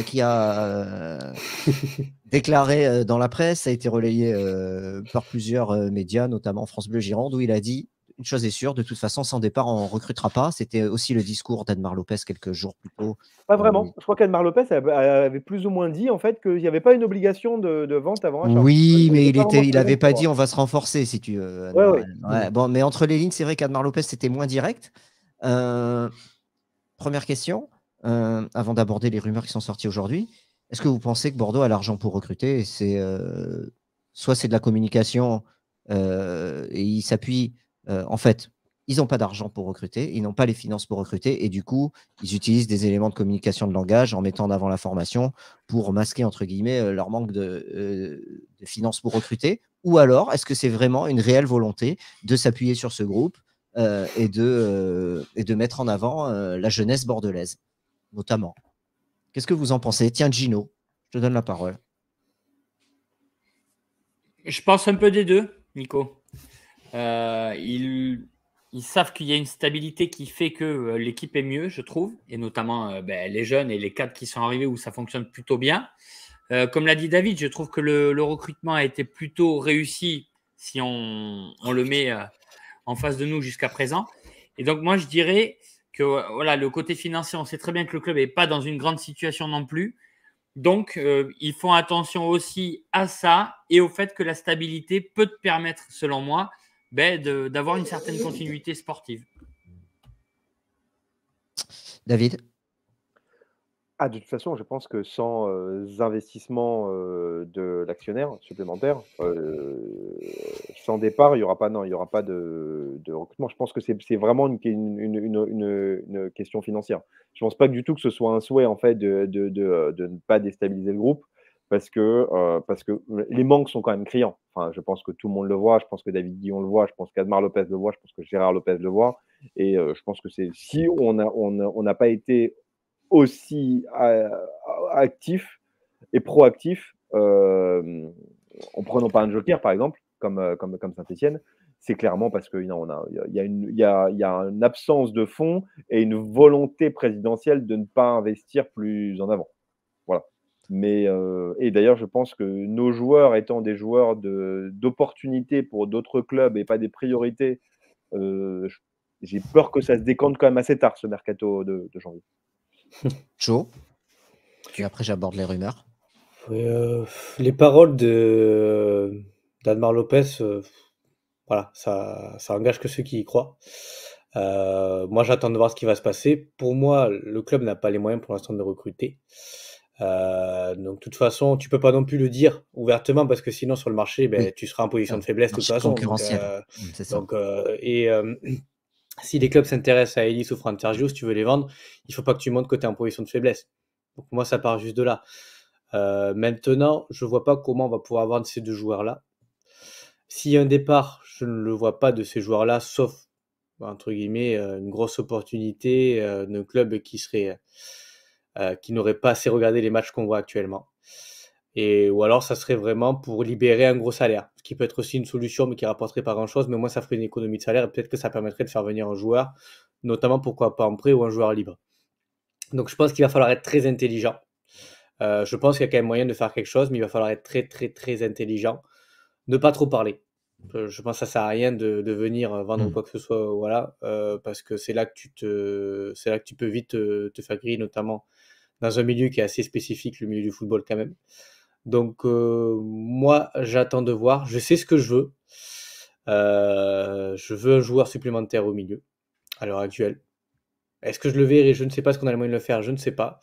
qui a *laughs* déclaré euh, dans la presse, a été relayé euh, par plusieurs euh, médias, notamment France Bleu Gironde, où il a dit une chose est sûre, de toute façon, sans départ, on ne recrutera pas. C'était aussi le discours d'Admar Lopez quelques jours plus tôt. Pas vraiment. Je crois qu'Admar Lopez avait plus ou moins dit en fait qu'il n'y avait pas une obligation de, vente avant Oui, mais il n'avait il avait pas dit on va se renforcer, si tu mm. Bon, mais entre les lignes, c'est vrai qu'Admar Lopez, c'était moins direct. Première question, avant d'aborder les rumeurs qui sont sorties aujourd'hui. Est-ce que vous pensez que Bordeaux a l'argent pour recruter C'est euh, soit c'est de la communication euh, et ils s'appuient. Euh, en fait, ils n'ont pas d'argent pour recruter, ils n'ont pas les finances pour recruter et du coup, ils utilisent des éléments de communication de langage en mettant en avant la formation pour masquer entre guillemets leur manque de, finances pour recruter. Ou alors, est-ce que c'est vraiment une réelle volonté de s'appuyer sur ce groupe et de, et, de, mettre en avant la jeunesse bordelaise, notamment Qu'est-ce que vous en pensez Tiens, Gino, je te donne la parole. Je pense un peu des deux, Nico. Euh, ils, savent qu'il y a une stabilité qui fait que euh, l'équipe est mieux, je trouve, et notamment euh, ben, les jeunes et les cadres qui sont arrivés où ça fonctionne plutôt bien. comme l'a dit David, je trouve que le, recrutement a été plutôt réussi si on, on le met en face de nous jusqu'à présent. Et donc moi, je dirais, que euh, voilà, le côté financier, on sait très bien que le club n'est pas dans une grande situation non plus. Donc, euh, ils font attention aussi à ça et au fait que la stabilité peut te permettre, selon moi, ben, d'avoir une certaine continuité sportive. David ah, de toute façon, je pense que sans investissement de l'actionnaire supplémentaire, sans départ, il n'y aura pas, non, il y aura pas de, recrutement. Je pense que c'est vraiment une, une, question financière. Je pense pas du tout que ce soit un souhait en fait de, ne pas déstabiliser le groupe parce que, parce que les manques sont quand même criants. Enfin, je pense que tout le monde le voit, je pense que David Guillon le voit, je pense qu'Admar Lopez le voit, je pense que Gérard Lopez le voit. Et je pense que c'est si on n'a on, pas été aussi euh, actif et proactif euh, en prenant pas un joker, par exemple, comme, euh, comme, comme Saint-Etienne, c'est clairement parce qu'il on a, y, a une, y, une absence de fonds et une volonté présidentielle de ne pas investir plus en avant. Voilà. Mais, et d'ailleurs, je pense que nos joueurs étant des joueurs d'opportunités pour d'autres clubs et pas des priorités, j'ai peur que ça se décante quand même assez tard, ce mercato de janvier. Joe. Puis après, j'aborde les rumeurs. Euh, les paroles de euh, d'Admar Lopez, euh, voilà, ça, ça engage que ceux qui y croient. moi, j'attends de voir ce qui va se passer. Pour moi, le club n'a pas les moyens pour l'instant de recruter. donc, de toute façon, tu peux pas non plus le dire ouvertement parce que sinon, sur le marché, ben, tu seras en position de faiblesse de toute façon. Donc, mm, ça. et *clears throat* si les clubs s'intéressent à Ellis ou tu veux les vendre, il faut pas que tu montes que tu es en position de faiblesse. Donc moi, ça part juste de là. Euh, maintenant, je ne vois pas comment on va pouvoir vendre ces deux joueurs-là. S'il y a un départ, je ne le vois pas de ces joueurs-là, sauf, entre guillemets, euh, une grosse opportunité euh, d'un club qui serait qui n'aurait pas assez regardé les matchs qu'on voit actuellement ou alors, ça serait vraiment pour libérer un gros salaire, ce qui peut être aussi une solution, mais qui rapporterait pas grand-chose. Mais moi, ça ferait une économie de salaire et peut-être que ça permettrait de faire venir un joueur, notamment pourquoi pas en prêt ou un joueur libre. Donc, je pense qu'il va falloir être très intelligent. Euh, je pense qu'il y a quand même moyen de faire quelque chose, mais il va falloir être très, très, très intelligent. Ne pas trop parler. Euh, je pense que ça sert à rien de, venir euh, vendre mmh. quoi que ce soit, voilà, parce que c'est là que tu te, c'est là que tu peux vite te faire griller, notamment dans un milieu qui est assez spécifique, le milieu du football quand même. Donc euh, moi, j'attends de voir. Je sais ce que je veux. Euh, je veux un joueur supplémentaire au milieu, à l'heure actuelle. Est-ce que je le verrai Je ne sais pas. ce qu'on a le moyen de le faire Je ne sais pas.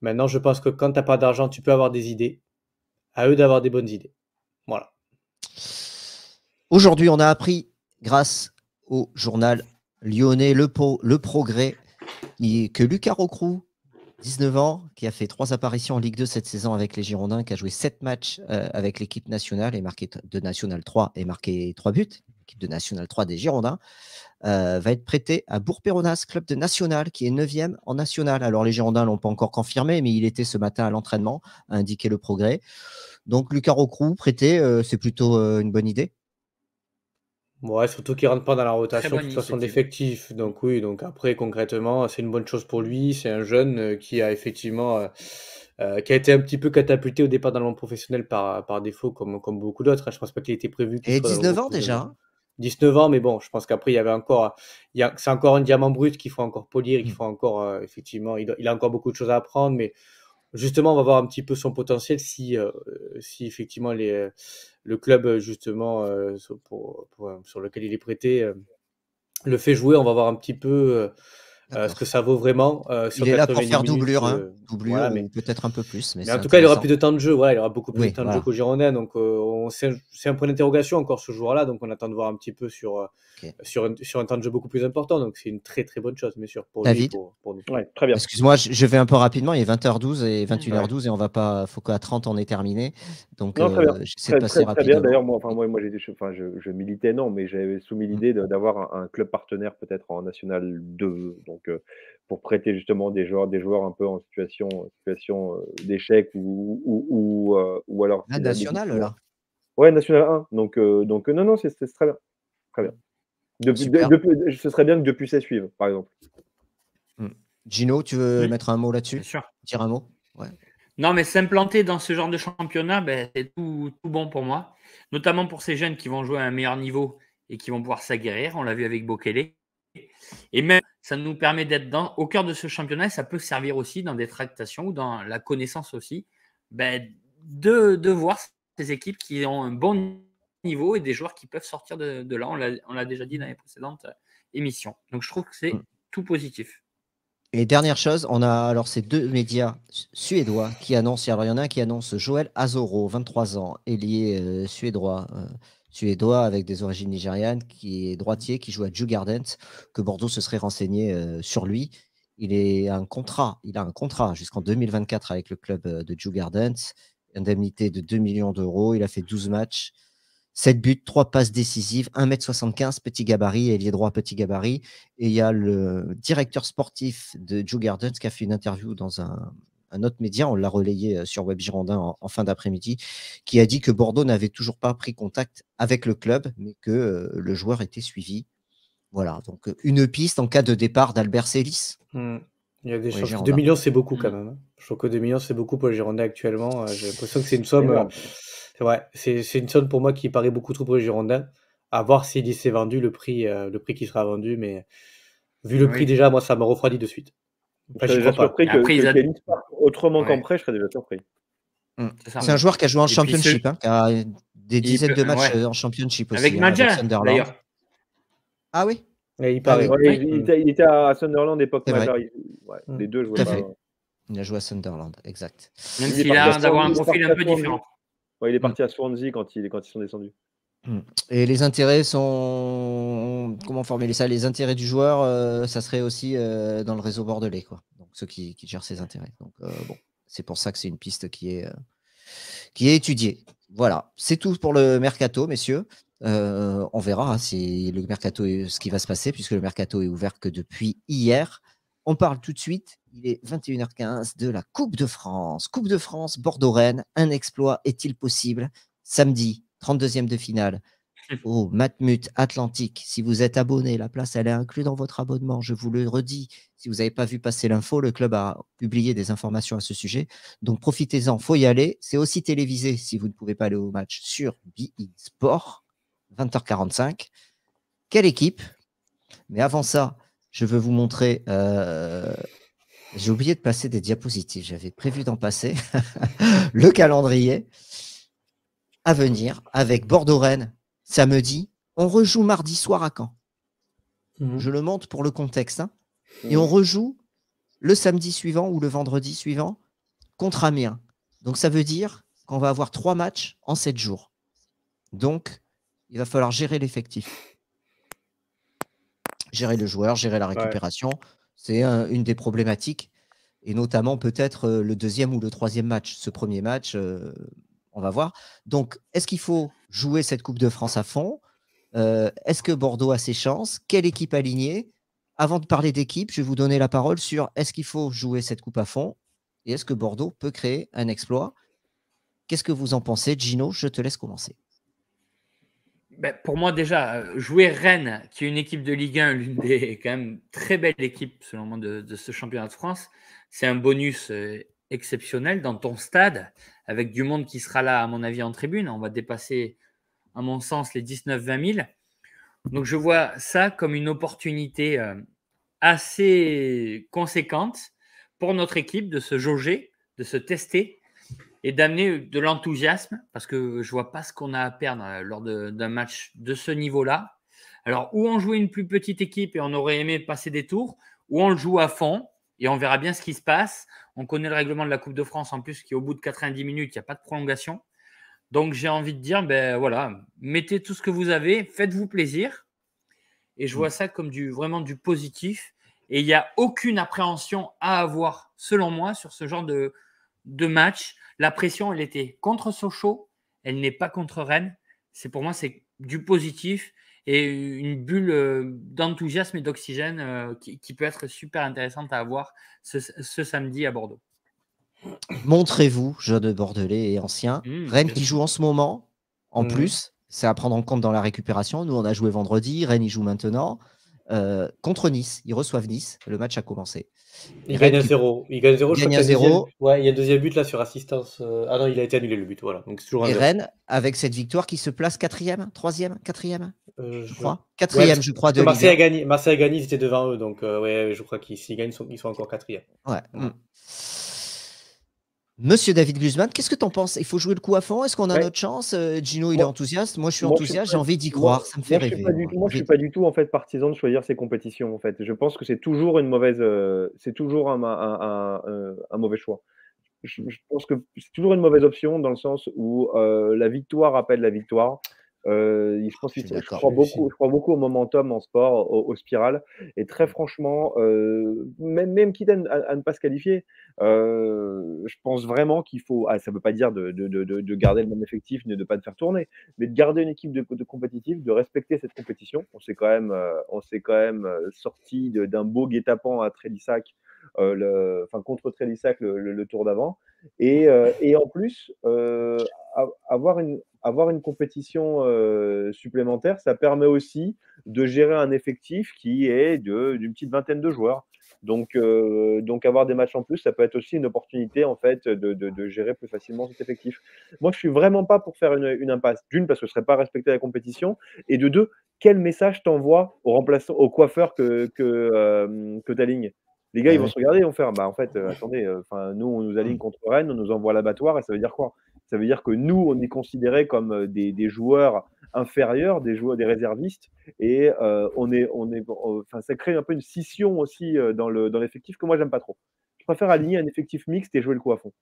Maintenant, je pense que quand tu pas d'argent, tu peux avoir des idées. À eux d'avoir des bonnes idées. Voilà. Aujourd'hui, on a appris, grâce au journal lyonnais Le, po, le Progrès, que Lucas Rocrou 19 ans, qui a fait trois apparitions en Ligue 2 cette saison avec les Girondins, qui a joué sept matchs euh, avec l'équipe nationale et marqué de National 3 et marqué trois buts, l'équipe de National 3 des Girondins, euh, va être prêté à Bourg-Péronas, club de National, qui est 9 en National. Alors les Girondins l'ont pas encore confirmé, mais il était ce matin à l'entraînement, à indiqué le progrès. Donc Lucas Rocrou prêté, euh, c'est plutôt une bonne idée. Ouais, surtout qu'il rentre pas dans la rotation de toute façon d'effectif. Donc oui, donc après concrètement, c'est une bonne chose pour lui. C'est un jeune euh, qui a effectivement euh, euh, qui a été un petit peu catapulté au départ dans le monde professionnel par, par défaut, comme, comme beaucoup d'autres. Hein. Je pense pas qu'il était prévu. Il Et 19 ans déjà. 19 hein. ans, mais bon, je pense qu'après, il y avait encore, c'est encore un diamant brut qu'il faut encore polir, qu'il mm. faut encore, effectivement, il, a encore beaucoup de choses à apprendre, mais justement, on va voir un petit peu son potentiel si, si effectivement les, le club euh, justement euh, euh, sur, lequel il est prêté le fait jouer. On va voir un petit peu euh, est ce que ça vaut vraiment. Euh, sur il est là pour faire doublure, hein. euh, peut-être un peu plus. Mais, en tout cas, il aura plus de temps de jeu. Voilà, il aura beaucoup plus de temps de jeu qu'au Girondin. Donc, euh, c'est un point d'interrogation encore ce joueur-là. Donc, on attend de voir un petit peu sur, sur, un, temps de jeu beaucoup plus important. Donc, c'est une très très bonne chose, bien sûr, pour nous. très bien. Excuse-moi, je, vais un peu rapidement. Il est 20h12 et 21h12 et on va pas. faut qu'à 30 on ait terminé. Donc, non, Très, bien. D'ailleurs, moi, enfin, moi, enfin, je, militais non, mais j'avais soumis mmh. l'idée d'avoir un, club partenaire peut-être en National 2. Euh, pour prêter justement des joueurs, des joueurs un peu en situation, situation euh, d'échec ou, ou, euh, alors. Ah, la national, là Ouais, national 1. Donc, donc non, non, c'est très bien. Très bien. ce serait bien que depuis ça suivre, par exemple. Hmm. Gino, tu veux mettre un mot là-dessus Dire un mot Non, mais s'implanter dans ce genre de championnat, ben, c'est tout, tout, bon pour moi. Notamment pour ces jeunes qui vont jouer à un meilleur niveau et qui vont pouvoir s'aguerrir. On l'a vu avec Bokele. Et même, ça nous permet d'être dans, au cœur de ce championnat, et ça peut servir aussi dans des tractations ou dans la connaissance aussi, ben, de, voir ces équipes qui ont un bon niveau et des joueurs qui peuvent sortir de, là. On l'a déjà dit dans les précédentes euh, émissions. Donc je trouve que c'est hmm. tout positif. Et dernière chose, on a alors ces deux médias suédois qui annoncent, alors il y en a un qui annonce Joël Azoro, 23 ans, ailier euh, suédois. Euh, suédois avec des origines nigérianes, qui est droitier, qui joue à Jew que Bordeaux se serait renseigné euh, sur lui. Il, est un contrat, il a un contrat jusqu'en 2024 avec le club euh, de Jew Gardens, indemnité de 2 millions d'euros. Il a fait 12 matchs, 7 buts, 3 passes décisives, 1m75, petit gabarit, ailier droit, petit gabarit. Et il y a le directeur sportif de Jew Gardens qui a fait une interview dans un, un autre média, on l'a relayé euh, sur Web Girondin en, fin d'après-midi, qui a dit que Bordeaux n'avait toujours pas pris contact avec le club, mais que euh, le joueur était suivi. Voilà, donc euh, une piste en cas de départ d'Albert Célis. Hmm. Il y a des choses. 2 millions, c'est beaucoup hmm. quand même. Hein. Je trouve que 2 millions, c'est beaucoup pour le Girondins actuellement. Hein. J'ai l'impression que c'est une somme. c'est une somme pour moi qui paraît beaucoup trop pour le Girondins. À voir s'il s'est vendu le prix, le prix qui sera vendu. Mais vu le prix déjà, moi, ça me refroidit de suite je après, autrement qu'en prêt, je serais déjà surpris. Hmm. C'est un hein. joueur qui a joué en championship, hein, qui a des dizaines de matchs euh, en championship aussi. Hein, avec Sunderland. d'ailleurs. Ah oui ah il, était à Sunderland époque l'époque Ouais, hmm. Les deux jouaient. Il a joué à Sunderland, exact. Même s'il a d'avoir un profil un peu différent. il est hmm. parti à Swansea quand ils sont descendus. Mm. Et les intérêts sont. Comment formuler ça Les intérêts du joueur, euh, ça serait aussi euh, dans le réseau bordelais, quoi. Donc ceux qui, gèrent ses intérêts. Donc euh, bon, c'est pour ça que c'est une piste qui est, qui est étudiée. Voilà, c'est tout pour le mercato, messieurs. on verra si le mercato ce qui va se passer, puisque le mercato est ouvert que depuis hier. On parle tout de suite, il est 21h15 de la Coupe de France. Coupe de France, Bordeaux-Rennes, un exploit est-il possible Samedi, 32e de finale hum. au Matmut Atlantique. Si vous êtes abonné, la place, elle est incluse dans votre abonnement. Je vous le redis. Si vous n'avez pas vu passer l'info, le club a publié des informations à ce sujet. Donc profitez-en, faut y aller. C'est aussi télévisé si vous ne pouvez pas aller au match sur BI e Sport, 20h45. Quelle équipe Mais avant ça, je veux vous montrer. Euh, j'ai oublié de passer des diapositives. J'avais prévu d'en passer. *laughs* le calendrier à venir avec Bordeaux-Rennes samedi. On rejoue mardi soir à Caen. Mhm. Je le monte pour le contexte. Hein. Et mhm. on rejoue le samedi suivant ou le vendredi suivant contre Amiens. Donc ça veut dire qu'on va avoir trois matchs en sept jours. Donc il va falloir gérer l'effectif. Gérer le joueur, gérer la récupération. C'est une des problématiques. Et notamment peut-être euh, le deuxième ou le troisième match. Ce premier match, euh, on va voir. Donc, est-ce qu'il faut jouer cette Coupe de France à fond euh, Est-ce que Bordeaux a ses chances Quelle équipe alignée Avant de parler d'équipe, je vais vous donner la parole sur est-ce qu'il faut jouer cette Coupe à fond et est-ce que Bordeaux peut créer un exploit Qu'est-ce que vous en pensez Gino, je te laisse commencer. Ben, pour moi, déjà, euh, jouer Rennes, qui est une équipe de Ligue 1, l'une des *laughs* quand même très belles équipes, selon moi, de ce championnat de France, c'est un bonus euh, exceptionnel dans ton stade avec du monde qui sera là, à mon avis, en tribune. On va dépasser, à mon sens, les 19-20 000. Donc je vois ça comme une opportunité euh, assez conséquente pour notre équipe de se jauger, de se tester et d'amener de l'enthousiasme parce que je vois pas ce qu'on a à perdre euh, lors d'un match de ce niveau-là. Alors ou on jouait une plus petite équipe et on aurait aimé passer des tours, ou on le joue à fond et on verra bien ce qui se passe. On connaît le règlement de la Coupe de France en plus, qui au bout de 90 minutes, il n'y a pas de prolongation. Donc j'ai envie de dire, ben voilà, mettez tout ce que vous avez, faites-vous plaisir. Et je vois mm. ça comme du, vraiment du positif. Et il n'y a aucune appréhension à avoir, selon moi, sur ce genre de, de match. La pression, elle était contre Sochaux, elle n'est pas contre Rennes. C'est pour moi, c'est du positif et une bulle euh, d'enthousiasme et d'oxygène euh, qui, peut être super intéressante à avoir ce, samedi à Bordeaux. Montrez-vous, jeunes Bordelais et ancien. Mmh, Rennes qui joue en ce moment, en mmh. plus, c'est à prendre en compte dans la récupération. Nous, on a joué vendredi, Rennes y joue maintenant. Euh, contre Nice, ils reçoivent Nice, le match a commencé. Il gagne à 0. Ils gagnent 0. Gagne Ouais, il y a un deuxième but là sur assistance. Euh, ah non, il a été annulé le but, voilà. Donc, toujours un et Rennes, avec cette victoire, qui se place quatrième, troisième, quatrième, euh, je crois. Quatrième, ouais, je crois. De Marseille, a gagné, Marseille a gagné, ils étaient devant eux, donc euh, ouais, je crois qu'ils gagnent, ils sont, encore 4 encore quatrième. Ouais. Mm. Monsieur David Guzman, qu'est-ce que tu en penses Il faut jouer le coup à fond Est-ce qu'on a notre chance euh, Gino, il est enthousiaste. Moi, je suis enthousiaste. J'ai envie d'y croire. ça me fait rêver. Je ne suis pas du tout partisan de choisir ces compétitions. En fait, je pense que c'est toujours une mauvaise, euh, c'est toujours un, euh, mauvais choix. Je, pense que c'est toujours une mauvaise option dans le sens où la victoire appelle la victoire. Euh, je, crois beaucoup, je crois beaucoup au momentum en sport, aux au spiral Et très mmh. franchement, euh, même, quitte à, ne pas se qualifier, euh, je pense vraiment qu'il faut. Ah, ça ne veut pas dire de, garder le même effectif, de ne pas te faire tourner, mais de garder une équipe de, compétitive, de respecter cette compétition. On s'est quand même, on s'est quand même sorti d'un beau guet-apens à Trélissac euh, enfin, contre Trélissac le, tour d'avant. Et, euh, en plus, euh, avoir une, avoir une compétition supplémentaire, ça permet aussi de gérer un effectif qui est d'une petite vingtaine de joueurs. Donc, donc avoir des matchs en plus, ça peut être aussi une opportunité en fait de, gérer plus facilement cet effectif. Moi, je suis vraiment pas pour faire une, impasse. D'une, parce que ce serait pas respecter la compétition, et de deux, quel message t'envoie au remplaçant, au coiffeur que que, que tu les gars, ils bah vont se regarder, ils vont faire, bah, en fait, euh, attendez, euh, nous, on nous mmh. aligne contre Rennes, on nous envoie à l'abattoir, et ça veut dire quoi Ça veut dire que nous, on est considérés comme euh, des, joueurs inférieurs, des joueurs, des réservistes, et on est, on est, enfin, ça crée un peu une scission aussi dans le dans l'effectif que moi j'aime pas trop. Je préfère aligner un effectif mixte et jouer le coup à fond.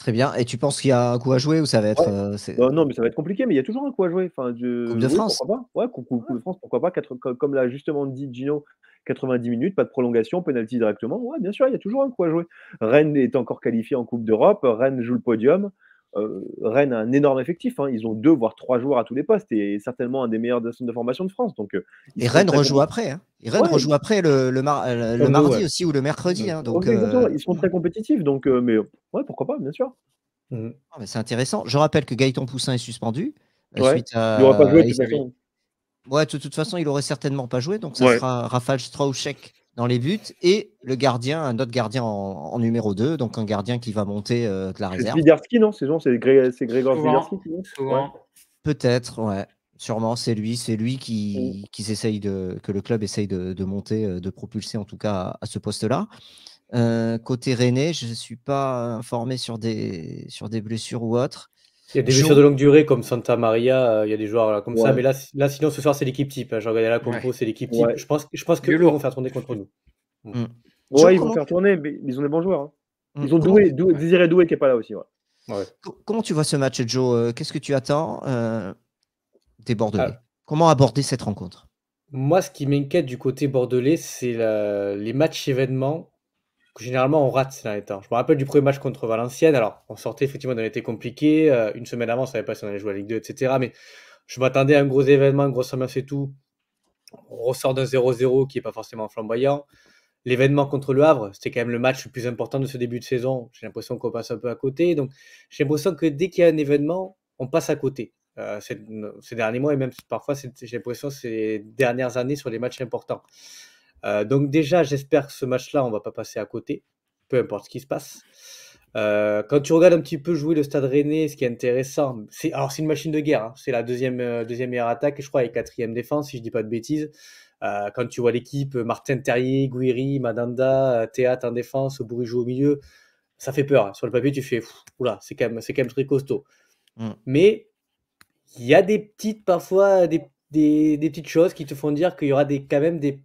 Très bien. Et tu penses qu'il y a un coup à jouer ou ça va être. Euh, bah, non, mais ça va être compliqué, mais il y a toujours un coup à jouer. Enfin, Coupe de France. Pourquoi pas. Ouais, de France, pourquoi pas. Quatre, comme l'a justement dit Gino, 90 minutes, pas de prolongation, penalty directement. Ouais, bien sûr, il y a toujours un coup à jouer. Rennes est encore qualifié en Coupe d'Europe. Rennes joue le podium. Euh, Rennes a un énorme effectif. Hein. Ils ont deux voire trois joueurs à tous les postes et certainement un des meilleurs centres de formation de France. Donc, euh, et Rennes rejoue après. Hein. Et Rennes rejoue après le, mardi aussi ou le mercredi. Hein, donc, euh, Ils sont très compétitifs, donc euh, mais ouais, pourquoi pas, bien sûr. Mmh. Ah, c'est intéressant. Je rappelle que Gaëtan Poussin est suspendu. Euh, suite à, il n'aura pas joué, de Ouais, de toute façon, il aurait certainement pas joué. Donc, ça sera Rafal Strauchek dans les buts et le gardien, un autre gardien en, numéro 2, donc un gardien qui va monter de la réserve. C'est non C'est Grégor souvent. Peut-être, ouais. Sûrement, c'est lui, c'est lui qui, qui de, que le club essaye de, monter, euh, de propulser en tout cas à, ce poste-là. Euh, côté René, je ne suis pas informé sur des, sur des blessures ou autres. Il y a des blessures de longue durée comme Santa Maria, euh, il y a des joueurs comme ça, mais là, là, sinon ce soir c'est l'équipe type. Hein. J'ai regardé la compo, c'est l'équipe type. Je pense, je pense qu'ils vont faire tourner contre nous. Mm. Mm. ils vont faire tourner, mais ils ont des bons joueurs. Hein. Mm. Ils ont Doué, Doué Désiré Doué qui n'est pas là aussi. Comment tu vois ce match, Joe Qu'est-ce que tu attends des Bordelais. Ah. Comment aborder cette rencontre Moi, ce qui m'inquiète du côté bordelais, c'est les matchs événements que généralement on rate ces derniers temps. Je me rappelle du premier match contre Valenciennes. Alors, on sortait effectivement d'un été compliqué. Euh, une semaine avant, on ne savait pas si on allait jouer à Ligue 2, etc. Mais je m'attendais à un gros événement, un gros sommet et tout. On ressort d'un 0-0 qui n'est pas forcément flamboyant. L'événement contre le Havre, c'était quand même le match le plus important de ce début de saison. J'ai l'impression qu'on passe un peu à côté. Donc, j'ai l'impression que dès qu'il y a un événement, on passe à côté. Euh, ces, derniers mois et même parfois j'ai l'impression ces dernières années sur les matchs importants. Euh, donc déjà, j'espère que ce match-là, on va pas passer à côté, peu importe ce qui se passe. Euh, quand tu regardes un petit peu jouer le Stade Rennais, ce qui est intéressant, c'est alors c'est une machine de guerre. Hein. c'est la deuxième deuxième meilleure attaque, je crois, et quatrième défense, si je dis pas de bêtises. quand tu vois l'équipe, Martin Terrier, Guiri, Madanda, Théâtre en défense, joue au milieu, ça fait peur. Hein. Sur le papier, tu fais, oula, c'est quand même c'est quand même très costaud. Mm. Mais il y a des petites, parfois, des, des, petites choses qui te font dire qu'il y aura des, quand même des,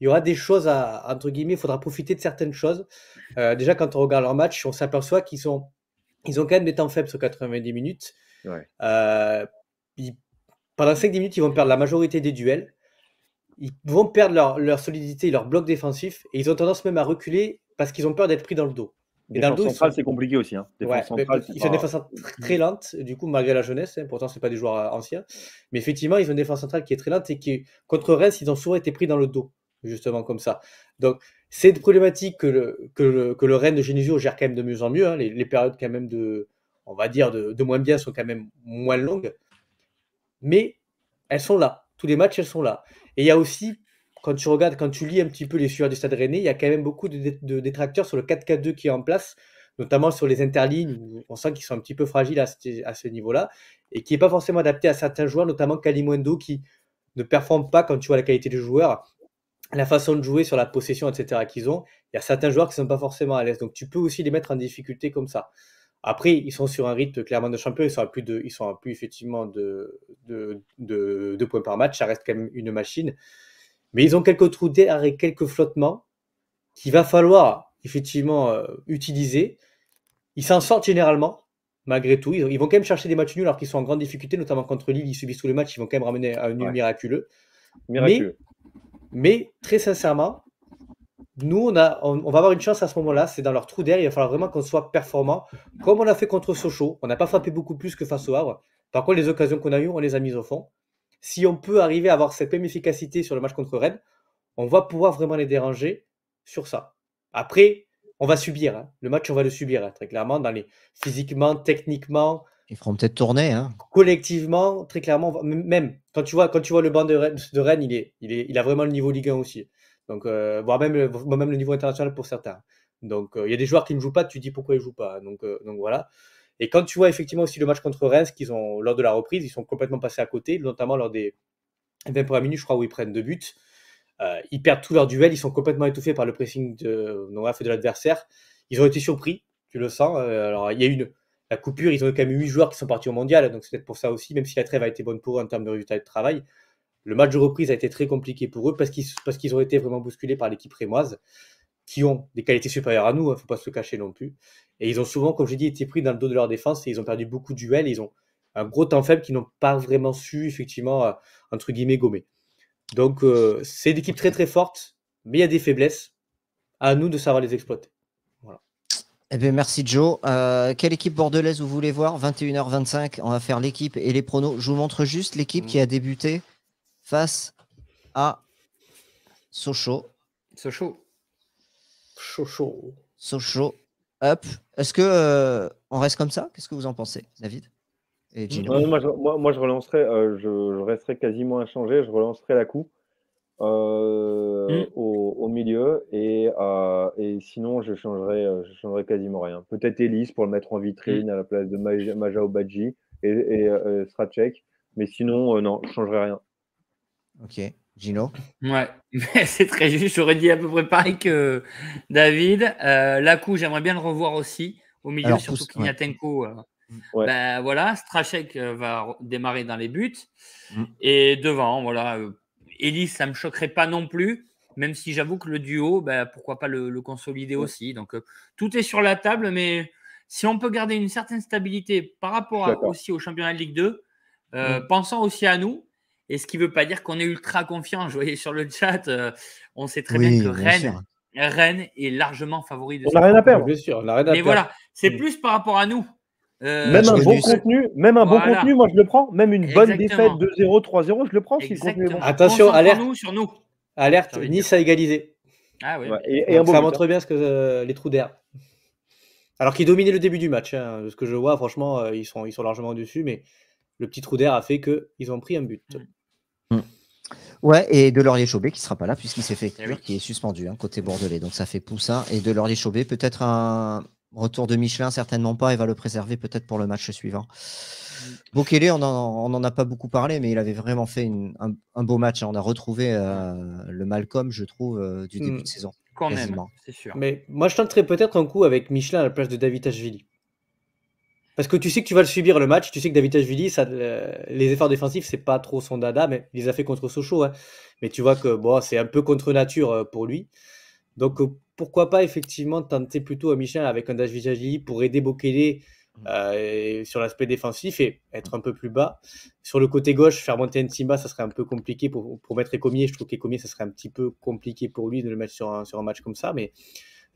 il y aura des choses à, entre guillemets, il faudra profiter de certaines choses. Euh, déjà, quand on regarde leur match, on s'aperçoit qu'ils sont, ils ont quand même des temps faibles sur 90 minutes. Euh, pendant 5-10 minutes, ils vont perdre la majorité des duels. Ils vont perdre leur, leur solidité, leur bloc défensif, et ils ont tendance même à reculer parce qu'ils ont peur d'être pris dans le dos dans c'est compliqué aussi. Hein. ils ont une défense très lente, du coup, malgré la jeunesse. Hein. pourtant, ce pas des joueurs euh, anciens. Mais effectivement, ils ont une défense centrale qui est très lente et qui, contre Reims, ils ont souvent été pris dans le dos, justement, comme ça. Donc, c'est une problématique que le, que le, que le de Genesio gère quand même de mieux en mieux. Hein. Les, les, périodes, quand même, de, on va dire, de, de moins bien sont quand même moins longues. Mais elles sont là. Tous les matchs, elles sont là. Et il y a aussi quand tu regardes, quand tu lis un petit peu les sueurs du Stade Rennais, il y a quand même beaucoup de, détracteurs sur le 4-4-2 qui est en place, notamment sur les interlignes où on sent qu'ils sont un petit peu fragiles à ce, niveau-là et qui n'est pas forcément adapté à certains joueurs, notamment Kalimundo qui ne performe pas quand tu vois la qualité du joueur, la façon de jouer sur la possession, etc. qu'ils ont. Il y a certains joueurs qui ne sont pas forcément à l'aise. Donc tu peux aussi les mettre en difficulté comme ça. Après, ils sont sur un rythme clairement de champion, ils sont à plus, de, ils sont plus effectivement de, de, de points par match, ça reste quand même une machine. Mais ils ont quelques trous d'air et quelques flottements qu'il va falloir effectivement euh, utiliser. Ils s'en sortent généralement, malgré tout. Ils, vont quand même chercher des matchs nuls alors qu'ils sont en grande difficulté, notamment contre Lille. Ils subissent tous les matchs, ils vont quand même ramener un nul miraculeux. miraculeux. Mais, très sincèrement, nous, on, a, on, va avoir une chance à ce moment-là. C'est dans leur trou d'air. Il va falloir vraiment qu'on soit performant, comme on a fait contre Sochaux. On n'a pas frappé beaucoup plus que face au Havre. Par contre, les occasions qu'on a eues, on les a mises au fond si on peut arriver à avoir cette même efficacité sur le match contre Rennes, on va pouvoir vraiment les déranger sur ça. Après, on va subir. Hein. Le match, on va le subir, hein, très clairement, dans les... physiquement, techniquement. Ils feront peut-être tourner. Hein. Collectivement, très clairement, même quand tu vois, quand tu vois le banc de Rennes, il, est, il, est, il a vraiment le niveau Ligue 1 aussi. Donc, euh, voire, même, euh, même le niveau international pour certains. Donc, euh, il y a des joueurs qui ne jouent pas, tu dis pourquoi ils ne jouent pas. Donc, donc voilà. Et quand tu vois effectivement aussi le match contre Reims, qu'ils ont lors de la reprise, ils sont complètement passés à côté, notamment lors des 20 premières minutes, je crois, où ils prennent deux buts. Euh, ils perdent tout leur duel, ils sont complètement étouffés par le pressing de Noaf et de l'adversaire. Ils ont été surpris, tu le sens. Euh, alors, il y a eu une, la coupure, ils ont quand même eu 8 joueurs qui sont partis au mondial, donc c'est peut-être pour ça aussi, même si la trêve a été bonne pour eux en termes de résultats de travail. Le match de reprise a été très compliqué pour eux parce qu'ils, parce qu'ils ont été vraiment bousculés par l'équipe rémoise qui ont des qualités supérieures à nous, il hein, ne faut pas se cacher non plus. Et ils ont souvent, comme j'ai dit, été pris dans le dos de leur défense et ils ont perdu beaucoup de duels. ils ont un gros temps faible qu'ils n'ont pas vraiment su, effectivement, euh, entre guillemets, gommer. Donc, euh, c'est une équipe très très forte, mais il y a des faiblesses. À nous de savoir les exploiter. Voilà. Eh merci Joe. Euh, quelle équipe bordelaise vous voulez voir 21h25, on va faire l'équipe et les pronos. Je vous montre juste l'équipe qui a débuté face à Sochaux. Sochaux. Chaud, chaud. So chaud. Hop. Est-ce que euh, on reste comme ça Qu'est-ce que vous en pensez, David euh, moi, je, moi, je, relancerai. Euh, je, resterai quasiment inchangé. Je relancerai la coupe mm. au, milieu et, sinon je changerai, je changerai quasiment rien. Peut-être Elise pour le mettre en vitrine mm. à la place de Maja, badji et, et Mais sinon, non, je changerai rien. Ok. Gino Ouais, *laughs* c'est très juste. J'aurais dit à peu près pareil que David. Euh, Lacou, j'aimerais bien le revoir aussi au milieu, surtout qu'il euh. Ben, voilà, Strachek euh, va démarrer dans les buts. Mm. Et devant, voilà, Elise, euh, ça ne me choquerait pas non plus, même si j'avoue que le duo, ben, pourquoi pas le, consolider aussi. Donc tout est sur la table, mais si on peut garder une certaine stabilité par rapport aussi au championnat de Ligue 2, pensons mm. pensant aussi à nous, et ce qui ne veut pas dire qu'on est ultra confiant. Je voyais sur le chat, euh, on sait très bien que Rennes, est largement favori de On n'a à perdre, bien sûr. Mais voilà, c'est mm. plus par rapport à nous. Euh, même un, bon contenu, même un bon contenu, moi je le prends. Même une bonne défaite 2-0, 3-0, je le prends. Attention, alerte. Nous, sur nous. Alerte, Nice a égalisé. Ah ça montre hein. bien ce que, euh, les trous d'air. Alors qu'ils dominaient le début du match. Hein, ce que je vois, franchement, ils, sont, largement au-dessus. Mais le petit trou d'air a fait qu'ils ont pris un but. Mm. Ouais, et Delorier Chaubet qui sera pas là puisqu'il s'est fait eh qui est suspendu hein, côté bordelais. Donc ça fait Poussin et Delorier Chaubet. Peut-être un retour de Michelin, certainement pas, et va le préserver peut-être pour le match suivant. Bokele, on n'en a pas beaucoup parlé, mais il avait vraiment fait un, beau match. On a retrouvé euh, mm. le Malcolm, je trouve, euh, du mm. début de saison. Quand même, c'est sûr. Mais moi, je tenterais peut-être un coup avec Michelin à la place de David Ashvili. Parce que tu sais que tu vas le subir le match, tu sais que David Ashvili, ça, euh, les efforts défensifs, c'est pas trop son dada, mais il les a fait contre Sochaux. Hein. Mais tu vois que bon, c'est un peu contre nature euh, pour lui. Donc euh, pourquoi pas effectivement tenter plutôt à michel avec un David Vili pour aider Bokele mmh. sur l'aspect défensif et être un peu plus bas. Sur le côté gauche, faire monter Ntimba, ça serait un peu compliqué pour, pour mettre Ecomier. Je trouve qu'Ecomier, ça serait un petit peu compliqué pour lui de le mettre sur un, sur un match comme ça. Mais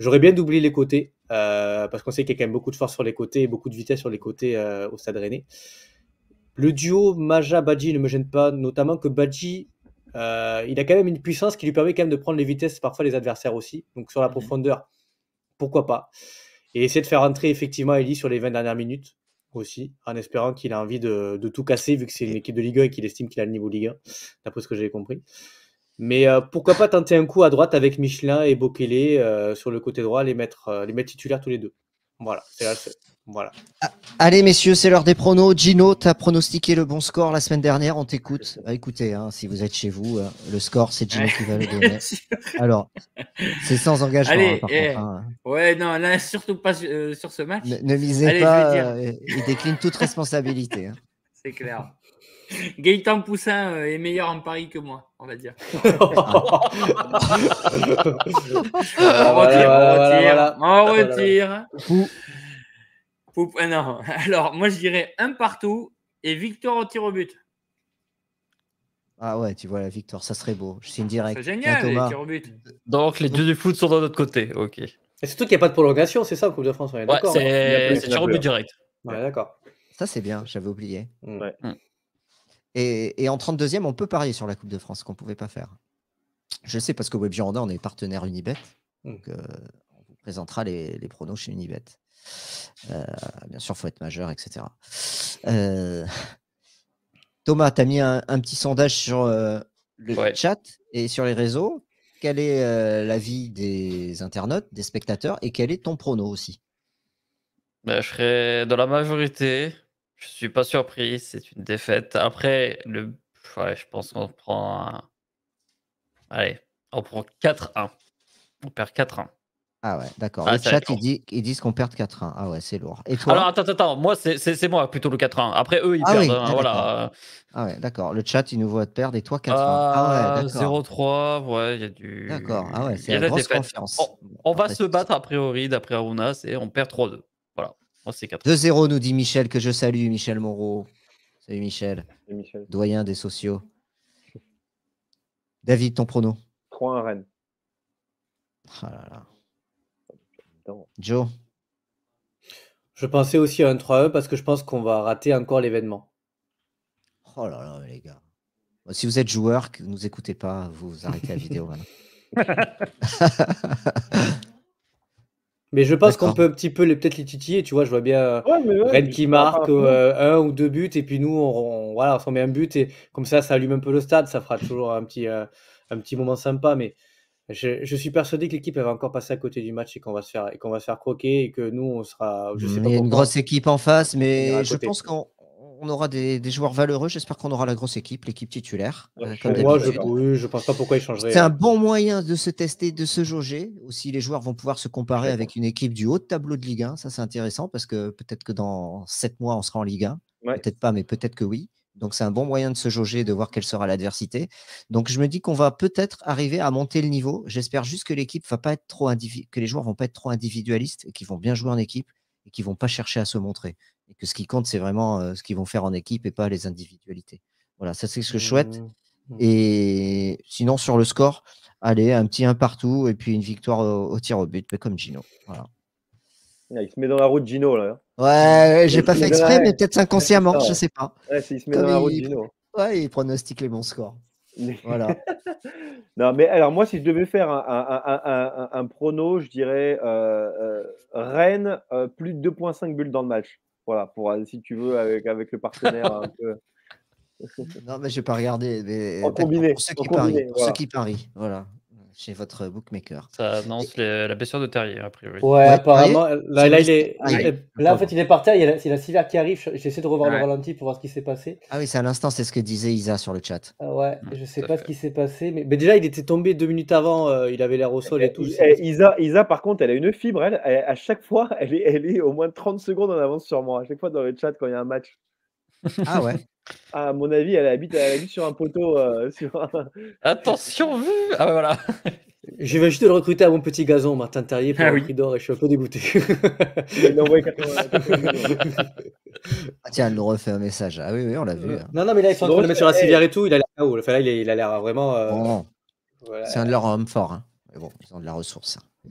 J'aurais bien doublé les côtés, euh, parce qu'on sait qu'il y a quand même beaucoup de force sur les côtés et beaucoup de vitesse sur les côtés euh, au stade rennais. Le duo Maja-Badji ne me gêne pas, notamment que Badji, euh, il a quand même une puissance qui lui permet quand même de prendre les vitesses parfois les adversaires aussi. Donc sur la mhm. profondeur, pourquoi pas. Et essayer de faire entrer effectivement Eli sur les 20 dernières minutes aussi, en espérant qu'il a envie de, de, tout casser, vu que c'est une équipe de Ligue 1 et qu'il estime qu'il a le niveau Ligue 1, d'après ce que j'ai compris. Mais euh, pourquoi pas tenter un coup à droite avec Michelin et Bokele euh, sur le côté droit, les mettre, euh, les mettre titulaires tous les deux. Voilà, c'est voilà. Allez messieurs, c'est l'heure des pronos. Gino, tu as pronostiqué le bon score la semaine dernière, on t'écoute. Bah, écoutez, hein, si vous êtes chez vous, le score, c'est Gino qui va le *laughs* donner. Alors, c'est sans engagement. Allez, hein, eh. hein. Ouais, non, surtout pas sur ce match. Ne, visez pas, il décline toute *laughs* responsabilité. C'est clair. *laughs* Gaëtan Poussin euh, est meilleur en Paris que moi, on va dire. *laughs* *laughs* on ah, retire, on retire, on retire. Euh, alors moi je dirais un partout et victoire au tir au but. Ah ouais, tu vois la victoire, ça serait beau. Je signe direct. C'est génial, les au but. Donc les deux du foot sont de notre côté, ok. Et surtout qu'il n'y a pas de prolongation, c'est ça, Coupe de France. est ouais, c'est hein. tir au but direct. Ouais, d'accord. Ça c'est bien, j'avais oublié. Mm. Ouais. Mm. Et, en 32e, on peut parier sur la Coupe de France, qu'on ne pouvait pas faire. Je sais parce que Web on est partenaire Unibet. Hmm. Donc, euh, on vous présentera les, pronos chez Unibet. Euh, bien sûr, il faut être majeur, etc. Euh, Thomas, tu as mis un, petit sondage sur le chat et sur les réseaux. Quel est l'avis des internautes, des spectateurs et quel est ton prono aussi ben, Je serais dans la majorité je ne suis pas surpris, c'est une défaite. Après, je pense qu'on prend. Allez, on prend 4-1. On perd 4-1. Ah ouais, d'accord. Ah, le chat, ils, disent qu'on perd 4-1. Ah ouais, c'est lourd. Et toi Alors attends, attends, moi, c'est moi plutôt le 4-1. Après, eux, ils ah perdent. Hein, ah, ah ouais, d'accord. Le chat, il nous voient perdre et toi, 4-1. Euh, ah, ouais, d'accord. 0-3, ouais, il y a du. D'accord, ah ouais, c'est la grosse défaite. confiance. On, on va se battre a priori, d'après Arunas, et on perd 3-2. 2-0, nous dit Michel, que je salue, Michel Moreau. Salut Michel. Doyen des sociaux. David, ton prono 3-1 Rennes. Oh là là. Joe Je pensais aussi à un 3-1 parce que je pense qu'on va rater encore l'événement. Oh là là, les gars. Si vous êtes joueur, que vous nous écoutez pas, vous arrêtez la vidéo. *laughs* *laughs* Mais je pense qu'on peut un petit peu les peut-être les titiller, tu vois, je vois bien euh, Red Rennes qui marque euh, hein. un ou deux buts et puis nous on, voilà, on met un but et comme ça ça allume un peu le stade, ça fera toujours un petit euh, un petit moment sympa mais je, suis persuadé que l'équipe va encore passer à côté du match et qu'on va se faire qu'on va se faire croquer et que nous on sera je sais hmm, pas Il y a une grosse équipe en face mais je pense qu'on on aura des, joueurs valeureux. J'espère qu'on aura la grosse équipe, l'équipe titulaire. Euh, moi, je, pense pas pourquoi ils changeraient. C'est un hein. bon moyen de se tester, de se jauger. Aussi, les joueurs vont pouvoir se comparer avec une équipe du haut tableau de Ligue 1. Ça, c'est intéressant parce que peut-être que dans 7 mois, on sera en Ligue 1. Peut-être pas, mais peut-être que oui. Donc, c'est un bon moyen de se jauger, de voir quelle sera l'adversité. Donc, je me dis qu'on va peut-être arriver à monter le niveau. J'espère juste que l'équipe va pas être trop que les joueurs vont pas être trop individualistes et qu'ils vont bien jouer en équipe et qu'ils vont pas chercher à se montrer et que ce qui compte, c'est vraiment ce qu'ils vont faire en équipe et pas les individualités. Voilà, ça c'est ce que je souhaite. Mmh, mmh, mmh. Et sinon, sur le score, allez, un petit 1 partout et puis une victoire au, tir au but, comme Gino. Ah, il se met dans la route Gino là. Hein. Ouais, j'ai pas fait exprès, mais peut-être *laughs* inconsciemment, je je sais pas. Ouais, il se met dans la route Gino. Ouais, il pronostique les bons scores. voilà. *laughs* non, mais alors moi, si je devais faire un, un, prono, je dirais Rennes euh, plus de 2,5 bulles dans le match. Voilà, pour, euh, si tu veux, avec, avec le partenaire un peu. non, mais je vais pas regarder. Mais en combiné, pour ceux qui, parient, Pour ceux qui parient, voilà chez votre bookmaker. Ça annonce la blessure de Terrier, a priori. Ouais, apparemment. là, il est, ah, là, en fait, il est par terre. Il y a la, qui arrive. J'essaie de revoir le ralenti pour voir ce qui s'est passé. Ah oui, c'est à l'instant, c'est ce que disait Isa sur le chat. Ah ouais, mm, je sais pas ce qui s'est passé. Mais... déjà, il était tombé deux minutes avant. Euh, il avait l'air au sol et, eh, tout. Eh, Isa, Isa, par contre, elle a une fibre. Elle, à chaque fois, *laughs* elle est, elle est au moins 30 secondes en avance sur moi. À chaque fois, dans le chat, quand il y a un match. Ah ouais. *laughs* À mon avis, elle habite, sur un poteau. Euh, *laughs* sur Attention, vue Ah, bah voilà. *laughs* Je vais juste le recruter à mon petit gazon, Martin Terrier, pour Ah oui. et je suis un peu dégoûté. Ah tiens, elle nous refait un message. Ah oui, oui, on l'a vu. Euh, hein. non, non, mais là, ils sont en le mettre sur la civière eh. et tout. Il a l'air Enfin, là, il il a l'air vraiment. Euh, c'est un de leurs hommes forts. hein. Mais bon, ils ont de la ressource. Hein.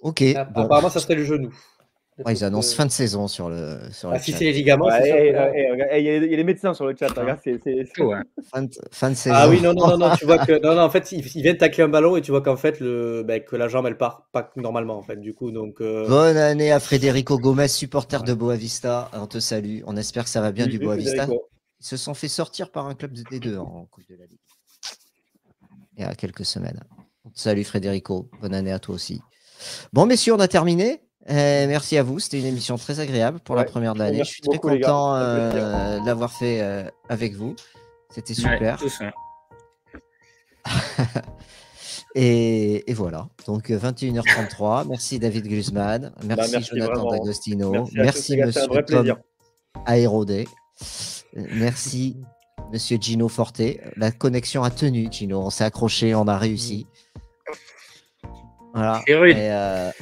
Ok. Apparemment, ça serait le genou ils annoncent euh, fin de saison sur le. Sur ah, si c'est les ligaments, Il y, a les médecins sur le chat, c'est hein. Fin, de, saison. Ah oui, non, non, non, non tu vois *laughs* que. Non, non, en fait, ils, viennent tacler un ballon et tu vois qu'en fait, le, ben, que la jambe, elle part pas normalement, en fait, du coup. Donc, euh, Bonne année à Frédérico Gomez, supporter de Boavista. On te salue. On espère que ça va bien du Boavista. Ils se sont fait sortir par un club de D2 en Coupe de la Ligue. Il y a quelques semaines. On te salue, Bonne année à toi aussi. Bon, messieurs, on a terminé. Euh, merci à vous, c'était une émission très agréable pour la première de l'année. Je suis très content euh, de l'avoir fait euh, avec vous. C'était super. *laughs* et, et, voilà, donc 21h33. Euh, merci David Guzman, bah, merci, Jonathan D'Agostino, merci, Monsieur Tom merci Monsieur Gino Forte. La connexion a tenu, Gino, on s'est accroché, on a réussi. Mm. Voilà. Et,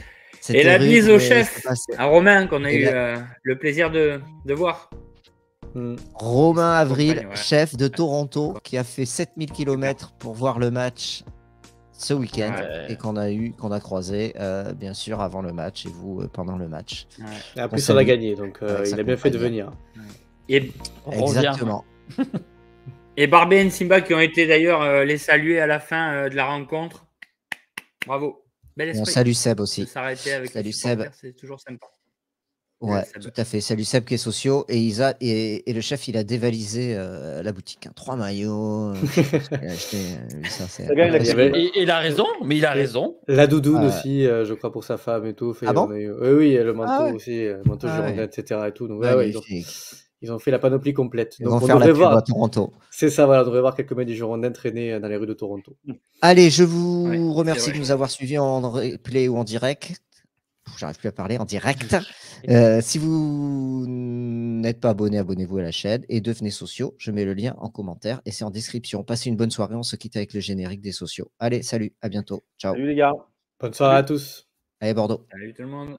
et la mise au chef, à Romain, qu'on a eu euh, le plaisir de, voir. Mm. Romain Avril, chef de Toronto, qui a fait 7000 km pour voir le match ce week-end et qu'on a eu, qu'on a croisé euh, bien sûr avant le match et vous euh, pendant le match. Ouais. Et après, plus on a gagné donc il a bien fait de venir. Et exactement. *laughs* et Barbé et Simba qui ont été d'ailleurs les saluer à la fin de la rencontre. Bravo. Salut salue Seb aussi. Salut Seb. C'est toujours sympa. Ouais, tout à fait. Salut Seb qui est sociaux. Et, Isa, et, le chef, il a dévalisé euh, la boutique. Hein. Trois maillots. il a raison, mais il a raison. La doudoune aussi, euh, je crois, pour sa femme et tout. ah Oui, le manteau ah aussi, le euh, manteau ah, etc. Et ils ont fait la panoplie complète. Donc on voir... à Toronto. C'est ça, voilà, on devrait voir quelques mecs du Girondin euh, dans les rues de Toronto. Allez, je vous remercie de nous avoir suivis en replay ou en direct. J'arrive plus à parler en direct. *laughs* Euh, si vous n'êtes pas abonné, abonnez-vous à la chaîne et devenez sociaux. Je mets le lien en commentaire et c'est en description. Passez une bonne soirée. On se quitte avec le générique des sociaux. Allez, salut, à bientôt. Ciao. Salut les gars. Bonne soirée à tous. Allez, Bordeaux. Salut tout le monde.